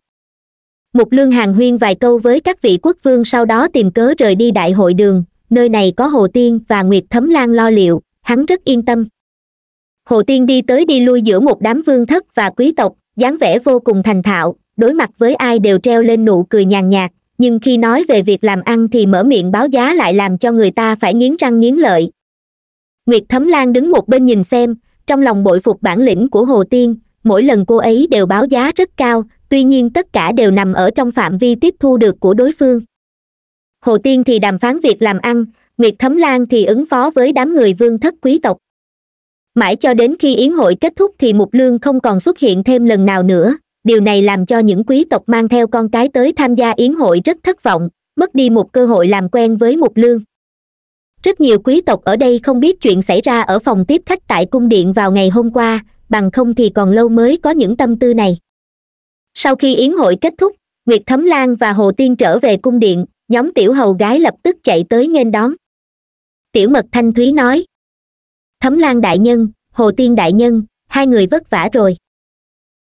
mục lương hàng huyên vài câu với các vị quốc vương sau đó tìm cớ rời đi đại hội đường nơi này có hồ tiên và nguyệt thấm lan lo liệu hắn rất yên tâm hồ tiên đi tới đi lui giữa một đám vương thất và quý tộc dáng vẻ vô cùng thành thạo đối mặt với ai đều treo lên nụ cười nhàn nhạt nhưng khi nói về việc làm ăn thì mở miệng báo giá lại làm cho người ta phải nghiến răng nghiến lợi nguyệt thấm lan đứng một bên nhìn xem trong lòng bội phục bản lĩnh của hồ tiên mỗi lần cô ấy đều báo giá rất cao tuy nhiên tất cả đều nằm ở trong phạm vi tiếp thu được của đối phương hồ tiên thì đàm phán việc làm ăn nguyệt thấm lan thì ứng phó với đám người vương thất quý tộc mãi cho đến khi yến hội kết thúc thì mục lương không còn xuất hiện thêm lần nào nữa điều này làm cho những quý tộc mang theo con cái tới tham gia yến hội rất thất vọng mất đi một cơ hội làm quen với mục lương rất nhiều quý tộc ở đây không biết chuyện xảy ra ở phòng tiếp khách tại cung điện vào ngày hôm qua bằng không thì còn lâu mới có những tâm tư này sau khi yến hội kết thúc nguyệt thấm lan và hồ tiên trở về cung điện nhóm tiểu hầu gái lập tức chạy tới nghênh đón tiểu mật thanh thúy nói thấm lan đại nhân hồ tiên đại nhân hai người vất vả rồi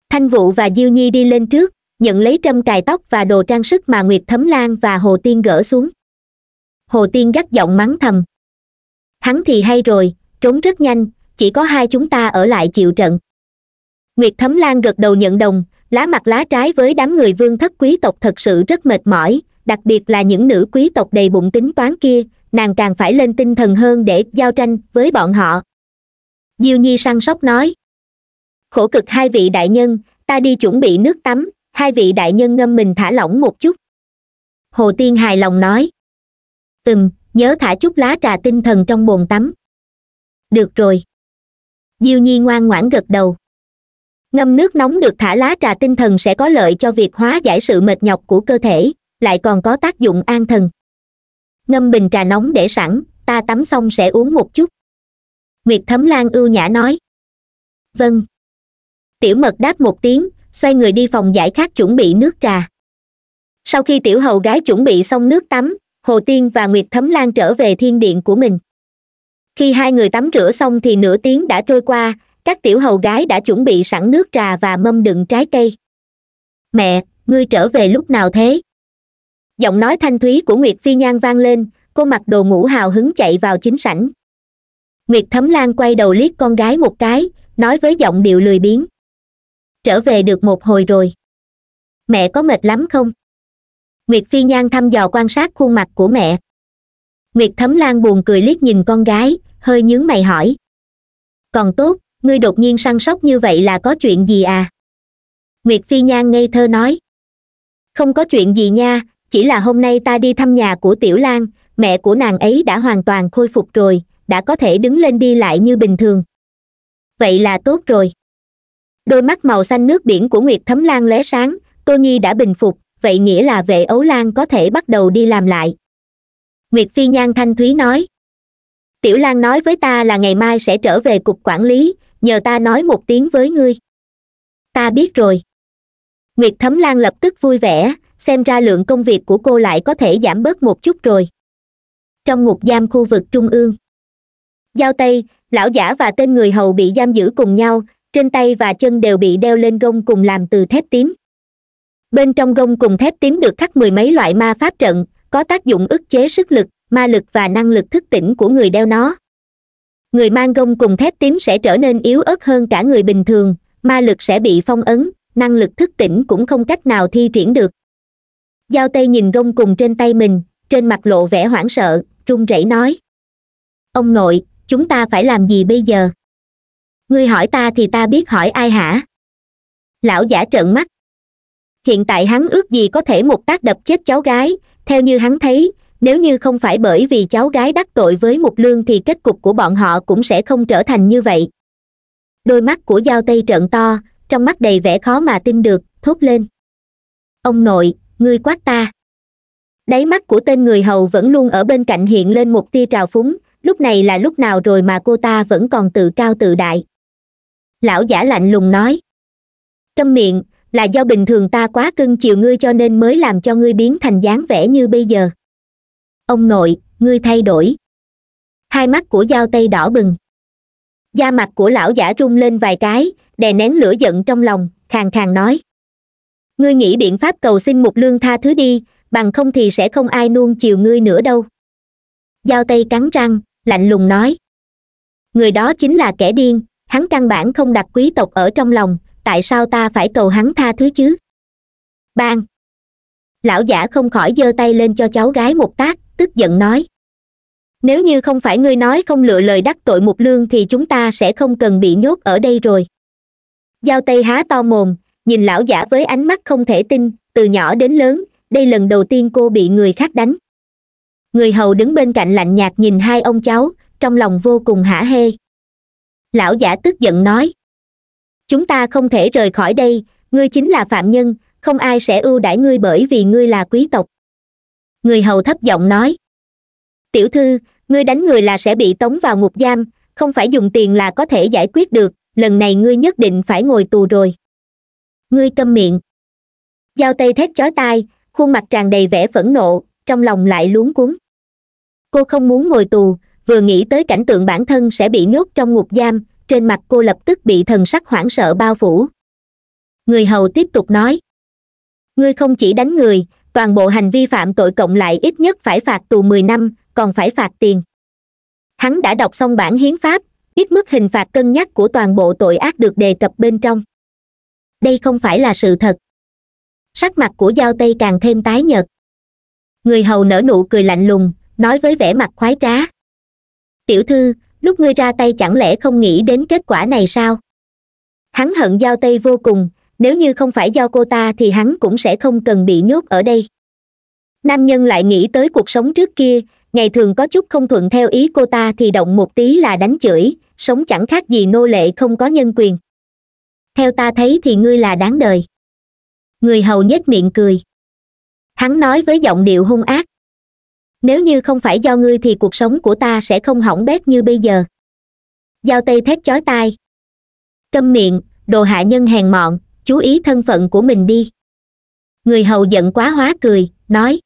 thanh vũ và diêu nhi đi lên trước nhận lấy trâm cài tóc và đồ trang sức mà nguyệt thấm lan và hồ tiên gỡ xuống hồ tiên gắt giọng mắng thầm hắn thì hay rồi trốn rất nhanh chỉ có hai chúng ta ở lại chịu trận nguyệt thấm lan gật đầu nhận đồng lá mặt lá trái với đám người vương thất quý tộc thật sự rất mệt mỏi đặc biệt là những nữ quý tộc đầy bụng tính toán kia nàng càng phải lên tinh thần hơn để giao tranh với bọn họ diêu nhi săn sóc nói khổ cực hai vị đại nhân ta đi chuẩn bị nước tắm hai vị đại nhân ngâm mình thả lỏng một chút hồ tiên hài lòng nói ừm nhớ thả chút lá trà tinh thần trong bồn tắm được rồi diêu nhi ngoan ngoãn gật đầu ngâm nước nóng được thả lá trà tinh thần sẽ có lợi cho việc hóa giải sự mệt nhọc của cơ thể lại còn có tác dụng an thần ngâm bình trà nóng để sẵn ta tắm xong sẽ uống một chút nguyệt thấm lan ưu nhã nói vâng tiểu mật đáp một tiếng xoay người đi phòng giải khát chuẩn bị nước trà sau khi tiểu hầu gái chuẩn bị xong nước tắm hồ tiên và nguyệt thấm lan trở về thiên điện của mình khi hai người tắm rửa xong thì nửa tiếng đã trôi qua các tiểu hầu gái đã chuẩn bị sẵn nước trà và mâm đựng trái cây mẹ ngươi trở về lúc nào thế giọng nói thanh thúy của nguyệt phi nhan vang lên cô mặc đồ ngủ hào hứng chạy vào chính sảnh nguyệt thấm lan quay đầu liếc con gái một cái nói với giọng điệu lười biếng trở về được một hồi rồi mẹ có mệt lắm không nguyệt phi nhan thăm dò quan sát khuôn mặt của mẹ nguyệt thấm lan buồn cười liếc nhìn con gái hơi nhướng mày hỏi còn tốt ngươi đột nhiên săn sóc như vậy là có chuyện gì à nguyệt phi nhan ngây thơ nói không có chuyện gì nha chỉ là hôm nay ta đi thăm nhà của tiểu lan mẹ của nàng ấy đã hoàn toàn khôi phục rồi đã có thể đứng lên đi lại như bình thường vậy là tốt rồi đôi mắt màu xanh nước biển của nguyệt thấm lan lóe sáng cô nhi đã bình phục vậy nghĩa là vệ ấu lan có thể bắt đầu đi làm lại nguyệt phi nhan thanh thúy nói tiểu lan nói với ta là ngày mai sẽ trở về cục quản lý nhờ ta nói một tiếng với ngươi ta biết rồi nguyệt thấm lan lập tức vui vẻ xem ra lượng công việc của cô lại có thể giảm bớt một chút rồi trong ngục giam khu vực trung ương giao tây lão giả và tên người hầu bị giam giữ cùng nhau trên tay và chân đều bị đeo lên gông cùng làm từ thép tím bên trong gông cùng thép tím được khắc mười mấy loại ma pháp trận có tác dụng ức chế sức lực ma lực và năng lực thức tỉnh của người đeo nó người mang gông cùng thép tím sẽ trở nên yếu ớt hơn cả người bình thường ma lực sẽ bị phong ấn năng lực thức tỉnh cũng không cách nào thi triển được giao tây nhìn gông cùng trên tay mình trên mặt lộ vẻ hoảng sợ run rẩy nói ông nội chúng ta phải làm gì bây giờ ngươi hỏi ta thì ta biết hỏi ai hả lão giả trợn mắt hiện tại hắn ước gì có thể một tác đập chết cháu gái theo như hắn thấy nếu như không phải bởi vì cháu gái đắc tội với một lương thì kết cục của bọn họ cũng sẽ không trở thành như vậy đôi mắt của giao tây trợn to trong mắt đầy vẻ khó mà tin được thốt lên ông nội ngươi quát ta đáy mắt của tên người hầu vẫn luôn ở bên cạnh hiện lên một tia trào phúng lúc này là lúc nào rồi mà cô ta vẫn còn tự cao tự đại lão giả lạnh lùng nói câm miệng là do bình thường ta quá cưng chiều ngươi cho nên mới làm cho ngươi biến thành dáng vẻ như bây giờ ông nội ngươi thay đổi hai mắt của dao tay đỏ bừng da mặt của lão giả rung lên vài cái đè nén lửa giận trong lòng khàn khàn nói ngươi nghĩ biện pháp cầu xin một lương tha thứ đi bằng không thì sẽ không ai nuông chiều ngươi nữa đâu giao tây cắn răng lạnh lùng nói người đó chính là kẻ điên hắn căn bản không đặt quý tộc ở trong lòng tại sao ta phải cầu hắn tha thứ chứ bang lão giả không khỏi giơ tay lên cho cháu gái một tác tức giận nói nếu như không phải ngươi nói không lựa lời đắc tội một lương thì chúng ta sẽ không cần bị nhốt ở đây rồi giao tây há to mồm nhìn lão giả với ánh mắt không thể tin từ nhỏ đến lớn đây lần đầu tiên cô bị người khác đánh người hầu đứng bên cạnh lạnh nhạt nhìn hai ông cháu trong lòng vô cùng hả hê lão giả tức giận nói chúng ta không thể rời khỏi đây ngươi chính là phạm nhân không ai sẽ ưu đãi ngươi bởi vì ngươi là quý tộc người hầu thấp giọng nói tiểu thư ngươi đánh người là sẽ bị tống vào ngục giam không phải dùng tiền là có thể giải quyết được lần này ngươi nhất định phải ngồi tù rồi ngươi câm miệng giao tây thét chói tai khuôn mặt tràn đầy vẻ phẫn nộ trong lòng lại luống cuống cô không muốn ngồi tù vừa nghĩ tới cảnh tượng bản thân sẽ bị nhốt trong ngục giam trên mặt cô lập tức bị thần sắc hoảng sợ bao phủ người hầu tiếp tục nói ngươi không chỉ đánh người toàn bộ hành vi phạm tội cộng lại ít nhất phải phạt tù mười năm còn phải phạt tiền hắn đã đọc xong bản hiến pháp ít mức hình phạt cân nhắc của toàn bộ tội ác được đề cập bên trong đây không phải là sự thật sắc mặt của giao tây càng thêm tái nhợt người hầu nở nụ cười lạnh lùng nói với vẻ mặt khoái trá tiểu thư lúc ngươi ra tay chẳng lẽ không nghĩ đến kết quả này sao hắn hận giao tây vô cùng nếu như không phải do cô ta thì hắn cũng sẽ không cần bị nhốt ở đây nam nhân lại nghĩ tới cuộc sống trước kia ngày thường có chút không thuận theo ý cô ta thì động một tí là đánh chửi sống chẳng khác gì nô lệ không có nhân quyền theo ta thấy thì ngươi là đáng đời người hầu nhếch miệng cười hắn nói với giọng điệu hung ác nếu như không phải do ngươi thì cuộc sống của ta sẽ không hỏng bét như bây giờ giao tây thét chói tai câm miệng đồ hạ nhân hèn mọn chú ý thân phận của mình đi người hầu giận quá hóa cười nói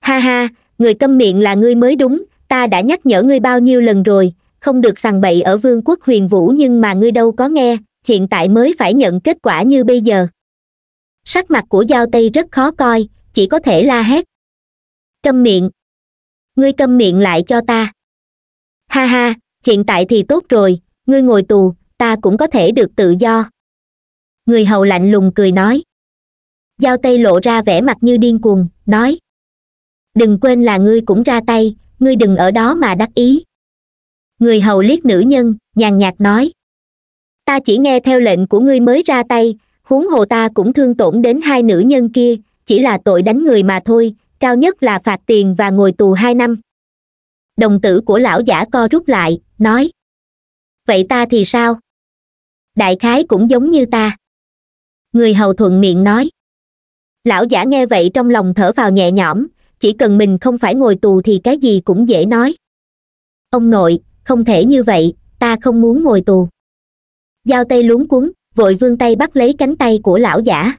ha ha người câm miệng là ngươi mới đúng ta đã nhắc nhở ngươi bao nhiêu lần rồi không được sằng bậy ở vương quốc huyền vũ nhưng mà ngươi đâu có nghe hiện tại mới phải nhận kết quả như bây giờ sắc mặt của giao tây rất khó coi chỉ có thể la hét câm miệng ngươi câm miệng lại cho ta ha ha hiện tại thì tốt rồi ngươi ngồi tù ta cũng có thể được tự do người hầu lạnh lùng cười nói giao tây lộ ra vẻ mặt như điên cuồng nói đừng quên là ngươi cũng ra tay ngươi đừng ở đó mà đắc ý người hầu liếc nữ nhân nhàn nhạt nói ta chỉ nghe theo lệnh của ngươi mới ra tay huống hồ ta cũng thương tổn đến hai nữ nhân kia chỉ là tội đánh người mà thôi cao nhất là phạt tiền và ngồi tù hai năm đồng tử của lão giả co rút lại nói vậy ta thì sao đại khái cũng giống như ta người hầu thuận miệng nói lão giả nghe vậy trong lòng thở vào nhẹ nhõm chỉ cần mình không phải ngồi tù thì cái gì cũng dễ nói ông nội không thể như vậy ta không muốn ngồi tù giao tây luống cuống vội vươn tay bắt lấy cánh tay của lão giả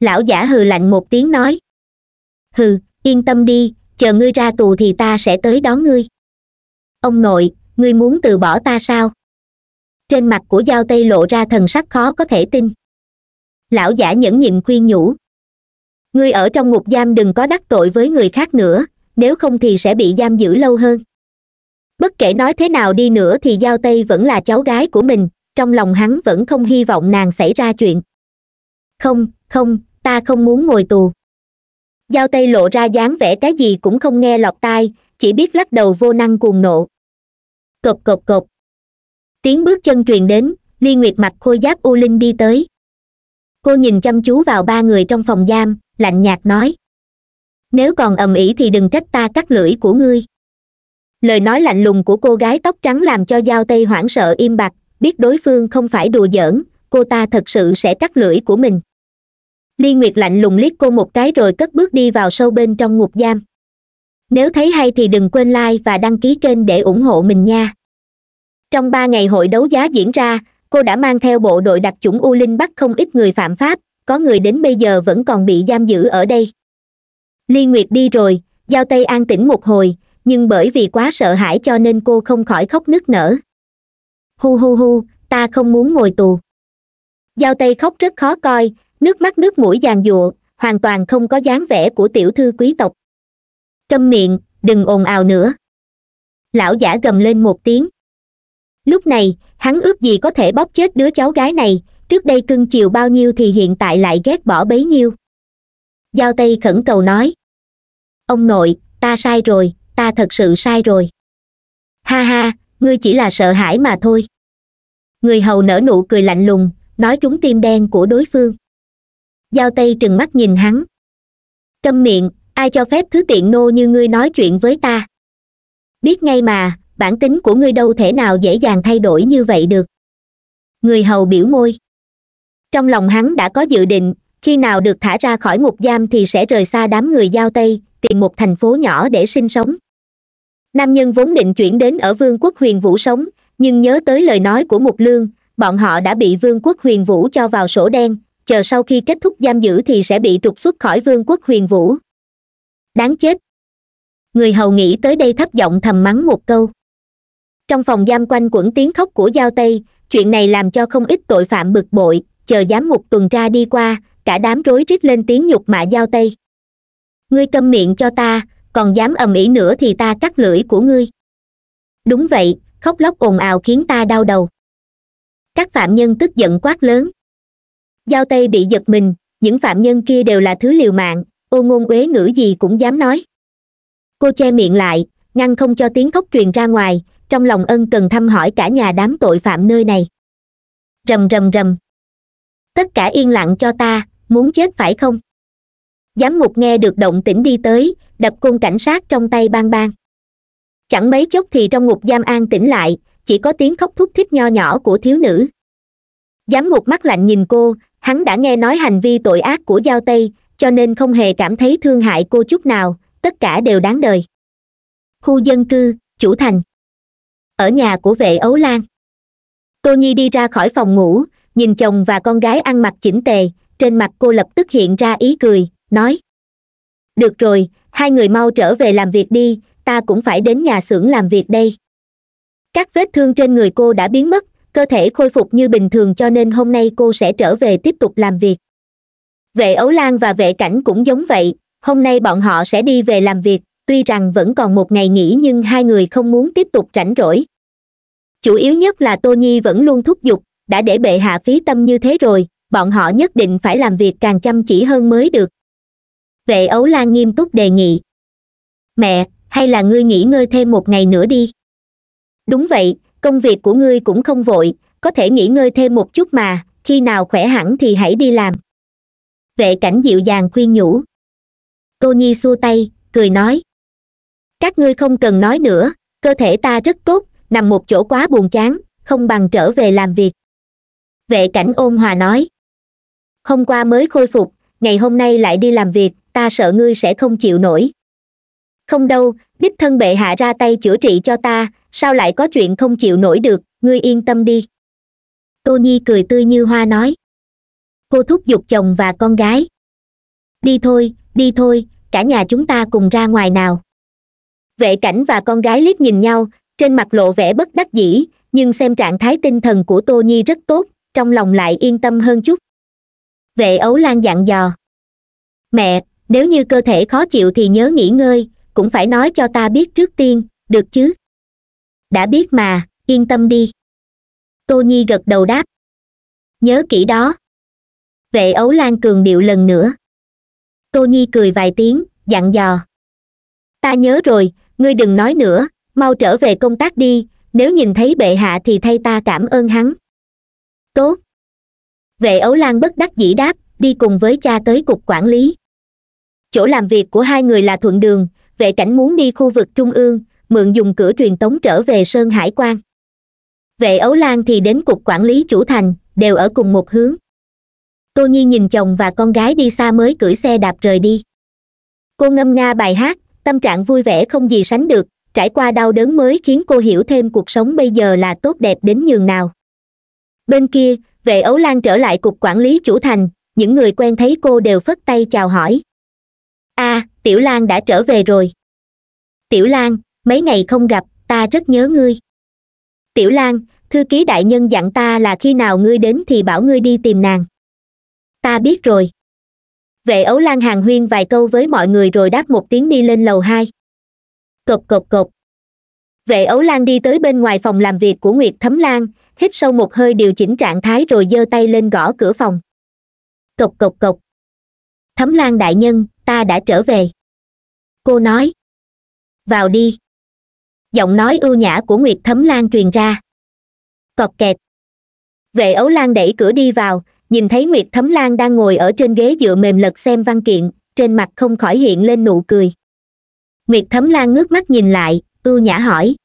lão giả hừ lạnh một tiếng nói hừ yên tâm đi chờ ngươi ra tù thì ta sẽ tới đón ngươi ông nội ngươi muốn từ bỏ ta sao trên mặt của giao tây lộ ra thần sắc khó có thể tin lão giả nhẫn nhịn khuyên nhủ ngươi ở trong ngục giam đừng có đắc tội với người khác nữa nếu không thì sẽ bị giam giữ lâu hơn bất kể nói thế nào đi nữa thì giao tây vẫn là cháu gái của mình trong lòng hắn vẫn không hy vọng nàng xảy ra chuyện không không ta không muốn ngồi tù giao tay lộ ra dáng vẻ cái gì cũng không nghe lọt tai chỉ biết lắc đầu vô năng cuồng nộ cộp cộp cộp tiếng bước chân truyền đến ly nguyệt mạch khôi giáp u linh đi tới cô nhìn chăm chú vào ba người trong phòng giam lạnh nhạt nói nếu còn ầm ĩ thì đừng trách ta cắt lưỡi của ngươi lời nói lạnh lùng của cô gái tóc trắng làm cho giao tây hoảng sợ im bặt biết đối phương không phải đùa giỡn cô ta thật sự sẽ cắt lưỡi của mình liên nguyệt lạnh lùng liếc cô một cái rồi cất bước đi vào sâu bên trong ngục giam nếu thấy hay thì đừng quên like và đăng ký kênh để ủng hộ mình nha trong ba ngày hội đấu giá diễn ra cô đã mang theo bộ đội đặc chủng u linh bắt không ít người phạm pháp có người đến bây giờ vẫn còn bị giam giữ ở đây liên nguyệt đi rồi giao tay an tĩnh một hồi nhưng bởi vì quá sợ hãi cho nên cô không khỏi khóc nức nở hu hu hu ta không muốn ngồi tù giao tây khóc rất khó coi nước mắt nước mũi giàn giụa hoàn toàn không có dáng vẻ của tiểu thư quý tộc câm miệng đừng ồn ào nữa lão giả gầm lên một tiếng lúc này hắn ước gì có thể bóp chết đứa cháu gái này trước đây cưng chiều bao nhiêu thì hiện tại lại ghét bỏ bấy nhiêu giao tây khẩn cầu nói ông nội ta sai rồi ta thật sự sai rồi ha ha ngươi chỉ là sợ hãi mà thôi người hầu nở nụ cười lạnh lùng nói trúng tim đen của đối phương giao tây trừng mắt nhìn hắn câm miệng ai cho phép thứ tiện nô như ngươi nói chuyện với ta biết ngay mà bản tính của ngươi đâu thể nào dễ dàng thay đổi như vậy được người hầu biểu môi trong lòng hắn đã có dự định khi nào được thả ra khỏi ngục giam thì sẽ rời xa đám người giao tây tìm một thành phố nhỏ để sinh sống nam nhân vốn định chuyển đến ở vương quốc huyền vũ sống nhưng nhớ tới lời nói của mục lương bọn họ đã bị vương quốc huyền vũ cho vào sổ đen chờ sau khi kết thúc giam giữ thì sẽ bị trục xuất khỏi vương quốc huyền vũ đáng chết người hầu nghĩ tới đây thấp giọng thầm mắng một câu trong phòng giam quanh quẩn tiếng khóc của giao tây chuyện này làm cho không ít tội phạm bực bội chờ giám mục tuần tra đi qua cả đám rối rít lên tiếng nhục mạ giao tây ngươi câm miệng cho ta còn dám ầm ĩ nữa thì ta cắt lưỡi của ngươi đúng vậy khóc lóc ồn ào khiến ta đau đầu các phạm nhân tức giận quát lớn giao tây bị giật mình những phạm nhân kia đều là thứ liều mạng ô ngôn uế ngữ gì cũng dám nói cô che miệng lại ngăn không cho tiếng khóc truyền ra ngoài trong lòng ân cần thăm hỏi cả nhà đám tội phạm nơi này rầm rầm rầm tất cả yên lặng cho ta muốn chết phải không giám mục nghe được động tĩnh đi tới đập côn cảnh sát trong tay bang bang chẳng mấy chốc thì trong ngục giam an tĩnh lại chỉ có tiếng khóc thút thít nho nhỏ của thiếu nữ giám mục mắt lạnh nhìn cô hắn đã nghe nói hành vi tội ác của giao tây cho nên không hề cảm thấy thương hại cô chút nào tất cả đều đáng đời khu dân cư chủ thành ở nhà của vệ ấu lan tô nhi đi ra khỏi phòng ngủ nhìn chồng và con gái ăn mặc chỉnh tề trên mặt cô lập tức hiện ra ý cười nói được rồi hai người mau trở về làm việc đi ta cũng phải đến nhà xưởng làm việc đây các vết thương trên người cô đã biến mất cơ thể khôi phục như bình thường cho nên hôm nay cô sẽ trở về tiếp tục làm việc vệ ấu lan và vệ cảnh cũng giống vậy hôm nay bọn họ sẽ đi về làm việc tuy rằng vẫn còn một ngày nghỉ nhưng hai người không muốn tiếp tục rảnh rỗi chủ yếu nhất là tô nhi vẫn luôn thúc giục đã để bệ hạ phí tâm như thế rồi bọn họ nhất định phải làm việc càng chăm chỉ hơn mới được vệ ấu lan nghiêm túc đề nghị mẹ hay là ngươi nghỉ ngơi thêm một ngày nữa đi đúng vậy công việc của ngươi cũng không vội có thể nghỉ ngơi thêm một chút mà khi nào khỏe hẳn thì hãy đi làm vệ cảnh dịu dàng khuyên nhủ cô nhi xua tay cười nói các ngươi không cần nói nữa cơ thể ta rất tốt nằm một chỗ quá buồn chán không bằng trở về làm việc vệ cảnh ôn hòa nói hôm qua mới khôi phục ngày hôm nay lại đi làm việc ta sợ ngươi sẽ không chịu nổi không đâu đích thân bệ hạ ra tay chữa trị cho ta sao lại có chuyện không chịu nổi được ngươi yên tâm đi tô nhi cười tươi như hoa nói cô thúc giục chồng và con gái đi thôi đi thôi cả nhà chúng ta cùng ra ngoài nào vệ cảnh và con gái liếc nhìn nhau trên mặt lộ vẻ bất đắc dĩ nhưng xem trạng thái tinh thần của tô nhi rất tốt trong lòng lại yên tâm hơn chút vệ ấu lan dặn dò mẹ nếu như cơ thể khó chịu thì nhớ nghỉ ngơi cũng phải nói cho ta biết trước tiên được chứ đã biết mà yên tâm đi tô nhi gật đầu đáp nhớ kỹ đó vệ ấu lan cường điệu lần nữa tô nhi cười vài tiếng dặn dò ta nhớ rồi ngươi đừng nói nữa mau trở về công tác đi nếu nhìn thấy bệ hạ thì thay ta cảm ơn hắn tốt vệ ấu lan bất đắc dĩ đáp đi cùng với cha tới cục quản lý chỗ làm việc của hai người là thuận đường vệ cảnh muốn đi khu vực trung ương mượn dùng cửa truyền tống trở về sơn hải quan vệ ấu lan thì đến cục quản lý chủ thành đều ở cùng một hướng tô nhi nhìn chồng và con gái đi xa mới cưỡi xe đạp rời đi cô ngâm nga bài hát tâm trạng vui vẻ không gì sánh được trải qua đau đớn mới khiến cô hiểu thêm cuộc sống bây giờ là tốt đẹp đến nhường nào bên kia vệ ấu lan trở lại cục quản lý chủ thành những người quen thấy cô đều phất tay chào hỏi a à, tiểu lan đã trở về rồi tiểu lan mấy ngày không gặp ta rất nhớ ngươi tiểu lan thư ký đại nhân dặn ta là khi nào ngươi đến thì bảo ngươi đi tìm nàng ta biết rồi vệ ấu lan hàng huyên vài câu với mọi người rồi đáp một tiếng đi lên lầu hai Cộc cộc cộc. vệ ấu lan đi tới bên ngoài phòng làm việc của nguyệt thấm lan hít sâu một hơi điều chỉnh trạng thái rồi giơ tay lên gõ cửa phòng cộc cộc cộc thấm lan đại nhân ta đã trở về cô nói vào đi giọng nói ưu nhã của nguyệt thấm lan truyền ra cọt kẹt vệ ấu lan đẩy cửa đi vào nhìn thấy nguyệt thấm lan đang ngồi ở trên ghế dựa mềm lật xem văn kiện trên mặt không khỏi hiện lên nụ cười nguyệt thấm lan ngước mắt nhìn lại ưu nhã hỏi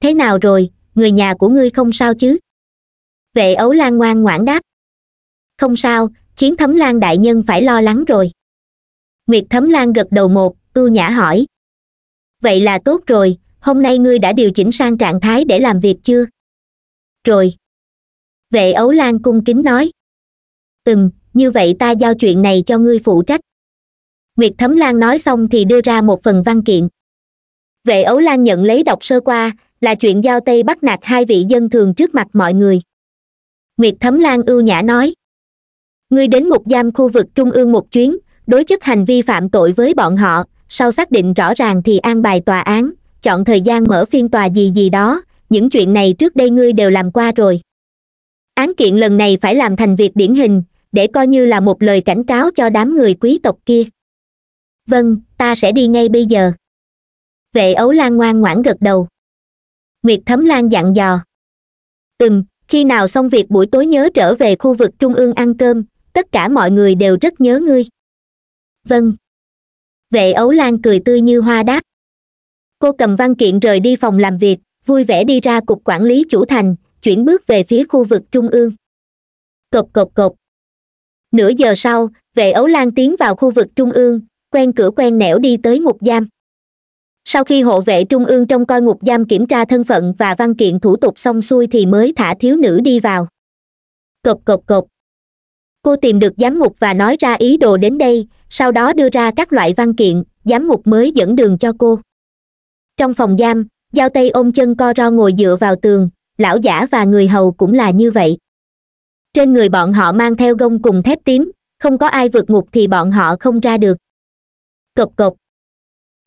thế nào rồi người nhà của ngươi không sao chứ vệ ấu lan ngoan ngoãn đáp không sao khiến thấm lan đại nhân phải lo lắng rồi nguyệt thấm lan gật đầu một ưu nhã hỏi vậy là tốt rồi hôm nay ngươi đã điều chỉnh sang trạng thái để làm việc chưa rồi vệ ấu lan cung kính nói ừm như vậy ta giao chuyện này cho ngươi phụ trách nguyệt thấm lan nói xong thì đưa ra một phần văn kiện vệ ấu lan nhận lấy đọc sơ qua là chuyện giao tây bắt nạt hai vị dân thường trước mặt mọi người nguyệt thấm lan ưu nhã nói ngươi đến một giam khu vực trung ương một chuyến đối chất hành vi phạm tội với bọn họ sau xác định rõ ràng thì an bài tòa án chọn thời gian mở phiên tòa gì gì đó những chuyện này trước đây ngươi đều làm qua rồi án kiện lần này phải làm thành việc điển hình để coi như là một lời cảnh cáo cho đám người quý tộc kia vâng ta sẽ đi ngay bây giờ vệ ấu lan ngoan ngoãn gật đầu nguyệt thấm lan dặn dò ừm khi nào xong việc buổi tối nhớ trở về khu vực trung ương ăn cơm tất cả mọi người đều rất nhớ ngươi vâng vệ ấu lan cười tươi như hoa đáp cô cầm văn kiện rời đi phòng làm việc vui vẻ đi ra cục quản lý chủ thành chuyển bước về phía khu vực trung ương cộc cộc cộc nửa giờ sau vệ ấu lan tiến vào khu vực trung ương quen cửa quen nẻo đi tới ngục giam sau khi hộ vệ trung ương trong coi ngục giam kiểm tra thân phận và văn kiện thủ tục xong xuôi thì mới thả thiếu nữ đi vào cộc cộc cộc cô tìm được giám mục và nói ra ý đồ đến đây sau đó đưa ra các loại văn kiện giám mục mới dẫn đường cho cô trong phòng giam giao tây ôm chân co ro ngồi dựa vào tường lão giả và người hầu cũng là như vậy trên người bọn họ mang theo gông cùng thép tím không có ai vượt ngục thì bọn họ không ra được cộc cộc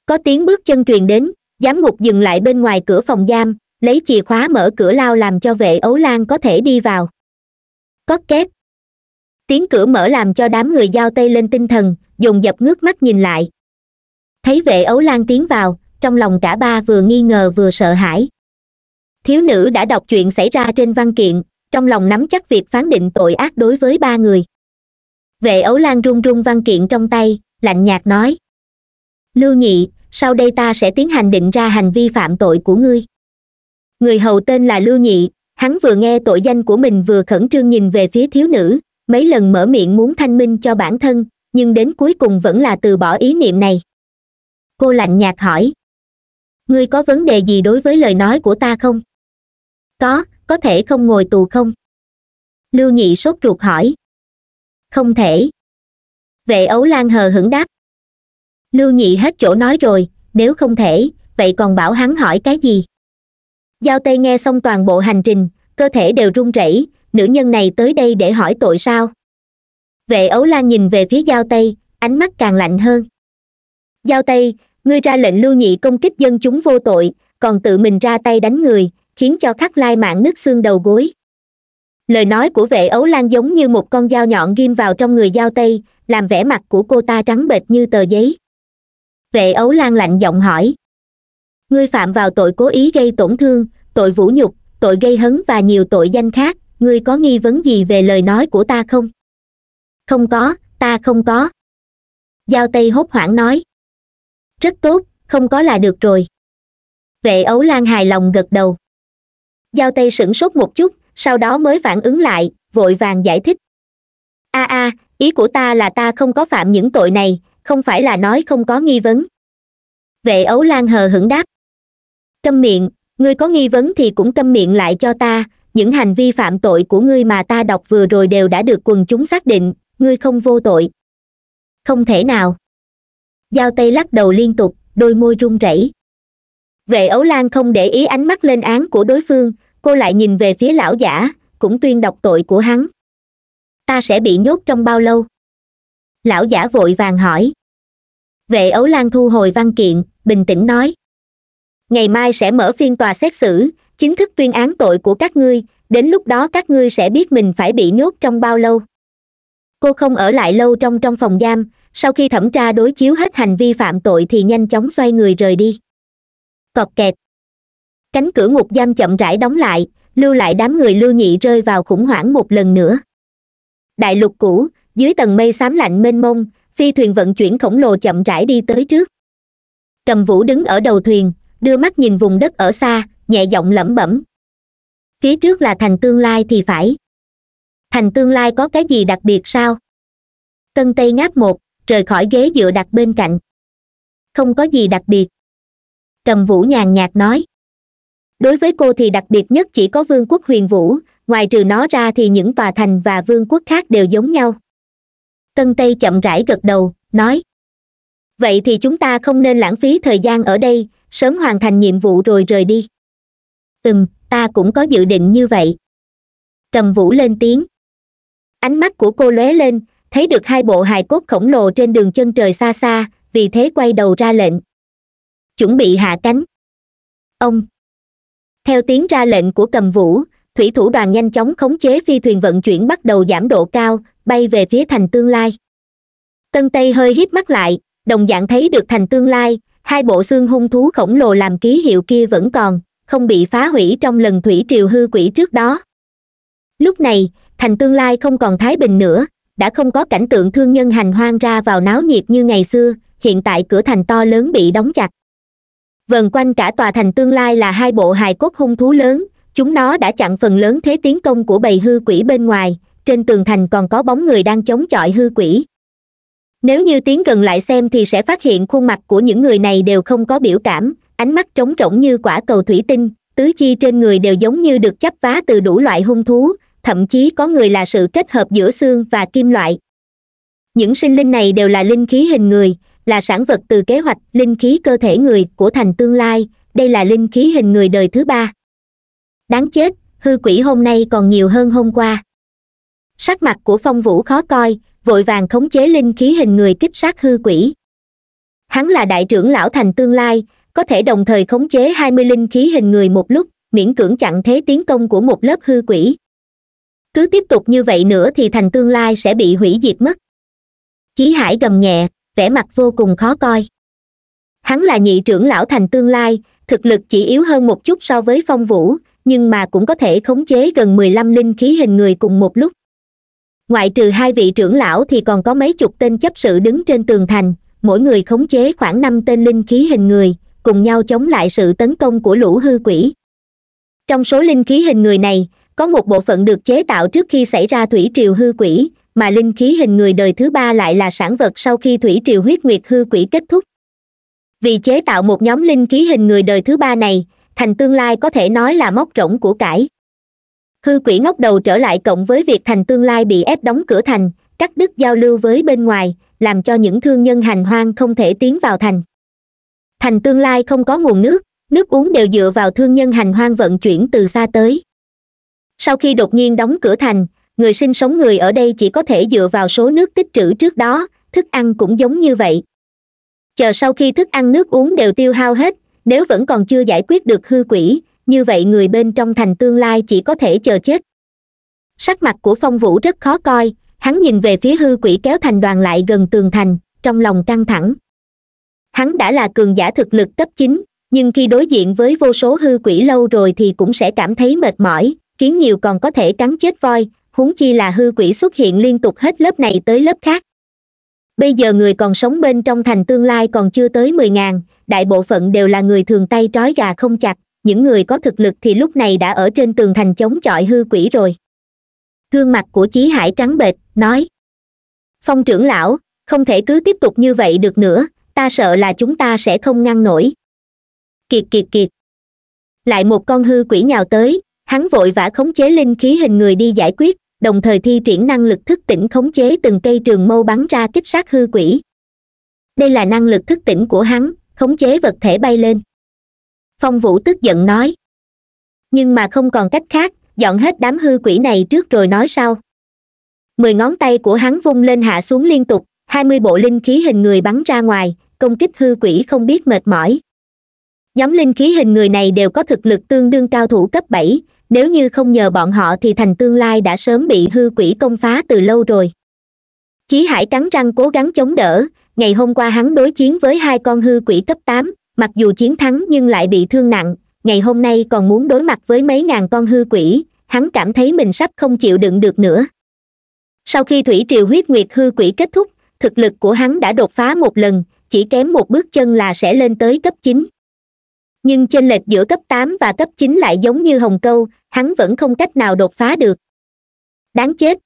có tiếng bước chân truyền đến giám ngục dừng lại bên ngoài cửa phòng giam lấy chìa khóa mở cửa lao làm cho vệ ấu lan có thể đi vào có kép tiếng cửa mở làm cho đám người giao tây lên tinh thần dùng dập ngước mắt nhìn lại thấy vệ ấu lan tiến vào trong lòng cả ba vừa nghi ngờ vừa sợ hãi thiếu nữ đã đọc chuyện xảy ra trên văn kiện trong lòng nắm chắc việc phán định tội ác đối với ba người vệ ấu lan run run văn kiện trong tay lạnh nhạt nói lưu nhị sau đây ta sẽ tiến hành định ra hành vi phạm tội của ngươi người hầu tên là lưu nhị hắn vừa nghe tội danh của mình vừa khẩn trương nhìn về phía thiếu nữ mấy lần mở miệng muốn thanh minh cho bản thân nhưng đến cuối cùng vẫn là từ bỏ ý niệm này cô lạnh nhạt hỏi ngươi có vấn đề gì đối với lời nói của ta không có có thể không ngồi tù không lưu nhị sốt ruột hỏi không thể vệ ấu lan hờ hững đáp lưu nhị hết chỗ nói rồi nếu không thể vậy còn bảo hắn hỏi cái gì giao tây nghe xong toàn bộ hành trình cơ thể đều run rẩy nữ nhân này tới đây để hỏi tội sao vệ ấu lan nhìn về phía giao tây ánh mắt càng lạnh hơn giao tây ngươi ra lệnh lưu nhị công kích dân chúng vô tội còn tự mình ra tay đánh người khiến cho khắc lai mạng nứt xương đầu gối lời nói của vệ ấu lan giống như một con dao nhọn ghim vào trong người giao tây làm vẻ mặt của cô ta trắng bệch như tờ giấy vệ ấu lan lạnh giọng hỏi ngươi phạm vào tội cố ý gây tổn thương tội vũ nhục tội gây hấn và nhiều tội danh khác ngươi có nghi vấn gì về lời nói của ta không không có ta không có giao tây hốt hoảng nói rất tốt không có là được rồi vệ ấu lan hài lòng gật đầu giao tây sửng sốt một chút sau đó mới phản ứng lại vội vàng giải thích a a ý của ta là ta không có phạm những tội này không phải là nói không có nghi vấn vệ ấu lan hờ hững đáp câm miệng ngươi có nghi vấn thì cũng câm miệng lại cho ta những hành vi phạm tội của ngươi mà ta đọc vừa rồi đều đã được quần chúng xác định ngươi không vô tội không thể nào giao tây lắc đầu liên tục đôi môi run rẩy vệ ấu lan không để ý ánh mắt lên án của đối phương cô lại nhìn về phía lão giả cũng tuyên đọc tội của hắn ta sẽ bị nhốt trong bao lâu lão giả vội vàng hỏi vệ ấu lan thu hồi văn kiện bình tĩnh nói ngày mai sẽ mở phiên tòa xét xử chính thức tuyên án tội của các ngươi đến lúc đó các ngươi sẽ biết mình phải bị nhốt trong bao lâu cô không ở lại lâu trong trong phòng giam sau khi thẩm tra đối chiếu hết hành vi phạm tội thì nhanh chóng xoay người rời đi cọt kẹt cánh cửa ngục giam chậm rãi đóng lại lưu lại đám người lưu nhị rơi vào khủng hoảng một lần nữa đại lục cũ dưới tầng mây xám lạnh mênh mông phi thuyền vận chuyển khổng lồ chậm rãi đi tới trước cầm vũ đứng ở đầu thuyền đưa mắt nhìn vùng đất ở xa nhẹ giọng lẩm bẩm phía trước là thành tương lai thì phải thành tương lai có cái gì đặc biệt sao tân tây ngáp một rời khỏi ghế dựa đặt bên cạnh không có gì đặc biệt cầm vũ nhàn nhạt nói đối với cô thì đặc biệt nhất chỉ có vương quốc huyền vũ ngoài trừ nó ra thì những tòa thành và vương quốc khác đều giống nhau tân tây chậm rãi gật đầu nói vậy thì chúng ta không nên lãng phí thời gian ở đây sớm hoàn thành nhiệm vụ rồi rời đi ừm ta cũng có dự định như vậy cầm vũ lên tiếng ánh mắt của cô lóe lên thấy được hai bộ hài cốt khổng lồ trên đường chân trời xa xa vì thế quay đầu ra lệnh chuẩn bị hạ cánh ông theo tiếng ra lệnh của cầm vũ thủy thủ đoàn nhanh chóng khống chế phi thuyền vận chuyển bắt đầu giảm độ cao bay về phía thành tương lai tân tây hơi híp mắt lại đồng dạng thấy được thành tương lai hai bộ xương hung thú khổng lồ làm ký hiệu kia vẫn còn không bị phá hủy trong lần thủy triều hư quỷ trước đó lúc này thành tương lai không còn thái bình nữa đã không có cảnh tượng thương nhân hành hoang ra vào náo nhiệt như ngày xưa hiện tại cửa thành to lớn bị đóng chặt vần quanh cả tòa thành tương lai là hai bộ hài cốt hung thú lớn chúng nó đã chặn phần lớn thế tiến công của bầy hư quỷ bên ngoài trên tường thành còn có bóng người đang chống chọi hư quỷ nếu như tiến gần lại xem thì sẽ phát hiện khuôn mặt của những người này đều không có biểu cảm ánh mắt trống rỗng như quả cầu thủy tinh tứ chi trên người đều giống như được chắp vá từ đủ loại hung thú thậm chí có người là sự kết hợp giữa xương và kim loại những sinh linh này đều là linh khí hình người là sản vật từ kế hoạch linh khí cơ thể người của thành tương lai đây là linh khí hình người đời thứ ba đáng chết hư quỷ hôm nay còn nhiều hơn hôm qua sắc mặt của phong vũ khó coi vội vàng khống chế linh khí hình người kích sát hư quỷ hắn là đại trưởng lão thành tương lai có thể đồng thời khống chế hai mươi linh khí hình người một lúc miễn cưỡng chặn thế tiến công của một lớp hư quỷ cứ tiếp tục như vậy nữa thì thành tương lai sẽ bị hủy diệt mất chí hải gầm nhẹ vẻ mặt vô cùng khó coi hắn là nhị trưởng lão thành tương lai thực lực chỉ yếu hơn một chút so với phong vũ nhưng mà cũng có thể khống chế gần mười lăm linh khí hình người cùng một lúc ngoại trừ hai vị trưởng lão thì còn có mấy chục tên chấp sự đứng trên tường thành mỗi người khống chế khoảng năm tên linh khí hình người cùng nhau chống lại sự tấn công của lũ hư quỷ trong số linh khí hình người này có một bộ phận được chế tạo trước khi xảy ra thủy triều hư quỷ mà linh khí hình người đời thứ ba lại là sản vật sau khi thủy triều huyết nguyệt hư quỷ kết thúc vì chế tạo một nhóm linh khí hình người đời thứ ba này thành tương lai có thể nói là móc rỗng của cải hư quỷ ngóc đầu trở lại cộng với việc thành tương lai bị ép đóng cửa thành cắt đứt giao lưu với bên ngoài làm cho những thương nhân hành hoang không thể tiến vào thành thành tương lai không có nguồn nước nước uống đều dựa vào thương nhân hành hoang vận chuyển từ xa tới sau khi đột nhiên đóng cửa thành người sinh sống người ở đây chỉ có thể dựa vào số nước tích trữ trước đó thức ăn cũng giống như vậy chờ sau khi thức ăn nước uống đều tiêu hao hết nếu vẫn còn chưa giải quyết được hư quỷ như vậy người bên trong thành tương lai chỉ có thể chờ chết sắc mặt của phong vũ rất khó coi hắn nhìn về phía hư quỷ kéo thành đoàn lại gần tường thành trong lòng căng thẳng hắn đã là cường giả thực lực cấp chín nhưng khi đối diện với vô số hư quỷ lâu rồi thì cũng sẽ cảm thấy mệt mỏi kiến nhiều còn có thể cắn chết voi huống chi là hư quỷ xuất hiện liên tục hết lớp này tới lớp khác bây giờ người còn sống bên trong thành tương lai còn chưa tới mười ngàn đại bộ phận đều là người thường tay trói gà không chặt những người có thực lực thì lúc này đã ở trên tường thành chống chọi hư quỷ rồi gương mặt của chí hải trắng bệch nói phong trưởng lão không thể cứ tiếp tục như vậy được nữa ta sợ là chúng ta sẽ không ngăn nổi kiệt kiệt kiệt lại một con hư quỷ nhào tới hắn vội vã khống chế linh khí hình người đi giải quyết đồng thời thi triển năng lực thức tỉnh khống chế từng cây trường mâu bắn ra kích sát hư quỷ đây là năng lực thức tỉnh của hắn khống chế vật thể bay lên phong vũ tức giận nói nhưng mà không còn cách khác dọn hết đám hư quỷ này trước rồi nói sau mười ngón tay của hắn vung lên hạ xuống liên tục hai mươi bộ linh khí hình người bắn ra ngoài công kích hư quỷ không biết mệt mỏi nhóm linh khí hình người này đều có thực lực tương đương cao thủ cấp bảy nếu như không nhờ bọn họ thì thành tương lai đã sớm bị hư quỷ công phá từ lâu rồi chí hải cắn răng cố gắng chống đỡ ngày hôm qua hắn đối chiến với hai con hư quỷ cấp tám mặc dù chiến thắng nhưng lại bị thương nặng ngày hôm nay còn muốn đối mặt với mấy ngàn con hư quỷ hắn cảm thấy mình sắp không chịu đựng được nữa sau khi thủy triều huyết nguyệt hư quỷ kết thúc thực lực của hắn đã đột phá một lần chỉ kém một bước chân là sẽ lên tới cấp chín nhưng chênh lệch giữa cấp tám và cấp chín lại giống như hồng câu hắn vẫn không cách nào đột phá được đáng chết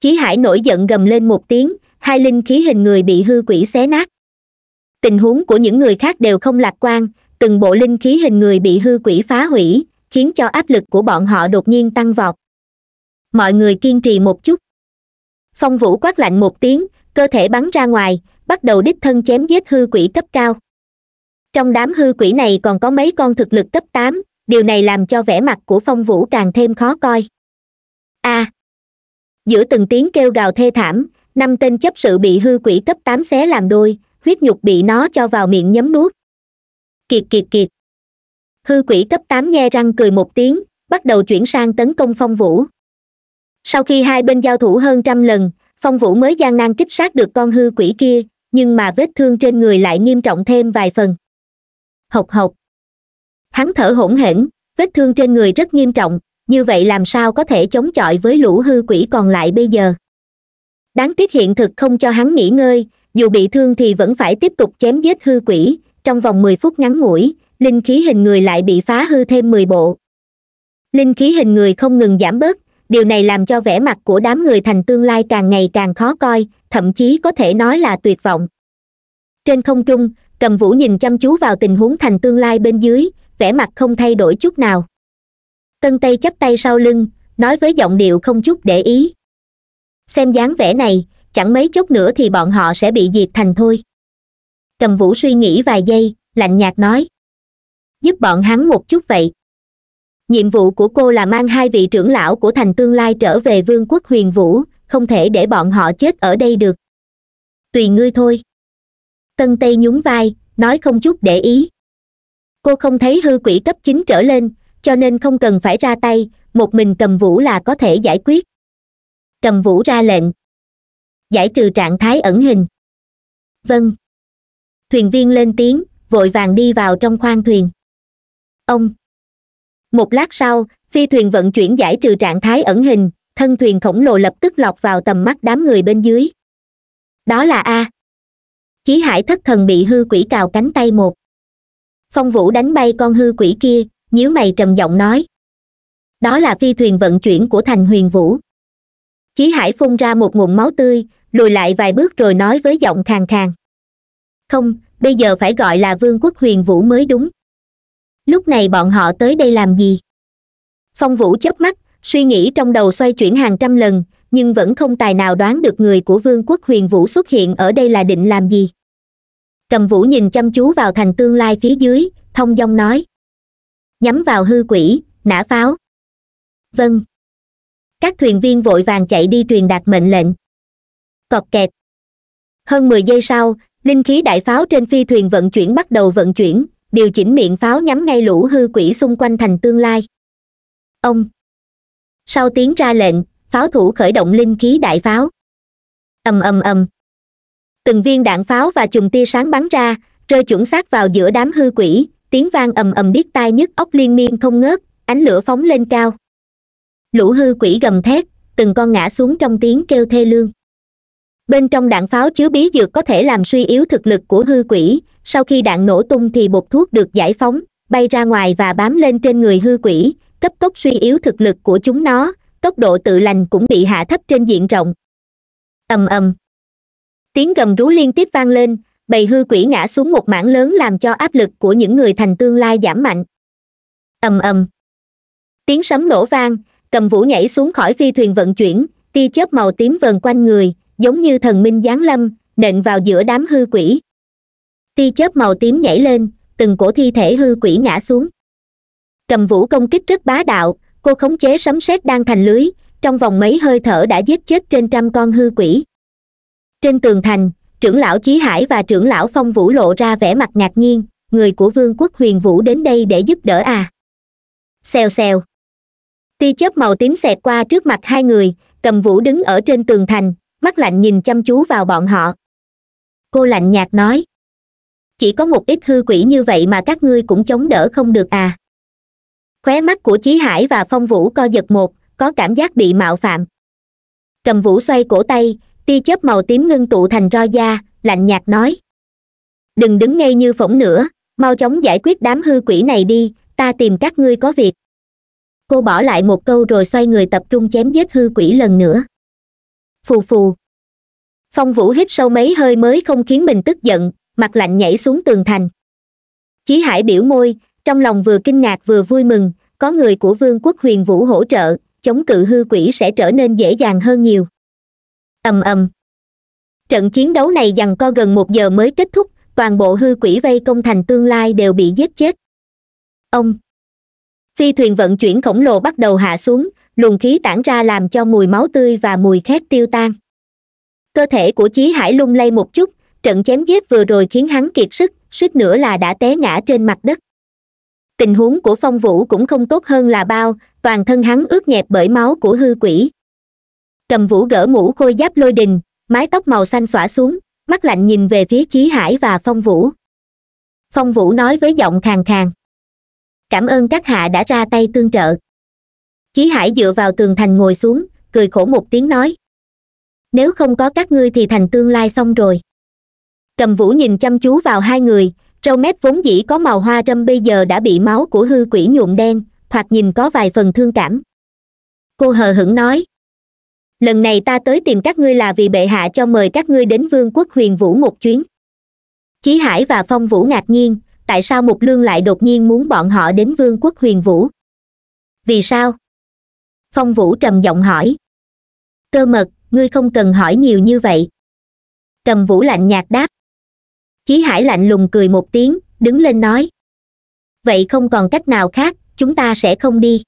chí hải nổi giận gầm lên một tiếng hai linh khí hình người bị hư quỷ xé nát tình huống của những người khác đều không lạc quan từng bộ linh khí hình người bị hư quỷ phá hủy khiến cho áp lực của bọn họ đột nhiên tăng vọt mọi người kiên trì một chút phong vũ quát lạnh một tiếng cơ thể bắn ra ngoài bắt đầu đích thân chém giết hư quỷ cấp cao trong đám hư quỷ này còn có mấy con thực lực cấp tám điều này làm cho vẻ mặt của phong vũ càng thêm khó coi a à, giữa từng tiếng kêu gào thê thảm năm tên chấp sự bị hư quỷ cấp tám xé làm đôi huyết nhục bị nó cho vào miệng nhấm nuốt kiệt kiệt kiệt hư quỷ cấp tám nghe răng cười một tiếng bắt đầu chuyển sang tấn công phong vũ sau khi hai bên giao thủ hơn trăm lần phong vũ mới gian nan kích sát được con hư quỷ kia nhưng mà vết thương trên người lại nghiêm trọng thêm vài phần hộc hộc hắn thở hổn hển vết thương trên người rất nghiêm trọng như vậy làm sao có thể chống chọi với lũ hư quỷ còn lại bây giờ đáng tiếc hiện thực không cho hắn nghỉ ngơi dù bị thương thì vẫn phải tiếp tục chém giết hư quỷ trong vòng mười phút ngắn ngủi linh khí hình người lại bị phá hư thêm mười bộ linh khí hình người không ngừng giảm bớt điều này làm cho vẻ mặt của đám người thành tương lai càng ngày càng khó coi thậm chí có thể nói là tuyệt vọng trên không trung cầm vũ nhìn chăm chú vào tình huống thành tương lai bên dưới vẻ mặt không thay đổi chút nào tân tây chắp tay sau lưng nói với giọng điệu không chút để ý xem dáng vẻ này chẳng mấy chốc nữa thì bọn họ sẽ bị diệt thành thôi cầm vũ suy nghĩ vài giây lạnh nhạt nói giúp bọn hắn một chút vậy nhiệm vụ của cô là mang hai vị trưởng lão của thành tương lai trở về vương quốc huyền vũ không thể để bọn họ chết ở đây được tùy ngươi thôi tân tây nhún vai nói không chút để ý cô không thấy hư quỷ cấp chín trở lên cho nên không cần phải ra tay một mình cầm vũ là có thể giải quyết cầm vũ ra lệnh giải trừ trạng thái ẩn hình vâng thuyền viên lên tiếng vội vàng đi vào trong khoang thuyền ông một lát sau phi thuyền vận chuyển giải trừ trạng thái ẩn hình thân thuyền khổng lồ lập tức lọt vào tầm mắt đám người bên dưới đó là a chí hải thất thần bị hư quỷ cào cánh tay một phong vũ đánh bay con hư quỷ kia nhíu mày trầm giọng nói đó là phi thuyền vận chuyển của thành huyền vũ chí hải phun ra một nguồn máu tươi lùi lại vài bước rồi nói với giọng khàn khàn không bây giờ phải gọi là vương quốc huyền vũ mới đúng lúc này bọn họ tới đây làm gì phong vũ chớp mắt suy nghĩ trong đầu xoay chuyển hàng trăm lần nhưng vẫn không tài nào đoán được người của vương quốc huyền vũ xuất hiện ở đây là định làm gì cầm vũ nhìn chăm chú vào thành tương lai phía dưới thông dong nói nhắm vào hư quỷ nã pháo vâng các thuyền viên vội vàng chạy đi truyền đạt mệnh lệnh cọt kẹt hơn mười giây sau linh khí đại pháo trên phi thuyền vận chuyển bắt đầu vận chuyển điều chỉnh miệng pháo nhắm ngay lũ hư quỷ xung quanh thành tương lai ông sau tiếng ra lệnh pháo thủ khởi động linh khí đại pháo ầm ầm ầm từng viên đạn pháo và chùm tia sáng bắn ra rơi chuẩn xác vào giữa đám hư quỷ tiếng vang ầm ầm điếc tai nhất ốc liên miên không ngớt ánh lửa phóng lên cao lũ hư quỷ gầm thét từng con ngã xuống trong tiếng kêu thê lương bên trong đạn pháo chứa bí dược có thể làm suy yếu thực lực của hư quỷ sau khi đạn nổ tung thì bột thuốc được giải phóng bay ra ngoài và bám lên trên người hư quỷ cấp tốc suy yếu thực lực của chúng nó tốc độ tự lành cũng bị hạ thấp trên diện rộng ầm ầm tiếng gầm rú liên tiếp vang lên bầy hư quỷ ngã xuống một mảng lớn làm cho áp lực của những người thành tương lai giảm mạnh ầm ầm tiếng sấm nổ vang cầm vũ nhảy xuống khỏi phi thuyền vận chuyển tia chớp màu tím vờn quanh người giống như thần minh giáng lâm nện vào giữa đám hư quỷ tia chớp màu tím nhảy lên từng cổ thi thể hư quỷ ngã xuống cầm vũ công kích rất bá đạo cô khống chế sấm sét đang thành lưới trong vòng mấy hơi thở đã giết chết trên trăm con hư quỷ trên tường thành trưởng lão chí hải và trưởng lão phong vũ lộ ra vẻ mặt ngạc nhiên người của vương quốc huyền vũ đến đây để giúp đỡ à xèo xèo tia chớp màu tím xẹt qua trước mặt hai người cầm vũ đứng ở trên tường thành mắt lạnh nhìn chăm chú vào bọn họ cô lạnh nhạt nói chỉ có một ít hư quỷ như vậy mà các ngươi cũng chống đỡ không được à khóe mắt của chí hải và phong vũ co giật một có cảm giác bị mạo phạm cầm vũ xoay cổ tay tia chớp màu tím ngưng tụ thành ro da lạnh nhạt nói đừng đứng ngay như phỏng nữa mau chóng giải quyết đám hư quỷ này đi ta tìm các ngươi có việc cô bỏ lại một câu rồi xoay người tập trung chém giết hư quỷ lần nữa phù phù phong vũ hít sâu mấy hơi mới không khiến mình tức giận mặt lạnh nhảy xuống tường thành chí hải biểu môi trong lòng vừa kinh ngạc vừa vui mừng có người của vương quốc huyền vũ hỗ trợ chống cự hư quỷ sẽ trở nên dễ dàng hơn nhiều ầm ầm trận chiến đấu này dằn co gần một giờ mới kết thúc toàn bộ hư quỷ vây công thành tương lai đều bị giết chết ông phi thuyền vận chuyển khổng lồ bắt đầu hạ xuống luồng khí tản ra làm cho mùi máu tươi và mùi khét tiêu tan cơ thể của chí hải lung lay một chút trận chém giết vừa rồi khiến hắn kiệt sức suýt nữa là đã té ngã trên mặt đất tình huống của phong vũ cũng không tốt hơn là bao toàn thân hắn ướt nhẹp bởi máu của hư quỷ cầm vũ gỡ mũ khôi giáp lôi đình mái tóc màu xanh xõa xuống mắt lạnh nhìn về phía chí hải và phong vũ phong vũ nói với giọng khàn khàn cảm ơn các hạ đã ra tay tương trợ chí hải dựa vào tường thành ngồi xuống cười khổ một tiếng nói nếu không có các ngươi thì thành tương lai xong rồi cầm vũ nhìn chăm chú vào hai người râu mép vốn dĩ có màu hoa râm bây giờ đã bị máu của hư quỷ nhuộm đen thoạt nhìn có vài phần thương cảm cô hờ hững nói lần này ta tới tìm các ngươi là vì bệ hạ cho mời các ngươi đến vương quốc huyền vũ một chuyến chí hải và phong vũ ngạc nhiên tại sao mục lương lại đột nhiên muốn bọn họ đến vương quốc huyền vũ vì sao phong vũ trầm giọng hỏi cơ mật ngươi không cần hỏi nhiều như vậy trầm vũ lạnh nhạt đáp chí hải lạnh lùng cười một tiếng đứng lên nói vậy không còn cách nào khác chúng ta sẽ không đi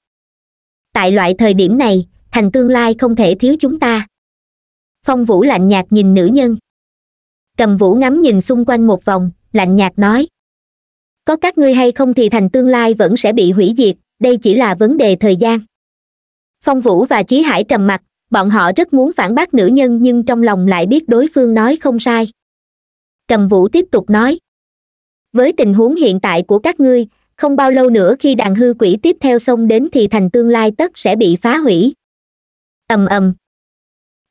tại loại thời điểm này thành tương lai không thể thiếu chúng ta phong vũ lạnh nhạt nhìn nữ nhân Cầm vũ ngắm nhìn xung quanh một vòng lạnh nhạt nói có các ngươi hay không thì thành tương lai vẫn sẽ bị hủy diệt đây chỉ là vấn đề thời gian phong vũ và chí hải trầm mặc bọn họ rất muốn phản bác nữ nhân nhưng trong lòng lại biết đối phương nói không sai cầm vũ tiếp tục nói với tình huống hiện tại của các ngươi không bao lâu nữa khi đàn hư quỷ tiếp theo xông đến thì thành tương lai tất sẽ bị phá hủy ầm ầm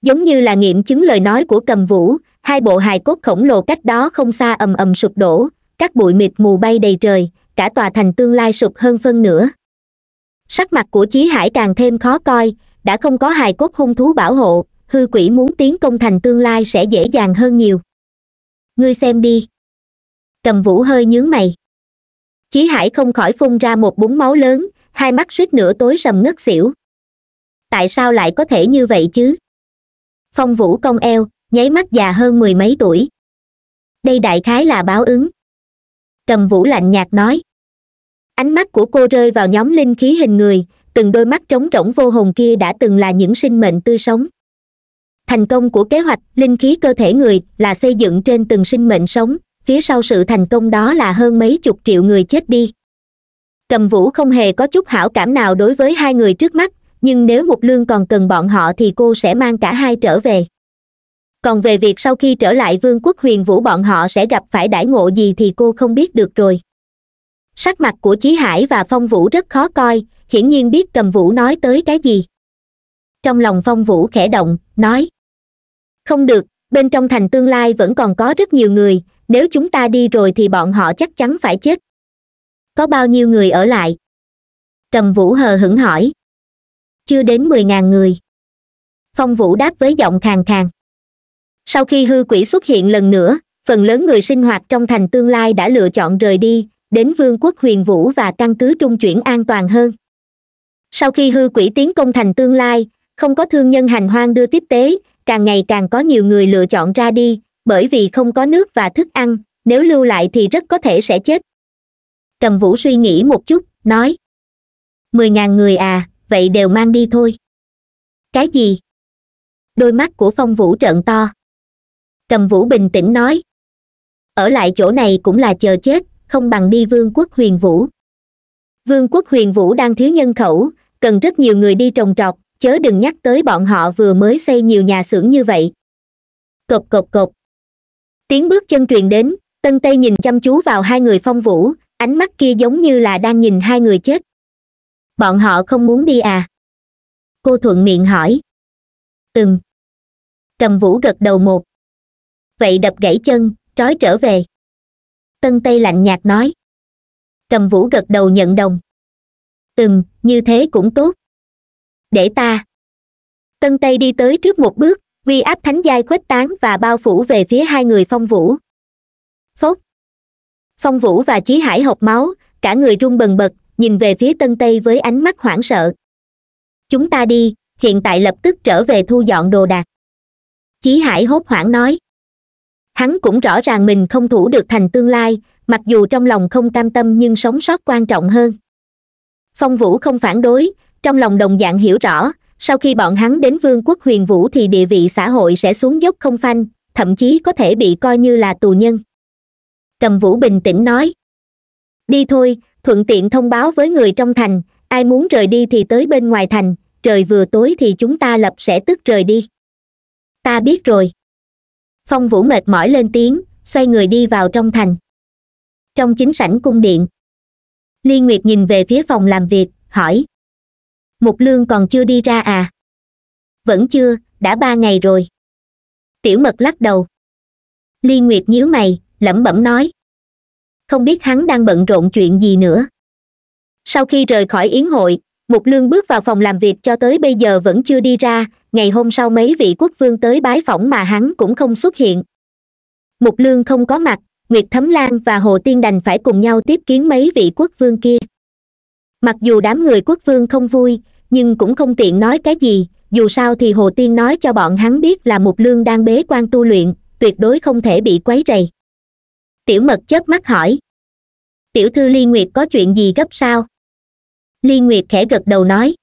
giống như là nghiệm chứng lời nói của cầm vũ hai bộ hài cốt khổng lồ cách đó không xa ầm ầm sụp đổ các bụi mịt mù bay đầy trời cả tòa thành tương lai sụp hơn phân nữa sắc mặt của chí hải càng thêm khó coi đã không có hài cốt hung thú bảo hộ hư quỷ muốn tiến công thành tương lai sẽ dễ dàng hơn nhiều ngươi xem đi cầm vũ hơi nhướng mày chí hải không khỏi phun ra một búng máu lớn hai mắt suýt nửa tối sầm ngất xỉu tại sao lại có thể như vậy chứ phong vũ công eo nháy mắt già hơn mười mấy tuổi đây đại khái là báo ứng cầm vũ lạnh nhạt nói ánh mắt của cô rơi vào nhóm linh khí hình người từng đôi mắt trống rỗng vô hồn kia đã từng là những sinh mệnh tươi sống thành công của kế hoạch linh khí cơ thể người là xây dựng trên từng sinh mệnh sống phía sau sự thành công đó là hơn mấy chục triệu người chết đi cầm vũ không hề có chút hảo cảm nào đối với hai người trước mắt nhưng nếu một lương còn cần bọn họ thì cô sẽ mang cả hai trở về còn về việc sau khi trở lại vương quốc huyền vũ bọn họ sẽ gặp phải đãi ngộ gì thì cô không biết được rồi sắc mặt của chí hải và phong vũ rất khó coi hiển nhiên biết cầm vũ nói tới cái gì trong lòng phong vũ khẽ động nói không được bên trong thành tương lai vẫn còn có rất nhiều người nếu chúng ta đi rồi thì bọn họ chắc chắn phải chết có bao nhiêu người ở lại cầm vũ hờ hững hỏi chưa đến mười ngàn người phong vũ đáp với giọng khàn khàn sau khi hư quỷ xuất hiện lần nữa phần lớn người sinh hoạt trong thành tương lai đã lựa chọn rời đi đến vương quốc huyền vũ và căn cứ trung chuyển an toàn hơn sau khi hư quỷ tiến công thành tương lai không có thương nhân hành hoang đưa tiếp tế càng ngày càng có nhiều người lựa chọn ra đi bởi vì không có nước và thức ăn nếu lưu lại thì rất có thể sẽ chết cầm vũ suy nghĩ một chút nói mười ngàn người à vậy đều mang đi thôi cái gì đôi mắt của phong vũ trợn to cầm vũ bình tĩnh nói ở lại chỗ này cũng là chờ chết không bằng đi vương quốc huyền vũ vương quốc huyền vũ đang thiếu nhân khẩu cần rất nhiều người đi trồng trọt chớ đừng nhắc tới bọn họ vừa mới xây nhiều nhà xưởng như vậy cộc cộc cộc tiếng bước chân truyền đến tân tây nhìn chăm chú vào hai người phong vũ ánh mắt kia giống như là đang nhìn hai người chết bọn họ không muốn đi à cô thuận miệng hỏi ừm cầm vũ gật đầu một vậy đập gãy chân trói trở về tân tây lạnh nhạt nói cầm vũ gật đầu nhận đồng ừm như thế cũng tốt để ta tân tây đi tới trước một bước vi áp thánh giai khuếch tán và bao phủ về phía hai người phong vũ phốc phong vũ và chí hải hộc máu cả người run bần bật nhìn về phía tân tây với ánh mắt hoảng sợ chúng ta đi hiện tại lập tức trở về thu dọn đồ đạc chí hải hốt hoảng nói hắn cũng rõ ràng mình không thủ được thành tương lai mặc dù trong lòng không cam tâm nhưng sống sót quan trọng hơn phong vũ không phản đối trong lòng đồng dạng hiểu rõ sau khi bọn hắn đến vương quốc huyền vũ thì địa vị xã hội sẽ xuống dốc không phanh thậm chí có thể bị coi như là tù nhân cầm vũ bình tĩnh nói đi thôi thuận tiện thông báo với người trong thành ai muốn rời đi thì tới bên ngoài thành trời vừa tối thì chúng ta lập sẽ tức rời đi ta biết rồi phong vũ mệt mỏi lên tiếng xoay người đi vào trong thành trong chính sảnh cung điện liên nguyệt nhìn về phía phòng làm việc hỏi mục lương còn chưa đi ra à vẫn chưa đã ba ngày rồi tiểu mật lắc đầu liên nguyệt nhíu mày lẩm bẩm nói không biết hắn đang bận rộn chuyện gì nữa sau khi rời khỏi yến hội mục lương bước vào phòng làm việc cho tới bây giờ vẫn chưa đi ra ngày hôm sau mấy vị quốc vương tới bái phỏng mà hắn cũng không xuất hiện mục lương không có mặt nguyệt thấm lan và hồ tiên đành phải cùng nhau tiếp kiến mấy vị quốc vương kia mặc dù đám người quốc vương không vui nhưng cũng không tiện nói cái gì dù sao thì hồ tiên nói cho bọn hắn biết là mục lương đang bế quan tu luyện tuyệt đối không thể bị quấy rầy tiểu mật chớp mắt hỏi tiểu thư ly nguyệt có chuyện gì gấp sao liên nguyệt khẽ gật đầu nói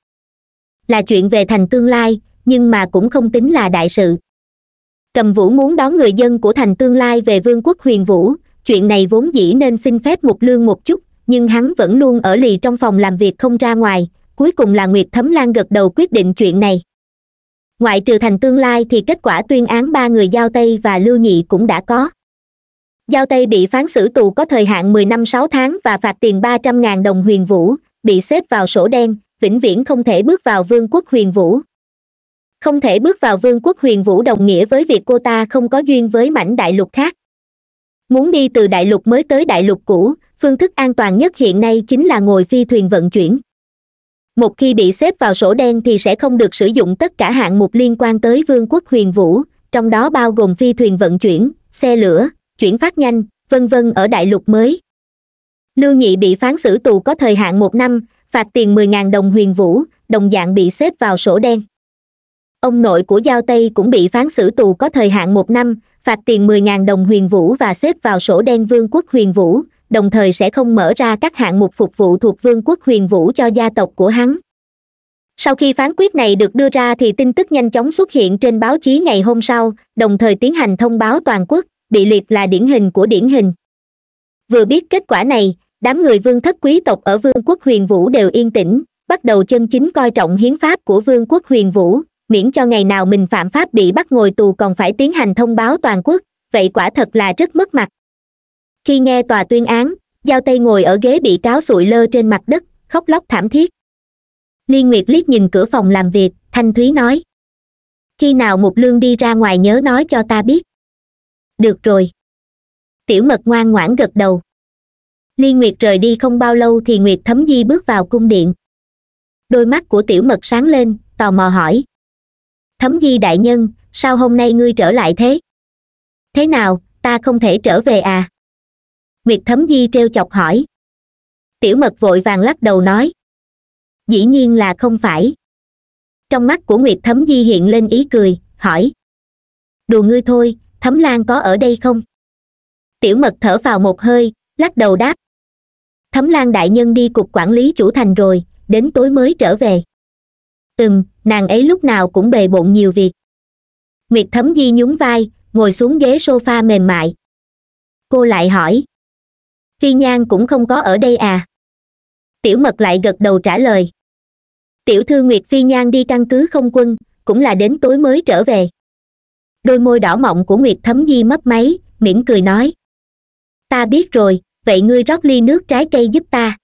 là chuyện về thành tương lai nhưng mà cũng không tính là đại sự cầm vũ muốn đón người dân của thành tương lai về vương quốc huyền vũ chuyện này vốn dĩ nên xin phép một lương một chút nhưng hắn vẫn luôn ở lì trong phòng làm việc không ra ngoài cuối cùng là nguyệt thấm lan gật đầu quyết định chuyện này ngoại trừ thành tương lai thì kết quả tuyên án ba người giao tây và lưu nhị cũng đã có giao tây bị phán xử tù có thời hạn mười năm sáu tháng và phạt tiền ba trăm ngàn đồng huyền vũ bị xếp vào sổ đen vĩnh viễn không thể bước vào vương quốc huyền vũ không thể bước vào vương quốc huyền vũ đồng nghĩa với việc cô ta không có duyên với mảnh đại lục khác muốn đi từ đại lục mới tới đại lục cũ phương thức an toàn nhất hiện nay chính là ngồi phi thuyền vận chuyển một khi bị xếp vào sổ đen thì sẽ không được sử dụng tất cả hạng mục liên quan tới vương quốc huyền vũ trong đó bao gồm phi thuyền vận chuyển xe lửa chuyển phát nhanh vân vân ở đại lục mới lưu nhị bị phán xử tù có thời hạn một năm phạt tiền 10.000 đồng huyền vũ đồng dạng bị xếp vào sổ đen ông nội của giao tây cũng bị phán xử tù có thời hạn một năm phạt tiền 10.000 đồng huyền vũ và xếp vào sổ đen vương quốc huyền vũ đồng thời sẽ không mở ra các hạng mục phục vụ thuộc vương quốc huyền vũ cho gia tộc của hắn sau khi phán quyết này được đưa ra thì tin tức nhanh chóng xuất hiện trên báo chí ngày hôm sau đồng thời tiến hành thông báo toàn quốc bị liệt là điển hình của điển hình vừa biết kết quả này đám người vương thất quý tộc ở vương quốc huyền vũ đều yên tĩnh bắt đầu chân chính coi trọng hiến pháp của vương quốc huyền vũ miễn cho ngày nào mình phạm pháp bị bắt ngồi tù còn phải tiến hành thông báo toàn quốc vậy quả thật là rất mất mặt khi nghe tòa tuyên án giao tây ngồi ở ghế bị cáo sụi lơ trên mặt đất khóc lóc thảm thiết liên nguyệt liếc nhìn cửa phòng làm việc thanh thúy nói khi nào mục lương đi ra ngoài nhớ nói cho ta biết được rồi tiểu mật ngoan ngoãn gật đầu liên nguyệt rời đi không bao lâu thì nguyệt thấm di bước vào cung điện đôi mắt của tiểu mật sáng lên tò mò hỏi thấm di đại nhân sao hôm nay ngươi trở lại thế thế nào ta không thể trở về à nguyệt thấm di treo chọc hỏi tiểu mật vội vàng lắc đầu nói dĩ nhiên là không phải trong mắt của nguyệt thấm di hiện lên ý cười hỏi đùa ngươi thôi thấm lan có ở đây không tiểu mật thở vào một hơi lắc đầu đáp thấm lan đại nhân đi cục quản lý chủ thành rồi đến tối mới trở về ừm nàng ấy lúc nào cũng bề bộn nhiều việc nguyệt thấm di nhún vai ngồi xuống ghế sofa mềm mại cô lại hỏi phi nhan cũng không có ở đây à tiểu mật lại gật đầu trả lời tiểu thư nguyệt phi nhan đi căn cứ không quân cũng là đến tối mới trở về đôi môi đỏ mọng của nguyệt thấm di mấp máy mỉm cười nói ta biết rồi vậy ngươi rót ly nước trái cây giúp ta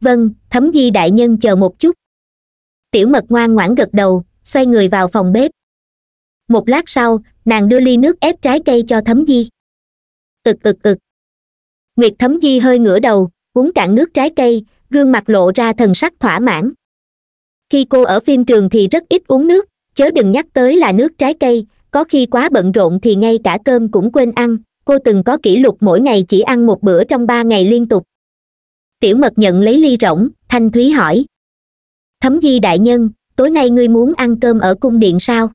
vâng thấm di đại nhân chờ một chút tiểu mật ngoan ngoãn gật đầu xoay người vào phòng bếp một lát sau nàng đưa ly nước ép trái cây cho thấm di ực ực ực nguyệt thấm di hơi ngửa đầu uống cạn nước trái cây gương mặt lộ ra thần sắc thỏa mãn khi cô ở phim trường thì rất ít uống nước chớ đừng nhắc tới là nước trái cây có khi quá bận rộn thì ngay cả cơm cũng quên ăn cô từng có kỷ lục mỗi ngày chỉ ăn một bữa trong ba ngày liên tục tiểu mật nhận lấy ly rỗng thanh thúy hỏi thấm di đại nhân tối nay ngươi muốn ăn cơm ở cung điện sao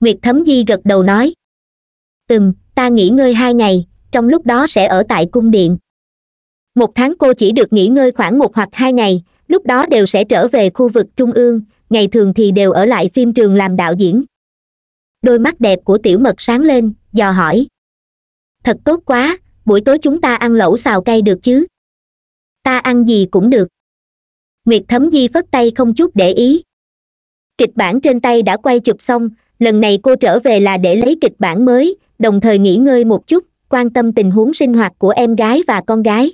nguyệt thấm di gật đầu nói ừm ta nghỉ ngơi hai ngày trong lúc đó sẽ ở tại cung điện một tháng cô chỉ được nghỉ ngơi khoảng một hoặc hai ngày lúc đó đều sẽ trở về khu vực trung ương ngày thường thì đều ở lại phim trường làm đạo diễn đôi mắt đẹp của tiểu mật sáng lên dò hỏi thật tốt quá buổi tối chúng ta ăn lẩu xào cay được chứ ta ăn gì cũng được nguyệt thấm di phất tay không chút để ý kịch bản trên tay đã quay chụp xong lần này cô trở về là để lấy kịch bản mới đồng thời nghỉ ngơi một chút quan tâm tình huống sinh hoạt của em gái và con gái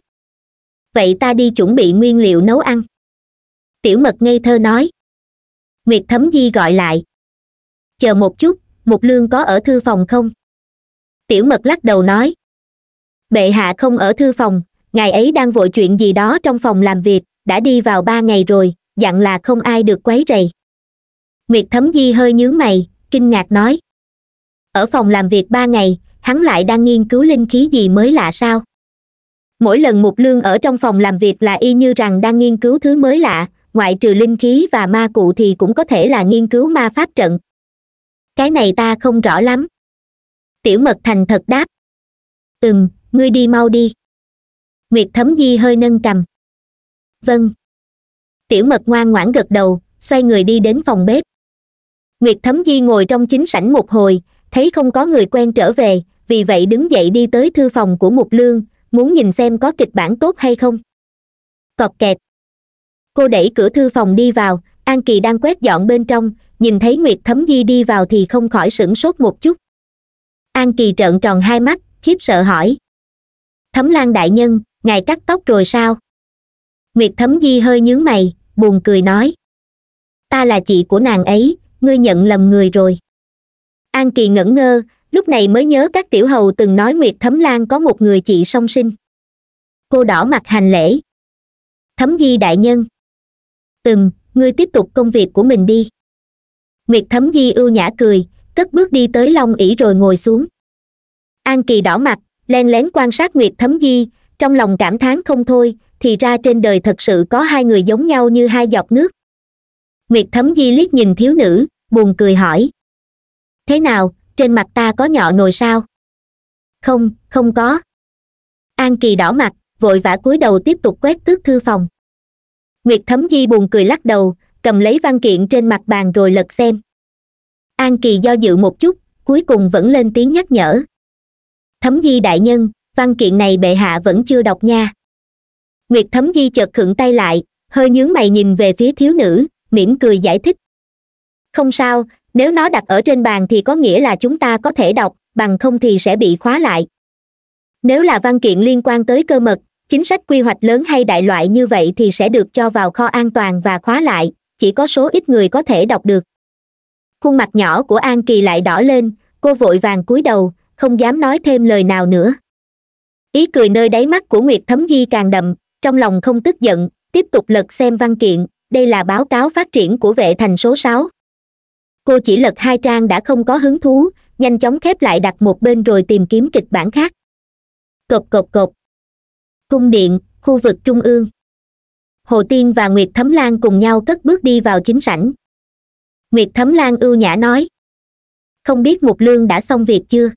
vậy ta đi chuẩn bị nguyên liệu nấu ăn tiểu mật ngây thơ nói nguyệt thấm di gọi lại chờ một chút mục lương có ở thư phòng không tiểu mật lắc đầu nói bệ hạ không ở thư phòng ngài ấy đang vội chuyện gì đó trong phòng làm việc đã đi vào ba ngày rồi dặn là không ai được quấy rầy nguyệt thấm di hơi nhướng mày kinh ngạc nói ở phòng làm việc ba ngày hắn lại đang nghiên cứu linh khí gì mới lạ sao mỗi lần mục lương ở trong phòng làm việc là y như rằng đang nghiên cứu thứ mới lạ ngoại trừ linh khí và ma cụ thì cũng có thể là nghiên cứu ma pháp trận cái này ta không rõ lắm tiểu mật thành thật đáp ừm ngươi đi mau đi nguyệt thấm di hơi nâng cầm vâng tiểu mật ngoan ngoãn gật đầu xoay người đi đến phòng bếp nguyệt thấm di ngồi trong chính sảnh một hồi thấy không có người quen trở về vì vậy đứng dậy đi tới thư phòng của mục lương muốn nhìn xem có kịch bản tốt hay không cọt kẹt cô đẩy cửa thư phòng đi vào an kỳ đang quét dọn bên trong nhìn thấy nguyệt thấm di đi vào thì không khỏi sửng sốt một chút an kỳ trợn tròn hai mắt khiếp sợ hỏi thấm lan đại nhân ngài cắt tóc rồi sao nguyệt thấm di hơi nhướng mày buồn cười nói ta là chị của nàng ấy ngươi nhận lầm người rồi an kỳ ngẩn ngơ lúc này mới nhớ các tiểu hầu từng nói nguyệt thấm lan có một người chị song sinh cô đỏ mặt hành lễ thấm di đại nhân từng ngươi tiếp tục công việc của mình đi nguyệt thấm di ưu nhã cười cất bước đi tới long ỷ rồi ngồi xuống an kỳ đỏ mặt len lén quan sát nguyệt thấm di trong lòng cảm thán không thôi thì ra trên đời thật sự có hai người giống nhau như hai giọt nước nguyệt thấm di liếc nhìn thiếu nữ buồn cười hỏi thế nào trên mặt ta có nhọ nồi sao không không có an kỳ đỏ mặt vội vã cúi đầu tiếp tục quét tước thư phòng nguyệt thấm di buồn cười lắc đầu cầm lấy văn kiện trên mặt bàn rồi lật xem an kỳ do dự một chút cuối cùng vẫn lên tiếng nhắc nhở thấm di đại nhân văn kiện này bệ hạ vẫn chưa đọc nha nguyệt thấm di chợt khựng tay lại hơi nhướng mày nhìn về phía thiếu nữ mỉm cười giải thích không sao nếu nó đặt ở trên bàn thì có nghĩa là chúng ta có thể đọc bằng không thì sẽ bị khóa lại nếu là văn kiện liên quan tới cơ mật chính sách quy hoạch lớn hay đại loại như vậy thì sẽ được cho vào kho an toàn và khóa lại chỉ có số ít người có thể đọc được khuôn mặt nhỏ của an kỳ lại đỏ lên cô vội vàng cúi đầu không dám nói thêm lời nào nữa ý cười nơi đáy mắt của nguyệt thấm di càng đậm trong lòng không tức giận tiếp tục lật xem văn kiện đây là báo cáo phát triển của vệ thành số sáu cô chỉ lật hai trang đã không có hứng thú nhanh chóng khép lại đặt một bên rồi tìm kiếm kịch bản khác cộp cộp cộp cung điện khu vực trung ương hồ tiên và nguyệt thấm lan cùng nhau cất bước đi vào chính sảnh nguyệt thấm lan ưu nhã nói không biết mục lương đã xong việc chưa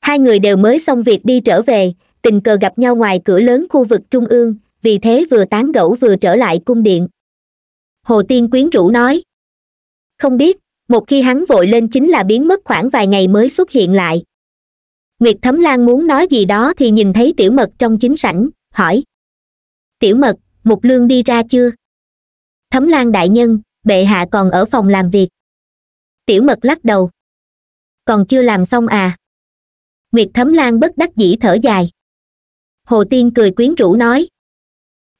hai người đều mới xong việc đi trở về tình cờ gặp nhau ngoài cửa lớn khu vực trung ương vì thế vừa tán gẫu vừa trở lại cung điện hồ tiên quyến rũ nói không biết một khi hắn vội lên chính là biến mất khoảng vài ngày mới xuất hiện lại nguyệt thấm lan muốn nói gì đó thì nhìn thấy tiểu mật trong chính sảnh hỏi tiểu mật mục lương đi ra chưa thấm lan đại nhân bệ hạ còn ở phòng làm việc tiểu mật lắc đầu còn chưa làm xong à nguyệt thấm lan bất đắc dĩ thở dài hồ tiên cười quyến rũ nói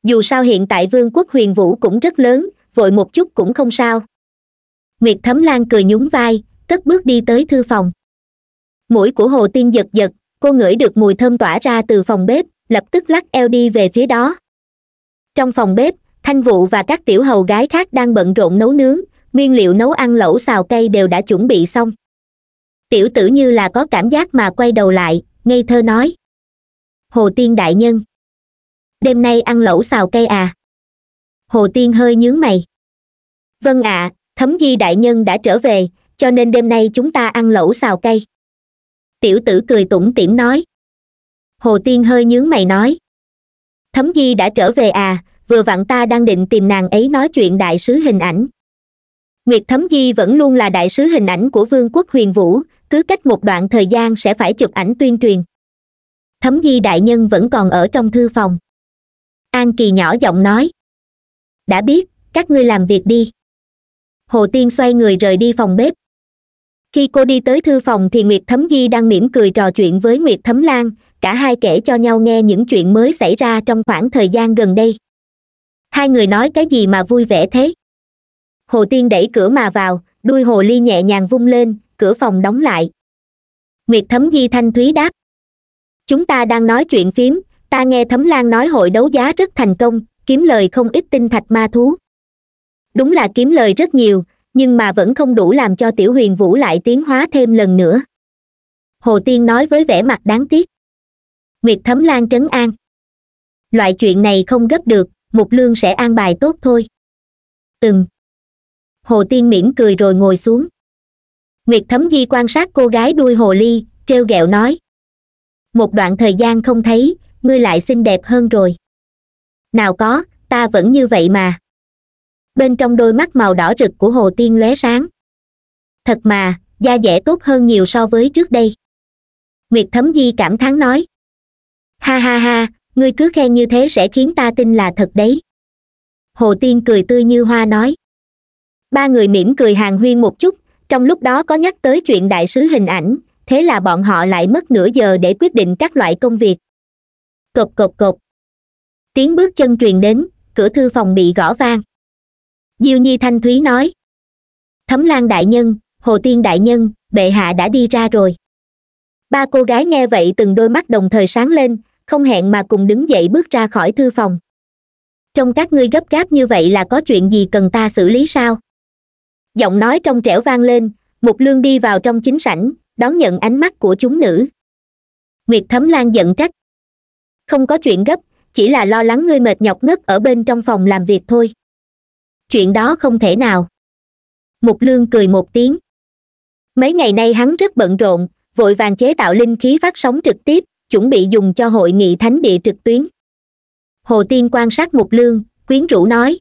dù sao hiện tại vương quốc huyền vũ cũng rất lớn vội một chút cũng không sao nguyệt thấm lan cười nhún vai cất bước đi tới thư phòng mũi của hồ tiên giật giật cô ngửi được mùi thơm tỏa ra từ phòng bếp lập tức lắc eo đi về phía đó trong phòng bếp thanh vũ và các tiểu hầu gái khác đang bận rộn nấu nướng nguyên liệu nấu ăn lẩu xào cây đều đã chuẩn bị xong tiểu tử như là có cảm giác mà quay đầu lại ngây thơ nói hồ tiên đại nhân đêm nay ăn lẩu xào cây à hồ tiên hơi nhướng mày vâng ạ à, thấm di đại nhân đã trở về cho nên đêm nay chúng ta ăn lẩu xào cây tiểu tử cười tủm tỉm nói hồ tiên hơi nhướng mày nói thấm di đã trở về à vừa vặn ta đang định tìm nàng ấy nói chuyện đại sứ hình ảnh nguyệt thấm di vẫn luôn là đại sứ hình ảnh của vương quốc huyền vũ cứ cách một đoạn thời gian sẽ phải chụp ảnh tuyên truyền thấm di đại nhân vẫn còn ở trong thư phòng an kỳ nhỏ giọng nói đã biết các ngươi làm việc đi hồ tiên xoay người rời đi phòng bếp khi cô đi tới thư phòng thì nguyệt thấm di đang mỉm cười trò chuyện với nguyệt thấm lan cả hai kể cho nhau nghe những chuyện mới xảy ra trong khoảng thời gian gần đây hai người nói cái gì mà vui vẻ thế hồ tiên đẩy cửa mà vào đuôi hồ ly nhẹ nhàng vung lên cửa phòng đóng lại nguyệt thấm di thanh thúy đáp chúng ta đang nói chuyện phím ta nghe thấm lan nói hội đấu giá rất thành công kiếm lời không ít tinh thạch ma thú đúng là kiếm lời rất nhiều nhưng mà vẫn không đủ làm cho tiểu huyền vũ lại tiến hóa thêm lần nữa hồ tiên nói với vẻ mặt đáng tiếc nguyệt thấm lan trấn an loại chuyện này không gấp được mục lương sẽ an bài tốt thôi từng hồ tiên mỉm cười rồi ngồi xuống nguyệt thấm di quan sát cô gái đuôi hồ ly treo r ghẹo nói một đoạn thời gian không thấy ngươi lại xinh đẹp hơn rồi nào có ta vẫn như vậy mà bên trong đôi mắt màu đỏ rực của hồ tiên lóe sáng thật mà da dẻ tốt hơn nhiều so với trước đây nguyệt thấm di cảm thán nói ha ha ha ngươi cứ khen như thế sẽ khiến ta tin là thật đấy hồ tiên cười tươi như hoa nói ba người mỉm cười hàng huyên một chút trong lúc đó có nhắc tới chuyện đại sứ hình ảnh thế là bọn họ lại mất nửa giờ để quyết định các loại công việc cộp cộp cộp tiếng bước chân truyền đến cửa thư phòng bị gõ vang diêu nhi thanh thúy nói thấm lan đại nhân hồ tiên đại nhân bệ hạ đã đi ra rồi ba cô gái nghe vậy từng đôi mắt đồng thời sáng lên không hẹn mà cùng đứng dậy bước ra khỏi thư phòng trong các ngươi gấp gáp như vậy là có chuyện gì cần ta xử lý sao giọng nói trong trẻo vang lên mục lương đi vào trong chính sảnh đón nhận ánh mắt của chúng nữ nguyệt thấm lan giận trách không có chuyện gấp chỉ là lo lắng ngươi mệt nhọc ngất ở bên trong phòng làm việc thôi chuyện đó không thể nào mục lương cười một tiếng mấy ngày nay hắn rất bận rộn vội vàng chế tạo linh khí phát sóng trực tiếp chuẩn bị dùng cho hội nghị thánh địa trực tuyến hồ tiên quan sát mục lương quyến rũ nói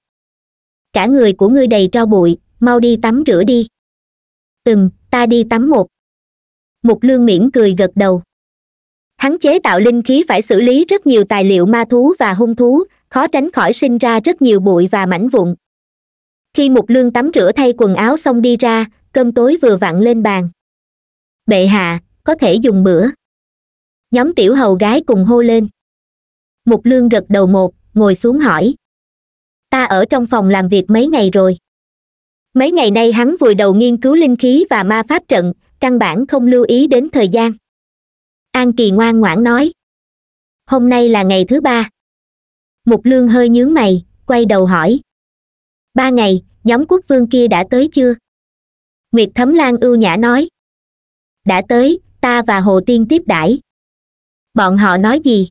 cả người của ngươi đầy tro bụi mau đi tắm rửa đi ừm ta đi tắm một mục lương mỉm cười gật đầu hắn chế tạo linh khí phải xử lý rất nhiều tài liệu ma thú và hung thú khó tránh khỏi sinh ra rất nhiều bụi và mảnh vụn khi mục lương tắm rửa thay quần áo xong đi ra cơm tối vừa vặn lên bàn bệ hạ có thể dùng bữa nhóm tiểu hầu gái cùng hô lên mục lương gật đầu một ngồi xuống hỏi ta ở trong phòng làm việc mấy ngày rồi mấy ngày nay hắn vùi đầu nghiên cứu linh khí và ma pháp trận căn bản không lưu ý đến thời gian an kỳ ngoan ngoãn nói hôm nay là ngày thứ ba mục lương hơi nhướng mày quay đầu hỏi ba ngày nhóm quốc vương kia đã tới chưa nguyệt thấm lan ưu nhã nói đã tới ta và hồ tiên tiếp đãi bọn họ nói gì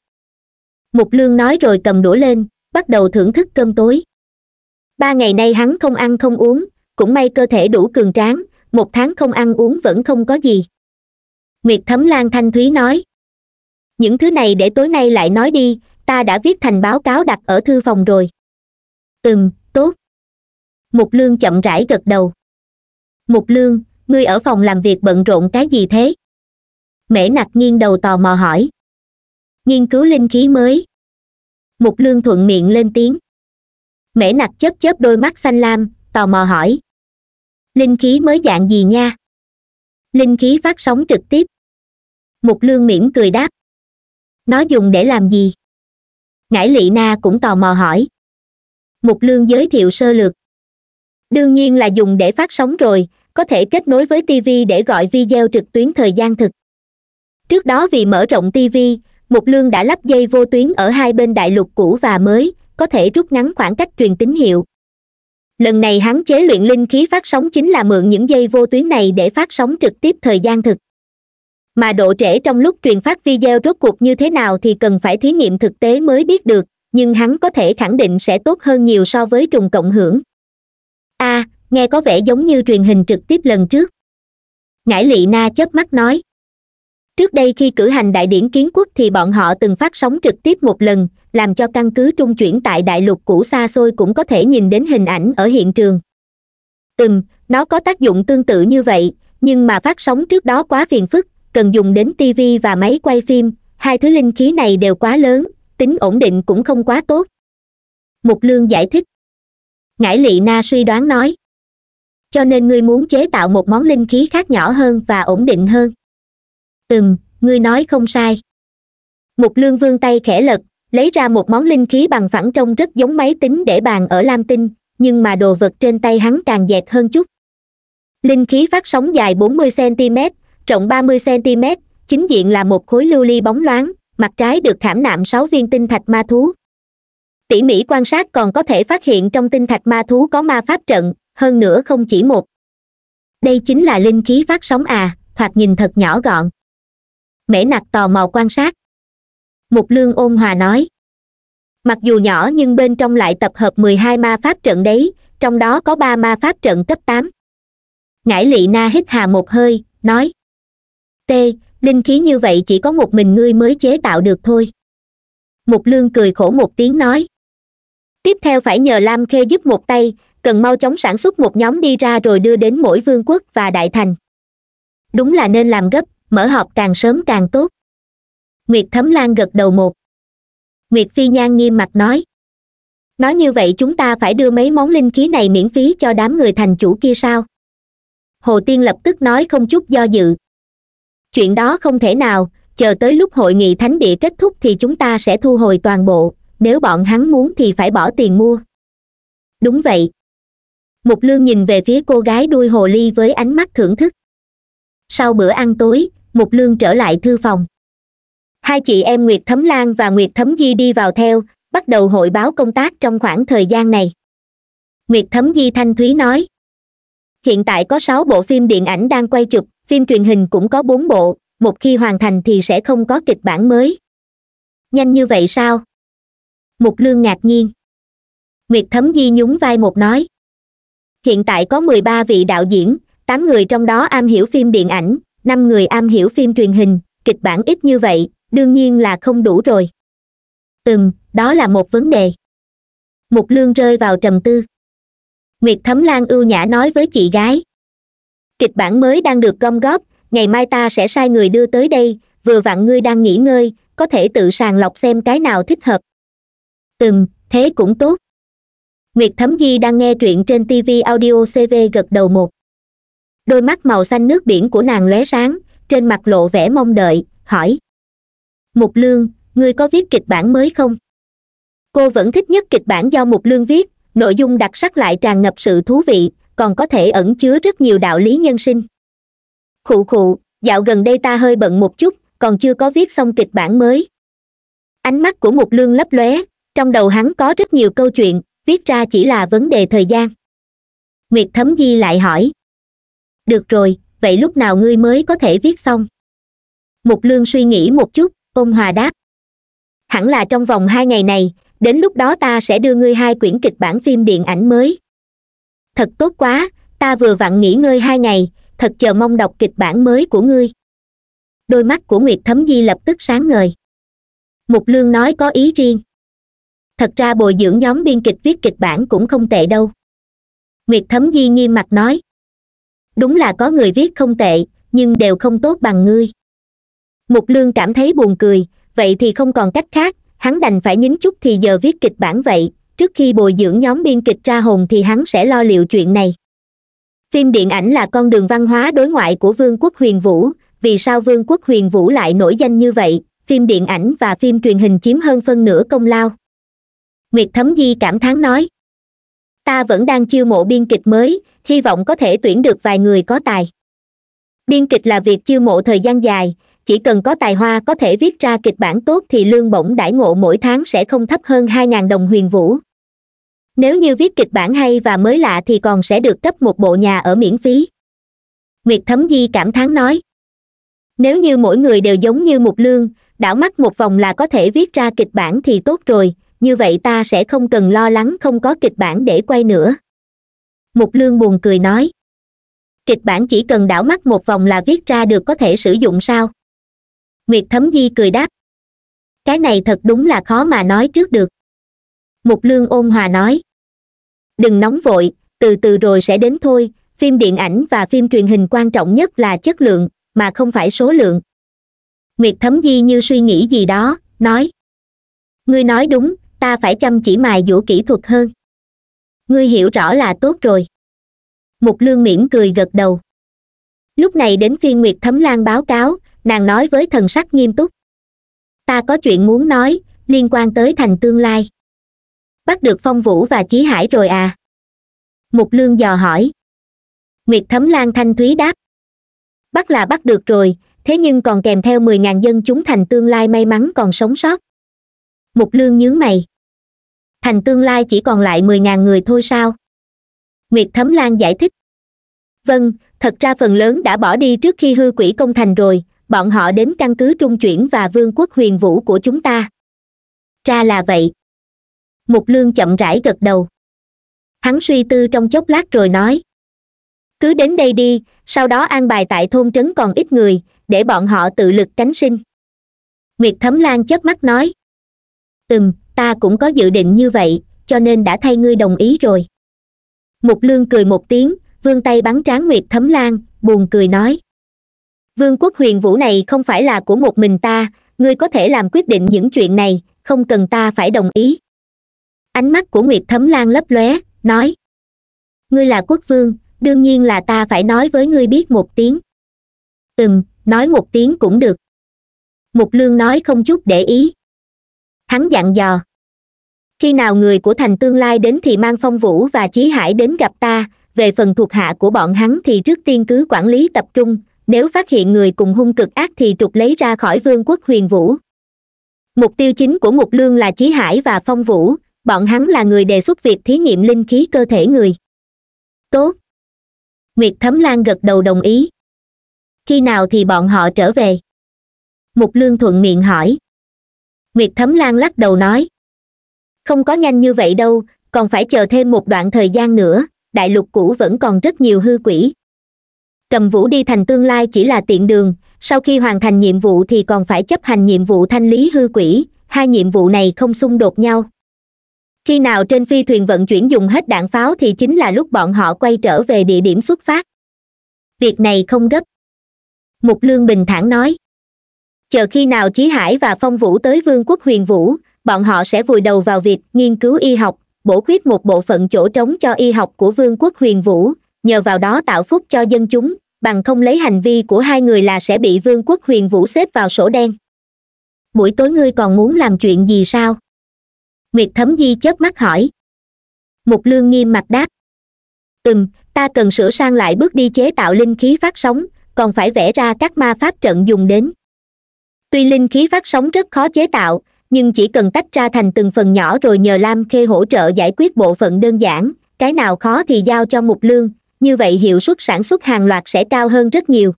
mục lương nói rồi cầm đũa lên bắt đầu thưởng thức cơm tối ba ngày nay hắn không ăn không uống cũng may cơ thể đủ cường tráng một tháng không ăn uống vẫn không có gì nguyệt thấm lan thanh thúy nói những thứ này để tối nay lại nói đi ta đã viết thành báo cáo đặt ở thư phòng rồi ừm tốt mục lương chậm rãi gật đầu mục lương ngươi ở phòng làm việc bận rộn cái gì thế mễ nặc nghiêng đầu tò mò hỏi nghiên cứu linh khí mới mục lương thuận miệng lên tiếng mễ nặc chớp chớp đôi mắt xanh lam tò mò hỏi linh khí mới dạng gì nha linh khí phát sóng trực tiếp mục lương mỉm cười đáp nó dùng để làm gì ngải lị na cũng tò mò hỏi mục lương giới thiệu sơ lược đương nhiên là dùng để phát sóng rồi có thể kết nối với tv để gọi video trực tuyến thời gian thực trước đó vì mở rộng tv một lương đã lắp dây vô tuyến ở hai bên đại lục cũ và mới có thể rút ngắn khoảng cách truyền tín hiệu lần này hắn chế luyện linh khí phát sóng chính là mượn những dây vô tuyến này để phát sóng trực tiếp thời gian thực mà độ trễ trong lúc truyền phát video rốt cuộc như thế nào thì cần phải thí nghiệm thực tế mới biết được nhưng hắn có thể khẳng định sẽ tốt hơn nhiều so với trùng cộng hưởng a à, nghe có vẻ giống như truyền hình trực tiếp lần trước ngải lị na chớp mắt nói trước đây khi cử hành đại điển kiến quốc thì bọn họ từng phát sóng trực tiếp một lần làm cho căn cứ trung chuyển tại đại lục cũ xa xôi cũng có thể nhìn đến hình ảnh ở hiện trường từng nó có tác dụng tương tự như vậy nhưng mà phát sóng trước đó quá phiền phức cần dùng đến tv và máy quay phim hai thứ linh khí này đều quá lớn tính ổn định cũng không quá tốt mục lương giải thích ngải lị na suy đoán nói cho nên ngươi muốn chế tạo một món linh khí khác nhỏ hơn và ổn định hơn ừm ngươi nói không sai mục lương vương tay khẽ lật lấy ra một món linh khí bằng phẳng trông rất giống máy tính để bàn ở lam tinh nhưng mà đồ vật trên tay hắn càng dẹt hơn chút linh khí phát sóng dài 40 cm rộng 30 cm chính diện là một khối lưu ly bóng loáng mặt trái được khảm nạm sáu viên tinh thạch ma thú tỉ mỉ quan sát còn có thể phát hiện trong tinh thạch ma thú có ma pháp trận hơn nữa không chỉ một đây chính là linh khí phát sóng à thoạt nhìn thật nhỏ gọn mễ nặc tò mò quan sát mục lương ôn hòa nói mặc dù nhỏ nhưng bên trong lại tập hợp mười hai ma pháp trận đấy trong đó có ba ma pháp trận cấp tám ngải lị na hít hà một hơi nói t linh khí như vậy chỉ có một mình ngươi mới chế tạo được thôi mục lương cười khổ một tiếng nói tiếp theo phải nhờ lam khê giúp một tay cần mau chóng sản xuất một nhóm đi ra rồi đưa đến mỗi vương quốc và đại thành đúng là nên làm gấp mở họp càng sớm càng tốt nguyệt thấm lan gật đầu một nguyệt phi nhan nghiêm mặt nói nói như vậy chúng ta phải đưa mấy món linh khí này miễn phí cho đám người thành chủ kia sao hồ tiên lập tức nói không chút do dự chuyện đó không thể nào chờ tới lúc hội nghị thánh địa kết thúc thì chúng ta sẽ thu hồi toàn bộ nếu bọn hắn muốn thì phải bỏ tiền mua đúng vậy mục lương nhìn về phía cô gái đuôi hồ ly với ánh mắt thưởng thức sau bữa ăn tối mục lương trở lại thư phòng hai chị em nguyệt thấm lan và nguyệt thấm di đi vào theo bắt đầu hội báo công tác trong khoảng thời gian này nguyệt thấm di thanh thúy nói hiện tại có sáu bộ phim điện ảnh đang quay chụp phim truyền hình cũng có bốn bộ một khi hoàn thành thì sẽ không có kịch bản mới nhanh như vậy sao mục lương ngạc nhiên nguyệt thấm di nhún vai một nói hiện tại có mười ba vị đạo diễn tám người trong đó am hiểu phim điện ảnh năm người am hiểu phim truyền hình kịch bản ít như vậy đương nhiên là không đủ rồi ừm đó là một vấn đề mục lương rơi vào trầm tư nguyệt thấm lan ưu nhã nói với chị gái kịch bản mới đang được gom góp ngày mai ta sẽ sai người đưa tới đây vừa vặn ngươi đang nghỉ ngơi có thể tự sàng lọc xem cái nào thích hợp ừm thế cũng tốt nguyệt thấm di đang nghe truyện trên tv audio cv gật đầu một đôi mắt màu xanh nước biển của nàng lóe sáng trên mặt lộ vẻ mong đợi hỏi mục lương ngươi có viết kịch bản mới không cô vẫn thích nhất kịch bản do mục lương viết nội dung đặc sắc lại tràn ngập sự thú vị còn có thể ẩn chứa rất nhiều đạo lý nhân sinh khụ khụ dạo gần đây ta hơi bận một chút còn chưa có viết xong kịch bản mới ánh mắt của mục lương lấp lóe trong đầu hắn có rất nhiều câu chuyện viết ra chỉ là vấn đề thời gian nguyệt thấm di lại hỏi được rồi vậy lúc nào ngươi mới có thể viết xong mục lương suy nghĩ một chút ôn hòa đáp hẳn là trong vòng hai ngày này đến lúc đó ta sẽ đưa ngươi hai quyển kịch bản phim điện ảnh mới thật tốt quá ta vừa vặn nghỉ ngơi hai ngày thật chờ mong đọc kịch bản mới của ngươi đôi mắt của nguyệt thấm di lập tức sáng ngời mục lương nói có ý riêng thật ra bồi dưỡng nhóm biên kịch viết kịch bản cũng không tệ đâu nguyệt thấm di nghiêm mặt nói đúng là có người viết không tệ nhưng đều không tốt bằng ngươi mục lương cảm thấy buồn cười vậy thì không còn cách khác hắn đành phải nhín chút thì giờ viết kịch bản vậy trước khi bồi dưỡng nhóm biên kịch ra hồn thì hắn sẽ lo liệu chuyện này phim điện ảnh là con đường văn hóa đối ngoại của vương quốc huyền vũ vì sao vương quốc huyền vũ lại nổi danh như vậy phim điện ảnh và phim truyền hình chiếm hơn phân nửa công lao nguyệt thấm di cảm thán nói ta vẫn đang chiêu mộ biên kịch mới hy vọng có thể tuyển được vài người có tài biên kịch là việc chiêu mộ thời gian dài chỉ cần có tài hoa có thể viết ra kịch bản tốt thì lương bổng đãi ngộ mỗi tháng sẽ không thấp hơn hai ngàn đồng huyền vũ nếu như viết kịch bản hay và mới lạ thì còn sẽ được cấp một bộ nhà ở miễn phí nguyệt thấm di cảm thán nói nếu như mỗi người đều giống như một lương đảo mắt một vòng là có thể viết ra kịch bản thì tốt rồi như vậy ta sẽ không cần lo lắng không có kịch bản để quay nữa mục lương buồn cười nói kịch bản chỉ cần đảo mắt một vòng là viết ra được có thể sử dụng sao nguyệt thấm di cười đáp cái này thật đúng là khó mà nói trước được mục lương ôn hòa nói đừng nóng vội từ từ rồi sẽ đến thôi phim điện ảnh và phim truyền hình quan trọng nhất là chất lượng mà không phải số lượng nguyệt thấm di như suy nghĩ gì đó nói ngươi nói đúng ta phải chăm chỉ mài dũa kỹ thuật hơn ngươi hiểu rõ là tốt rồi mục lương mỉm cười gật đầu lúc này đến phiên nguyệt thấm lan báo cáo nàng nói với thần sắc nghiêm túc ta có chuyện muốn nói liên quan tới thành tương lai bắt được phong vũ và chí hải rồi à mục lương dò hỏi nguyệt thấm lan thanh thúy đáp bắt là bắt được rồi thế nhưng còn kèm theo mười ngàn dân chúng thành tương lai may mắn còn sống sót mục lương nhướng mày thành tương lai chỉ còn lại mười ngàn người thôi sao nguyệt thấm lan giải thích vâng thật ra phần lớn đã bỏ đi trước khi hư quỷ công thành rồi bọn họ đến căn cứ trung chuyển và vương quốc huyền vũ của chúng ta ra là vậy mục lương chậm rãi gật đầu hắn suy tư trong chốc lát rồi nói cứ đến đây đi sau đó an bài tại thôn trấn còn ít người để bọn họ tự lực cánh sinh nguyệt thấm lan chớp mắt nói ừm ta cũng có dự định như vậy cho nên đã thay ngươi đồng ý rồi mục lương cười một tiếng vương tay bắn tráng nguyệt thấm lan buồn cười nói vương quốc huyền vũ này không phải là của một mình ta ngươi có thể làm quyết định những chuyện này không cần ta phải đồng ý ánh mắt của nguyệt thấm lan lấp lóe nói ngươi là quốc vương đương nhiên là ta phải nói với ngươi biết một tiếng ừm nói một tiếng cũng được mục lương nói không chút để ý hắn dặn dò khi nào người của thành tương lai đến thì mang phong vũ và chí hải đến gặp ta về phần thuộc hạ của bọn hắn thì trước tiên cứ quản lý tập trung nếu phát hiện người cùng hung cực ác thì trục lấy ra khỏi vương quốc huyền vũ mục tiêu chính của mục lương là chí hải và phong vũ bọn hắn là người đề xuất việc thí nghiệm linh khí cơ thể người tốt nguyệt thấm lan gật đầu đồng ý khi nào thì bọn họ trở về mục lương thuận miệng hỏi nguyệt thấm lan lắc đầu nói không có nhanh như vậy đâu còn phải chờ thêm một đoạn thời gian nữa đại lục cũ vẫn còn rất nhiều hư quỷ cầm vũ đi thành tương lai chỉ là tiện đường sau khi hoàn thành nhiệm vụ thì còn phải chấp hành nhiệm vụ thanh lý hư quỷ hai nhiệm vụ này không xung đột nhau khi nào trên phi thuyền vận chuyển dùng hết đạn pháo thì chính là lúc bọn họ quay trở về địa điểm xuất phát việc này không gấp mục lương bình thản nói chờ khi nào chí hải và phong vũ tới vương quốc huyền vũ bọn họ sẽ vùi đầu vào việc nghiên cứu y học bổ khuyết một bộ phận chỗ trống cho y học của vương quốc huyền vũ nhờ vào đó tạo phúc cho dân chúng bằng không lấy hành vi của hai người là sẽ bị vương quốc huyền vũ xếp vào sổ đen buổi tối ngươi còn muốn làm chuyện gì sao nguyệt thấm di chớp mắt hỏi mục lương nghiêm mặt đáp ừm ta cần sửa sang lại bước đi chế tạo linh khí phát sóng còn phải vẽ ra các ma pháp trận dùng đến tuy linh khí phát sóng rất khó chế tạo nhưng chỉ cần tách ra thành từng phần nhỏ rồi nhờ lam khê hỗ trợ giải quyết bộ phận đơn giản cái nào khó thì giao cho mục lương như vậy hiệu suất sản xuất hàng loạt sẽ cao hơn rất nhiều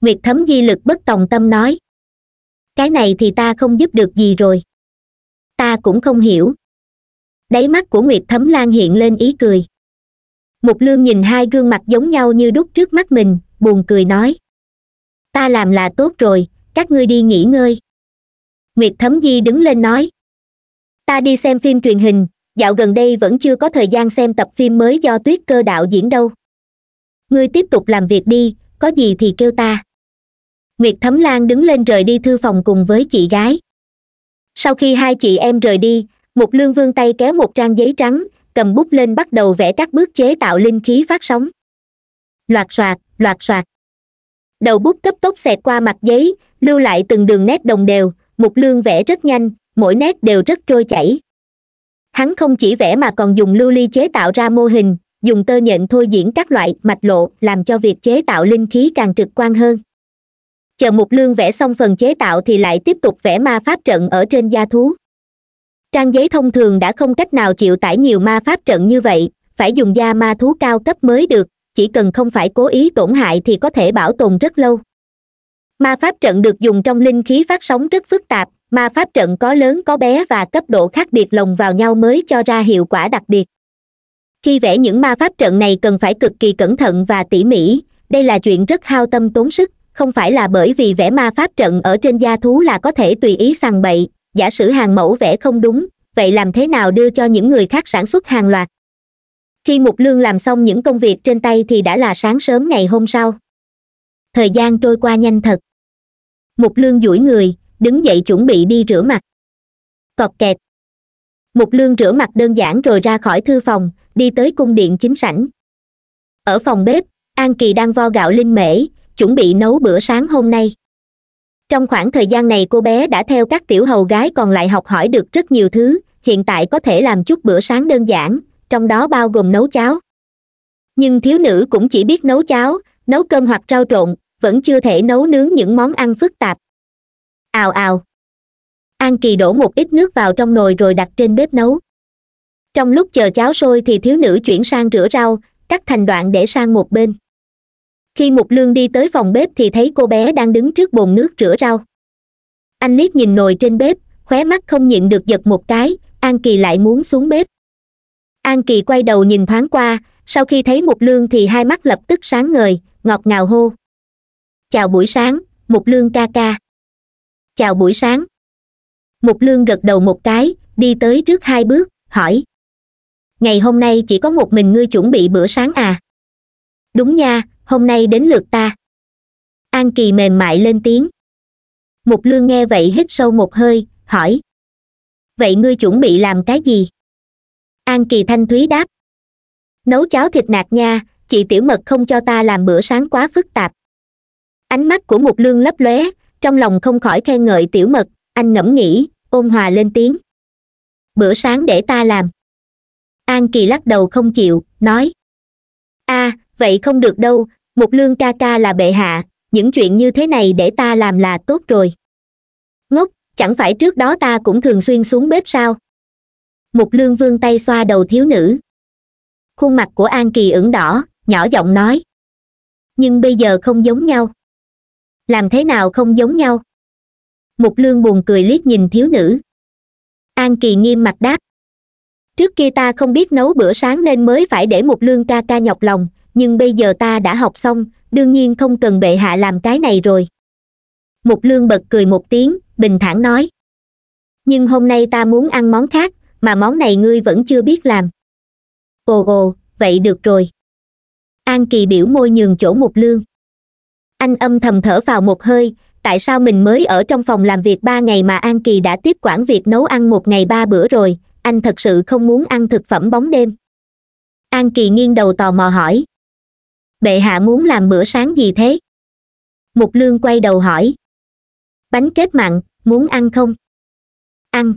nguyệt thấm di lực bất tòng tâm nói cái này thì ta không giúp được gì rồi ta cũng không hiểu đáy mắt của nguyệt thấm lan hiện lên ý cười mục lương nhìn hai gương mặt giống nhau như đúc trước mắt mình buồn cười nói ta làm là tốt rồi các ngươi đi nghỉ ngơi nguyệt thấm di đứng lên nói ta đi xem phim truyền hình dạo gần đây vẫn chưa có thời gian xem tập phim mới do tuyết cơ đạo diễn đâu ngươi tiếp tục làm việc đi có gì thì kêu ta nguyệt thấm lan đứng lên rời đi thư phòng cùng với chị gái sau khi hai chị em rời đi một lương vương tay kéo một trang giấy trắng cầm bút lên bắt đầu vẽ các bước chế tạo linh khí phát sóng loạt soạt loạt soạt đầu bút cấp tốc xẹt qua mặt giấy lưu lại từng đường nét đồng đều mục lương vẽ rất nhanh mỗi nét đều rất trôi chảy hắn không chỉ vẽ mà còn dùng lưu ly chế tạo ra mô hình dùng tơ nhện thôi diễn các loại mạch lộ làm cho việc chế tạo linh khí càng trực quan hơn chờ mục lương vẽ xong phần chế tạo thì lại tiếp tục vẽ ma pháp trận ở trên da thú trang giấy thông thường đã không cách nào chịu tải nhiều ma pháp trận như vậy phải dùng da ma thú cao cấp mới được chỉ cần không phải cố ý tổn hại thì có thể bảo tồn rất lâu ma pháp trận được dùng trong linh khí phát sóng rất phức tạp ma pháp trận có lớn có bé và cấp độ khác biệt lồng vào nhau mới cho ra hiệu quả đặc biệt khi vẽ những ma pháp trận này cần phải cực kỳ cẩn thận và tỉ mỉ đây là chuyện rất hao tâm tốn sức không phải là bởi vì vẽ ma pháp trận ở trên da thú là có thể tùy ý sàng bậy giả sử hàng mẫu vẽ không đúng vậy làm thế nào đưa cho những người khác sản xuất hàng loạt khi mục lương làm xong những công việc trên tay thì đã là sáng sớm ngày hôm sau thời gian trôi qua nhanh thật mục lương duỗi người đứng dậy chuẩn bị đi rửa mặt cọt kẹt mục lương rửa mặt đơn giản rồi ra khỏi thư phòng đi tới cung điện chính sảnh ở phòng bếp an kỳ đang vo gạo linh mễ chuẩn bị nấu bữa sáng hôm nay trong khoảng thời gian này cô bé đã theo các tiểu hầu gái còn lại học hỏi được rất nhiều thứ hiện tại có thể làm chút bữa sáng đơn giản trong đó bao gồm nấu cháo nhưng thiếu nữ cũng chỉ biết nấu cháo nấu cơm hoặc rau trộn vẫn chưa thể nấu nướng những món ăn phức tạp ào ào an kỳ đổ một ít nước vào trong nồi rồi đặt trên bếp nấu trong lúc chờ cháo sôi thì thiếu nữ chuyển sang rửa rau cắt thành đoạn để sang một bên khi mục lương đi tới phòng bếp thì thấy cô bé đang đứng trước bồn nước rửa rau anh liếc nhìn nồi trên bếp khóe mắt không nhịn được giật một cái an kỳ lại muốn xuống bếp an kỳ quay đầu nhìn thoáng qua sau khi thấy mục lương thì hai mắt lập tức sáng ngời ngọt ngào hô chào buổi sáng mục lương ca ca chào buổi sáng mục lương gật đầu một cái đi tới trước hai bước hỏi ngày hôm nay chỉ có một mình ngươi chuẩn bị bữa sáng à đúng nha hôm nay đến lượt ta an kỳ mềm mại lên tiếng mục lương nghe vậy hít sâu một hơi hỏi vậy ngươi chuẩn bị làm cái gì an kỳ thanh thúy đáp nấu cháo thịt nạc nha chị tiểu mật không cho ta làm bữa sáng quá phức tạp ánh mắt của mục lương lấp lóe trong lòng không khỏi khen ngợi tiểu mật anh ngẫm nghĩ ôn hòa lên tiếng bữa sáng để ta làm an kỳ lắc đầu không chịu nói a à, vậy không được đâu mục lương ca ca là bệ hạ những chuyện như thế này để ta làm là tốt rồi ngốc chẳng phải trước đó ta cũng thường xuyên xuống bếp sao mục lương vương tay xoa đầu thiếu nữ khuôn mặt của an kỳ ửng đỏ nhỏ giọng nói nhưng bây giờ không giống nhau làm thế nào không giống nhau mục lương buồn cười liếc nhìn thiếu nữ an kỳ nghiêm mặt đáp trước kia ta không biết nấu bữa sáng nên mới phải để mục lương ca ca nhọc lòng nhưng bây giờ ta đã học xong đương nhiên không cần bệ hạ làm cái này rồi mục lương bật cười một tiếng bình thản nói nhưng hôm nay ta muốn ăn món khác mà món này ngươi vẫn chưa biết làm ồ ồ vậy được rồi an kỳ biểu môi nhường chỗ mục lương anh âm thầm thở vào một hơi tại sao mình mới ở trong phòng làm việc ba ngày mà an kỳ đã tiếp quản việc nấu ăn một ngày ba bữa rồi anh thật sự không muốn ăn thực phẩm bóng đêm an kỳ nghiêng đầu tò mò hỏi bệ hạ muốn làm bữa sáng gì thế mục lương quay đầu hỏi bánh kết mặn muốn ăn không ăn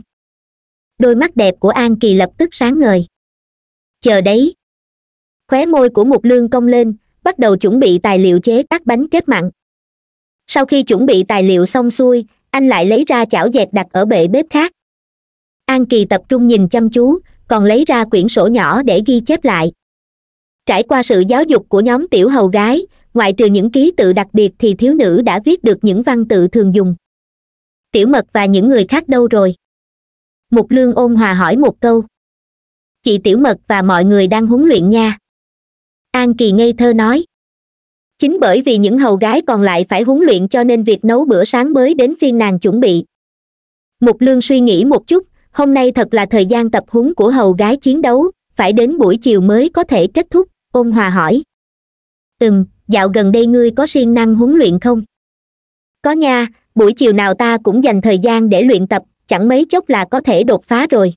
đôi mắt đẹp của an kỳ lập tức sáng ngời chờ đấy khóe môi của mục lương cong lên bắt đầu chuẩn bị tài liệu chế tác bánh kết mặn sau khi chuẩn bị tài liệu xong xuôi anh lại lấy ra chảo dẹt đặt ở bệ bếp khác an kỳ tập trung nhìn chăm chú còn lấy ra quyển sổ nhỏ để ghi chép lại trải qua sự giáo dục của nhóm tiểu hầu gái ngoại trừ những ký tự đặc biệt thì thiếu nữ đã viết được những văn tự thường dùng tiểu mật và những người khác đâu rồi mục lương ôn hòa hỏi một câu chị tiểu mật và mọi người đang huấn luyện nha an kỳ ngây thơ nói chính bởi vì những hầu gái còn lại phải huấn luyện cho nên việc nấu bữa sáng mới đến phiên nàng chuẩn bị mục lương suy nghĩ một chút hôm nay thật là thời gian tập huấn của hầu gái chiến đấu phải đến buổi chiều mới có thể kết thúc ôn hòa hỏi ừm dạo gần đây ngươi có siêng năng huấn luyện không có nha buổi chiều nào ta cũng dành thời gian để luyện tập chẳng mấy chốc là có thể đột phá rồi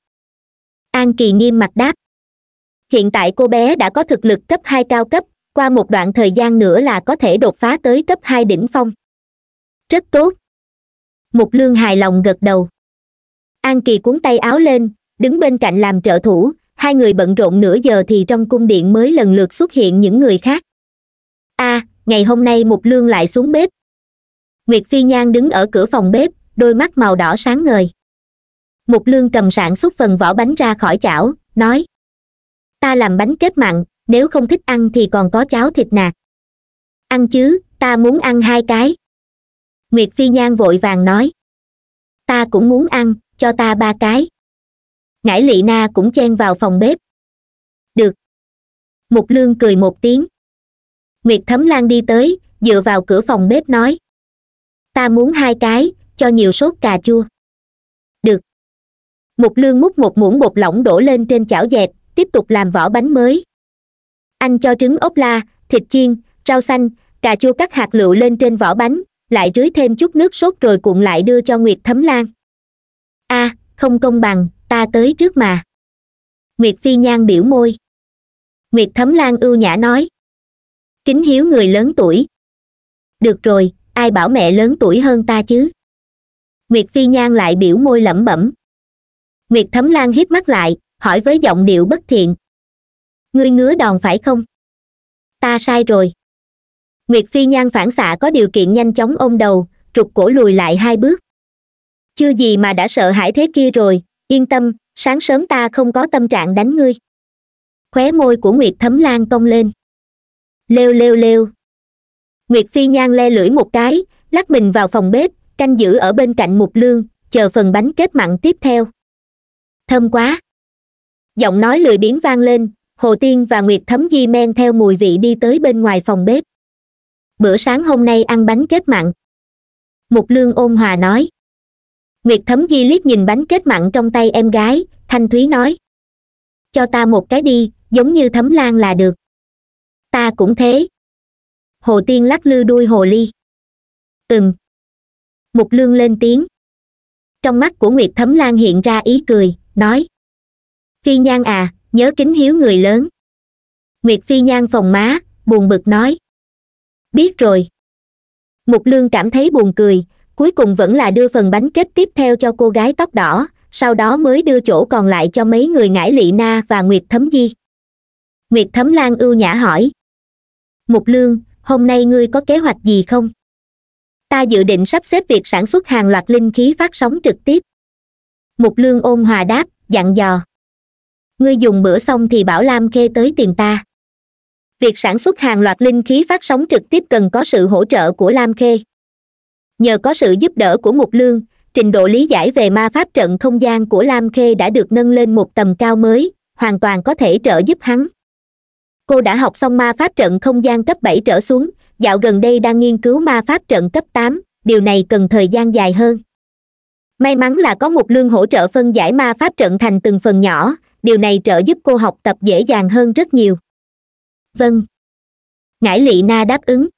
an kỳ nghiêm mặt đáp hiện tại cô bé đã có thực lực cấp hai cao cấp qua một đoạn thời gian nữa là có thể đột phá tới cấp hai đỉnh phong rất tốt mục lương hài lòng gật đầu an kỳ cuốn tay áo lên đứng bên cạnh làm trợ thủ hai người bận rộn nửa giờ thì trong cung điện mới lần lượt xuất hiện những người khác a à, ngày hôm nay mục lương lại xuống bếp nguyệt phi nhan đứng ở cửa phòng bếp đôi mắt màu đỏ sáng ngời mục lương cầm sạn xuất phần vỏ bánh ra khỏi chảo nói ta làm bánh kết mặn nếu không thích ăn thì còn có cháo thịt nạc ăn chứ ta muốn ăn hai cái nguyệt phi nhan vội vàng nói ta cũng muốn ăn cho ta ba cái ngải lị na cũng chen vào phòng bếp được mục lương cười một tiếng nguyệt thấm lan đi tới dựa vào cửa phòng bếp nói ta muốn hai cái cho nhiều sốt cà chua được mục lương múc một muỗng bột lỏng đổ lên trên chảo dẹt tiếp tục làm vỏ bánh mới anh cho trứng ốp la thịt chiên rau xanh cà chua cắt hạt lựu lên trên vỏ bánh lại rưới thêm chút nước sốt rồi cuộn lại đưa cho nguyệt thấm lan a à, không công bằng ta tới trước mà nguyệt phi nhan biểu môi nguyệt thấm lan ưu nhã nói kính hiếu người lớn tuổi được rồi ai bảo mẹ lớn tuổi hơn ta chứ nguyệt phi nhan lại biểu môi lẩm bẩm nguyệt thấm lan hiếp mắt lại hỏi với giọng điệu bất thiện ngươi ngứa đòn phải không ta sai rồi nguyệt phi nhan phản xạ có điều kiện nhanh chóng ôm đầu trục cổ lùi lại hai bước chưa gì mà đã sợ hãi thế kia rồi yên tâm sáng sớm ta không có tâm trạng đánh ngươi khóe môi của nguyệt thấm lan cong lên lêu lêu lêu nguyệt phi nhan le lưỡi một cái lắc mình vào phòng bếp canh giữ ở bên cạnh mục lương chờ phần bánh kết mặn tiếp theo thơm quá giọng nói lười biếng vang lên hồ tiên và nguyệt thấm di men theo mùi vị đi tới bên ngoài phòng bếp bữa sáng hôm nay ăn bánh kết mặn mục lương ôn hòa nói nguyệt thấm di liếc nhìn bánh kết mặn trong tay em gái thanh thúy nói cho ta một cái đi giống như thấm lan là được ta cũng thế hồ tiên lắc lư đuôi hồ ly ừm mục lương lên tiếng trong mắt của nguyệt thấm lan hiện ra ý cười nói phi nhan à nhớ kính hiếu người lớn nguyệt phi nhan phòng má buồn bực nói biết rồi mục lương cảm thấy buồn cười cuối cùng vẫn là đưa phần bánh kết tiếp theo cho cô gái tóc đỏ sau đó mới đưa chỗ còn lại cho mấy người ngải lị na và nguyệt thấm di nguyệt thấm lan ưu nhã hỏi mục lương hôm nay ngươi có kế hoạch gì không ta dự định sắp xếp việc sản xuất hàng loạt linh khí phát sóng trực tiếp mục lương ôn hòa đáp dặn dò ngươi dùng bữa xong thì bảo lam khê tới tìm ta việc sản xuất hàng loạt linh khí phát sóng trực tiếp cần có sự hỗ trợ của lam khê nhờ có sự giúp đỡ của mục lương trình độ lý giải về ma pháp trận không gian của lam khê đã được nâng lên một tầm cao mới hoàn toàn có thể trợ giúp hắn cô đã học xong ma pháp trận không gian cấp bảy trở xuống dạo gần đây đang nghiên cứu ma pháp trận cấp tám điều này cần thời gian dài hơn may mắn là có một lương hỗ trợ phân giải ma pháp trận thành từng phần nhỏ điều này trợ giúp cô học tập dễ dàng hơn rất nhiều vâng ngải lị na đáp ứng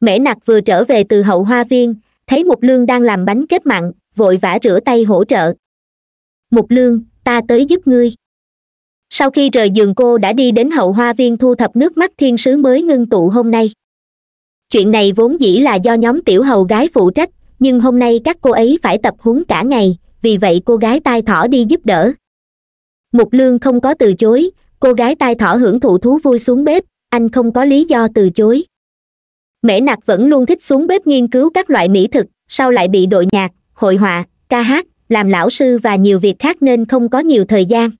mễ nặc vừa trở về từ hậu hoa viên thấy mục lương đang làm bánh kết mặn vội vã rửa tay hỗ trợ mục lương ta tới giúp ngươi sau khi rời giường cô đã đi đến hậu hoa viên thu thập nước mắt thiên sứ mới ngưng tụ hôm nay chuyện này vốn dĩ là do nhóm tiểu hầu gái phụ trách nhưng hôm nay các cô ấy phải tập huấn cả ngày vì vậy cô gái tai thỏ đi giúp đỡ mục lương không có từ chối cô gái tai thỏ hưởng thụ thú vui xuống bếp anh không có lý do từ chối mễ nặc vẫn luôn thích xuống bếp nghiên cứu các loại mỹ thực sau lại bị đội nhạc hội họa ca hát làm lão sư và nhiều việc khác nên không có nhiều thời gian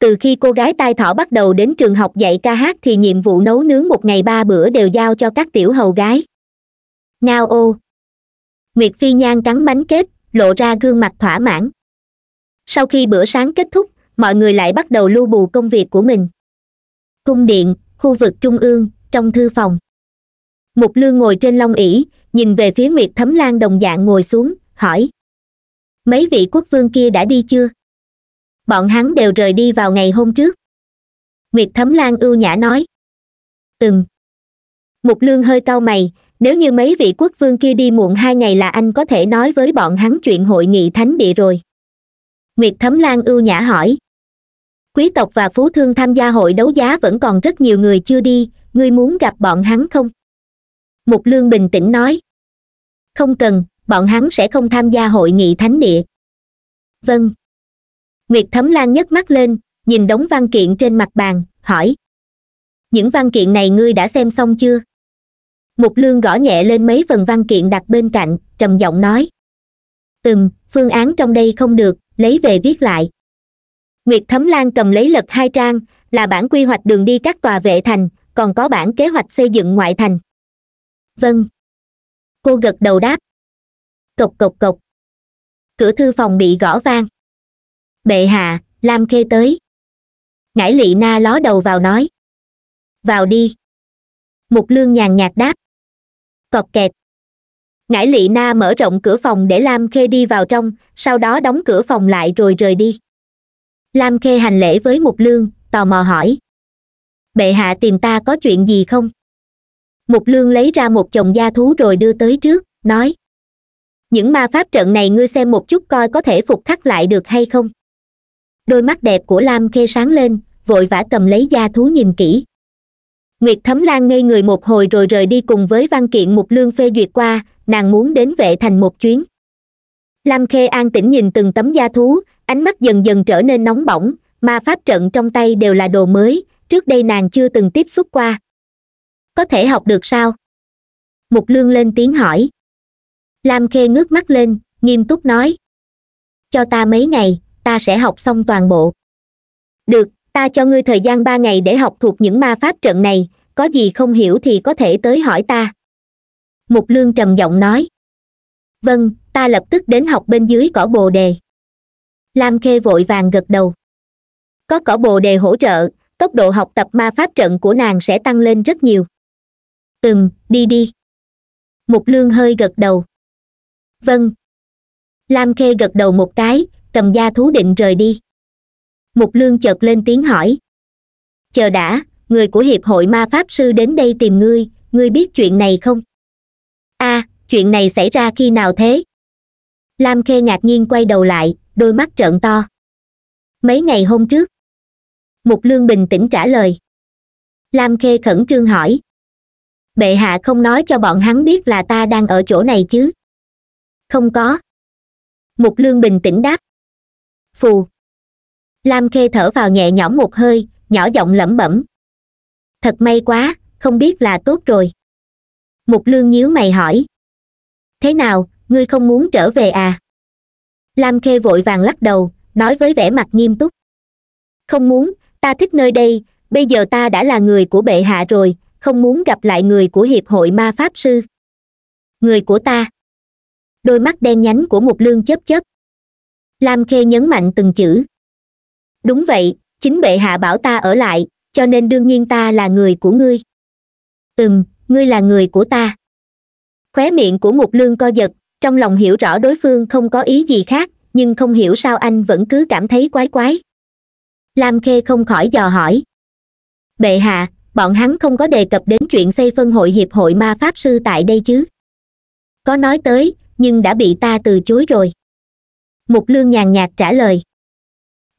từ khi cô gái tai thỏ bắt đầu đến trường học dạy ca hát thì nhiệm vụ nấu nướng một ngày ba bữa đều giao cho các tiểu hầu gái ngao ô nguyệt phi nhan cắn bánh kết lộ ra gương mặt thỏa mãn sau khi bữa sáng kết thúc mọi người lại bắt đầu lưu bù công việc của mình cung điện khu vực trung ương trong thư phòng mục lương ngồi trên long ỷ nhìn về phía nguyệt thấm lan đồng dạng ngồi xuống hỏi mấy vị quốc vương kia đã đi chưa bọn hắn đều rời đi vào ngày hôm trước nguyệt thấm lan ưu nhã nói ừm mục lương hơi cau mày nếu như mấy vị quốc vương kia đi muộn hai ngày là anh có thể nói với bọn hắn chuyện hội nghị thánh địa rồi nguyệt thấm lan ưu nhã hỏi quý tộc và phú thương tham gia hội đấu giá vẫn còn rất nhiều người chưa đi ngươi muốn gặp bọn hắn không mục lương bình tĩnh nói không cần bọn hắn sẽ không tham gia hội nghị thánh địa vâng nguyệt thấm lan nhấc mắt lên nhìn đống văn kiện trên mặt bàn hỏi những văn kiện này ngươi đã xem xong chưa mục lương gõ nhẹ lên mấy phần văn kiện đặt bên cạnh trầm giọng nói ừm phương án trong đây không được lấy về viết lại nguyệt thấm lan cầm lấy lật hai trang là bản quy hoạch đường đi các tòa vệ thành còn có bản kế hoạch xây dựng ngoại thành vâng cô gật đầu đáp cộc cộc cộc cửa thư phòng bị gõ vang bệ hạ lam khê tới ngải lị na ló đầu vào nói vào đi mục lương nhàn nhạt đáp cọt kẹt ngải lị na mở rộng cửa phòng để lam khê đi vào trong sau đó đóng cửa phòng lại rồi rời đi lam khê hành lễ với mục lương tò mò hỏi bệ hạ tìm ta có chuyện gì không mục lương lấy ra một chồng gia thú rồi đưa tới trước nói những ma pháp trận này ngươi xem một chút coi có thể phục khắc lại được hay không đôi mắt đẹp của lam khê sáng lên vội vã cầm lấy gia thú nhìn kỹ nguyệt thấm lan ngây người một hồi rồi rời đi cùng với văn kiện mục lương phê duyệt qua nàng muốn đến vệ thành một chuyến lam khê an tĩnh nhìn từng tấm gia thú ánh mắt dần dần trở nên nóng bỏng ma pháp trận trong tay đều là đồ mới trước đây nàng chưa từng tiếp xúc qua có thể học được sao mục lương lên tiếng hỏi lam khê ngước mắt lên nghiêm túc nói cho ta mấy ngày ta sẽ học xong toàn bộ được ta cho ngươi thời gian ba ngày để học thuộc những ma pháp trận này có gì không hiểu thì có thể tới hỏi ta mục lương trầm giọng nói vâng ta lập tức đến học bên dưới cỏ bồ đề lam khê vội vàng gật đầu có cỏ bồ đề hỗ trợ tốc độ học tập ma pháp trận của nàng sẽ tăng lên rất nhiều ừm đi đi mục lương hơi gật đầu vâng lam khê gật đầu một cái cầm da thú định rời đi mục lương chợt lên tiếng hỏi chờ đã người của hiệp hội ma pháp sư đến đây tìm ngươi ngươi biết chuyện này không a à, chuyện này xảy ra khi nào thế lam khê ngạc nhiên quay đầu lại đôi mắt trợn to mấy ngày hôm trước mục lương bình tĩnh trả lời lam khê khẩn trương hỏi bệ hạ không nói cho bọn hắn biết là ta đang ở chỗ này chứ không có mục lương bình tĩnh đáp phù lam khê thở vào nhẹ nhõm một hơi nhỏ giọng lẩm bẩm thật may quá không biết là tốt rồi mục lương nhíu mày hỏi thế nào ngươi không muốn trở về à lam khê vội vàng lắc đầu nói với vẻ mặt nghiêm túc không muốn ta thích nơi đây bây giờ ta đã là người của bệ hạ rồi không muốn gặp lại người của hiệp hội ma pháp sư người của ta đôi mắt đen nhánh của một lương chớp chớp lam khê nhấn mạnh từng chữ đúng vậy chính bệ hạ bảo ta ở lại cho nên đương nhiên ta là người của ngươi ừm ngươi là người của ta khóe miệng của một lương co giật trong lòng hiểu rõ đối phương không có ý gì khác nhưng không hiểu sao anh vẫn cứ cảm thấy quái quái lam khê không khỏi dò hỏi bệ hạ bọn hắn không có đề cập đến chuyện xây phân hội hiệp hội ma pháp sư tại đây chứ có nói tới nhưng đã bị ta từ chối rồi mục lương nhàn nhạt trả lời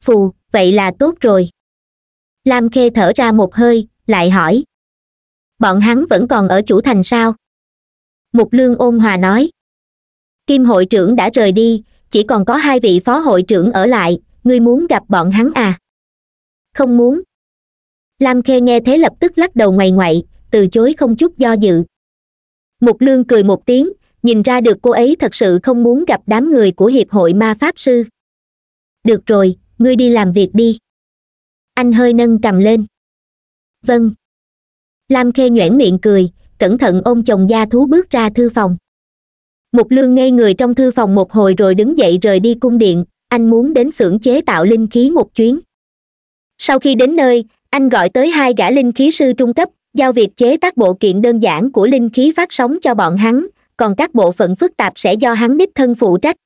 phù vậy là tốt rồi lam khê thở ra một hơi lại hỏi bọn hắn vẫn còn ở chủ thành sao mục lương ôn hòa nói kim hội trưởng đã rời đi chỉ còn có hai vị phó hội trưởng ở lại ngươi muốn gặp bọn hắn à không muốn lam khê nghe thế lập tức lắc đầu ngoầy ngoậy từ chối không chút do dự mục lương cười một tiếng nhìn ra được cô ấy thật sự không muốn gặp đám người của hiệp hội ma pháp sư được rồi ngươi đi làm việc đi anh hơi nâng cầm lên vâng lam khê nhoẻn miệng cười cẩn thận ôm chồng da thú bước ra thư phòng mục lương ngây người trong thư phòng một hồi rồi đứng dậy rời đi cung điện anh muốn đến xưởng chế tạo linh khí một chuyến sau khi đến nơi anh gọi tới hai gã linh khí sư trung cấp giao việc chế tác bộ kiện đơn giản của linh khí phát sóng cho bọn hắn còn các bộ phận phức tạp sẽ do hắn đích thân phụ trách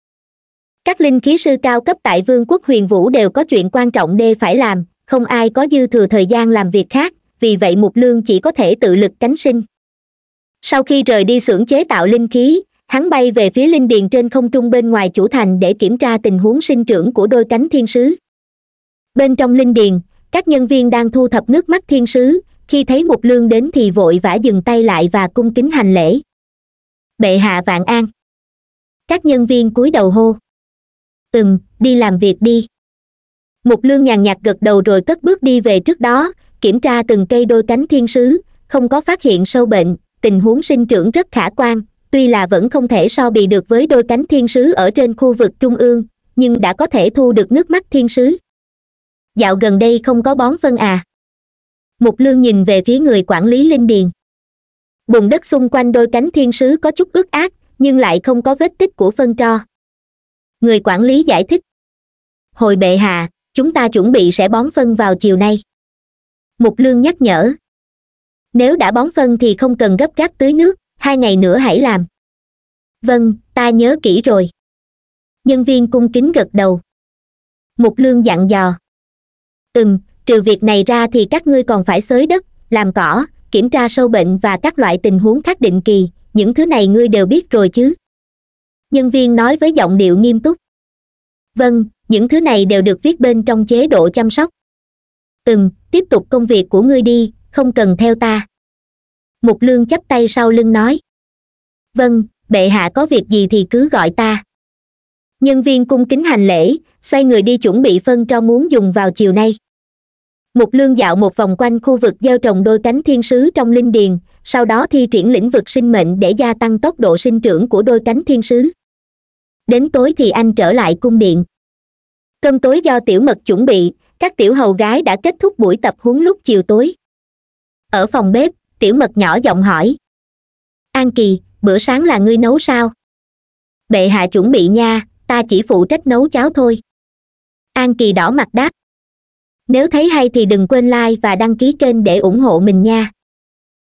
các linh khí sư cao cấp tại vương quốc huyền vũ đều có chuyện quan trọng đê phải làm không ai có dư thừa thời gian làm việc khác vì vậy mục lương chỉ có thể tự lực cánh sinh sau khi rời đi xưởng chế tạo linh khí hắn bay về phía linh điền trên không trung bên ngoài chủ thành để kiểm tra tình huống sinh trưởng của đôi cánh thiên sứ bên trong linh điền các nhân viên đang thu thập nước mắt thiên sứ khi thấy mục lương đến thì vội vã dừng tay lại và cung kính hành lễ bệ hạ vạn an các nhân viên cúi đầu hô ừm đi làm việc đi mục lương nhàn nhạt gật đầu rồi cất bước đi về trước đó kiểm tra từng cây đôi cánh thiên sứ không có phát hiện sâu bệnh tình huống sinh trưởng rất khả quan tuy là vẫn không thể so bì được với đôi cánh thiên sứ ở trên khu vực trung ương nhưng đã có thể thu được nước mắt thiên sứ dạo gần đây không có bón phân à mục lương nhìn về phía người quản lý linh điền bùn đất xung quanh đôi cánh thiên sứ có chút ướt át nhưng lại không có vết tích của phân tro người quản lý giải thích hồi bệ hạ chúng ta chuẩn bị sẽ bón phân vào chiều nay mục lương nhắc nhở nếu đã bón phân thì không cần gấp gáp tưới nước hai ngày nữa hãy làm vâng ta nhớ kỹ rồi nhân viên cung kính gật đầu mục lương dặn dò ừm trừ việc này ra thì các ngươi còn phải xới đất làm cỏ kiểm tra sâu bệnh và các loại tình huống khác định kỳ những thứ này ngươi đều biết rồi chứ nhân viên nói với giọng điệu nghiêm túc vâng những thứ này đều được viết bên trong chế độ chăm sóc ừm tiếp tục công việc của ngươi đi không cần theo ta mục lương chắp tay sau lưng nói vâng bệ hạ có việc gì thì cứ gọi ta nhân viên cung kính hành lễ xoay người đi chuẩn bị phân cho muốn dùng vào chiều nay mục lương dạo một vòng quanh khu vực gieo trồng đôi cánh thiên sứ trong linh điền sau đó thi triển lĩnh vực sinh mệnh để gia tăng tốc độ sinh trưởng của đôi cánh thiên sứ đến tối thì anh trở lại cung điện cơm tối do tiểu mật chuẩn bị các tiểu hầu gái đã kết thúc buổi tập huấn lúc chiều tối ở phòng bếp tiểu mật nhỏ giọng hỏi an kỳ bữa sáng là ngươi nấu sao bệ hạ chuẩn bị nha ta chỉ phụ trách nấu cháo thôi an kỳ đỏ mặt đáp nếu thấy hay thì đừng quên like và đăng ký kênh để ủng hộ mình nha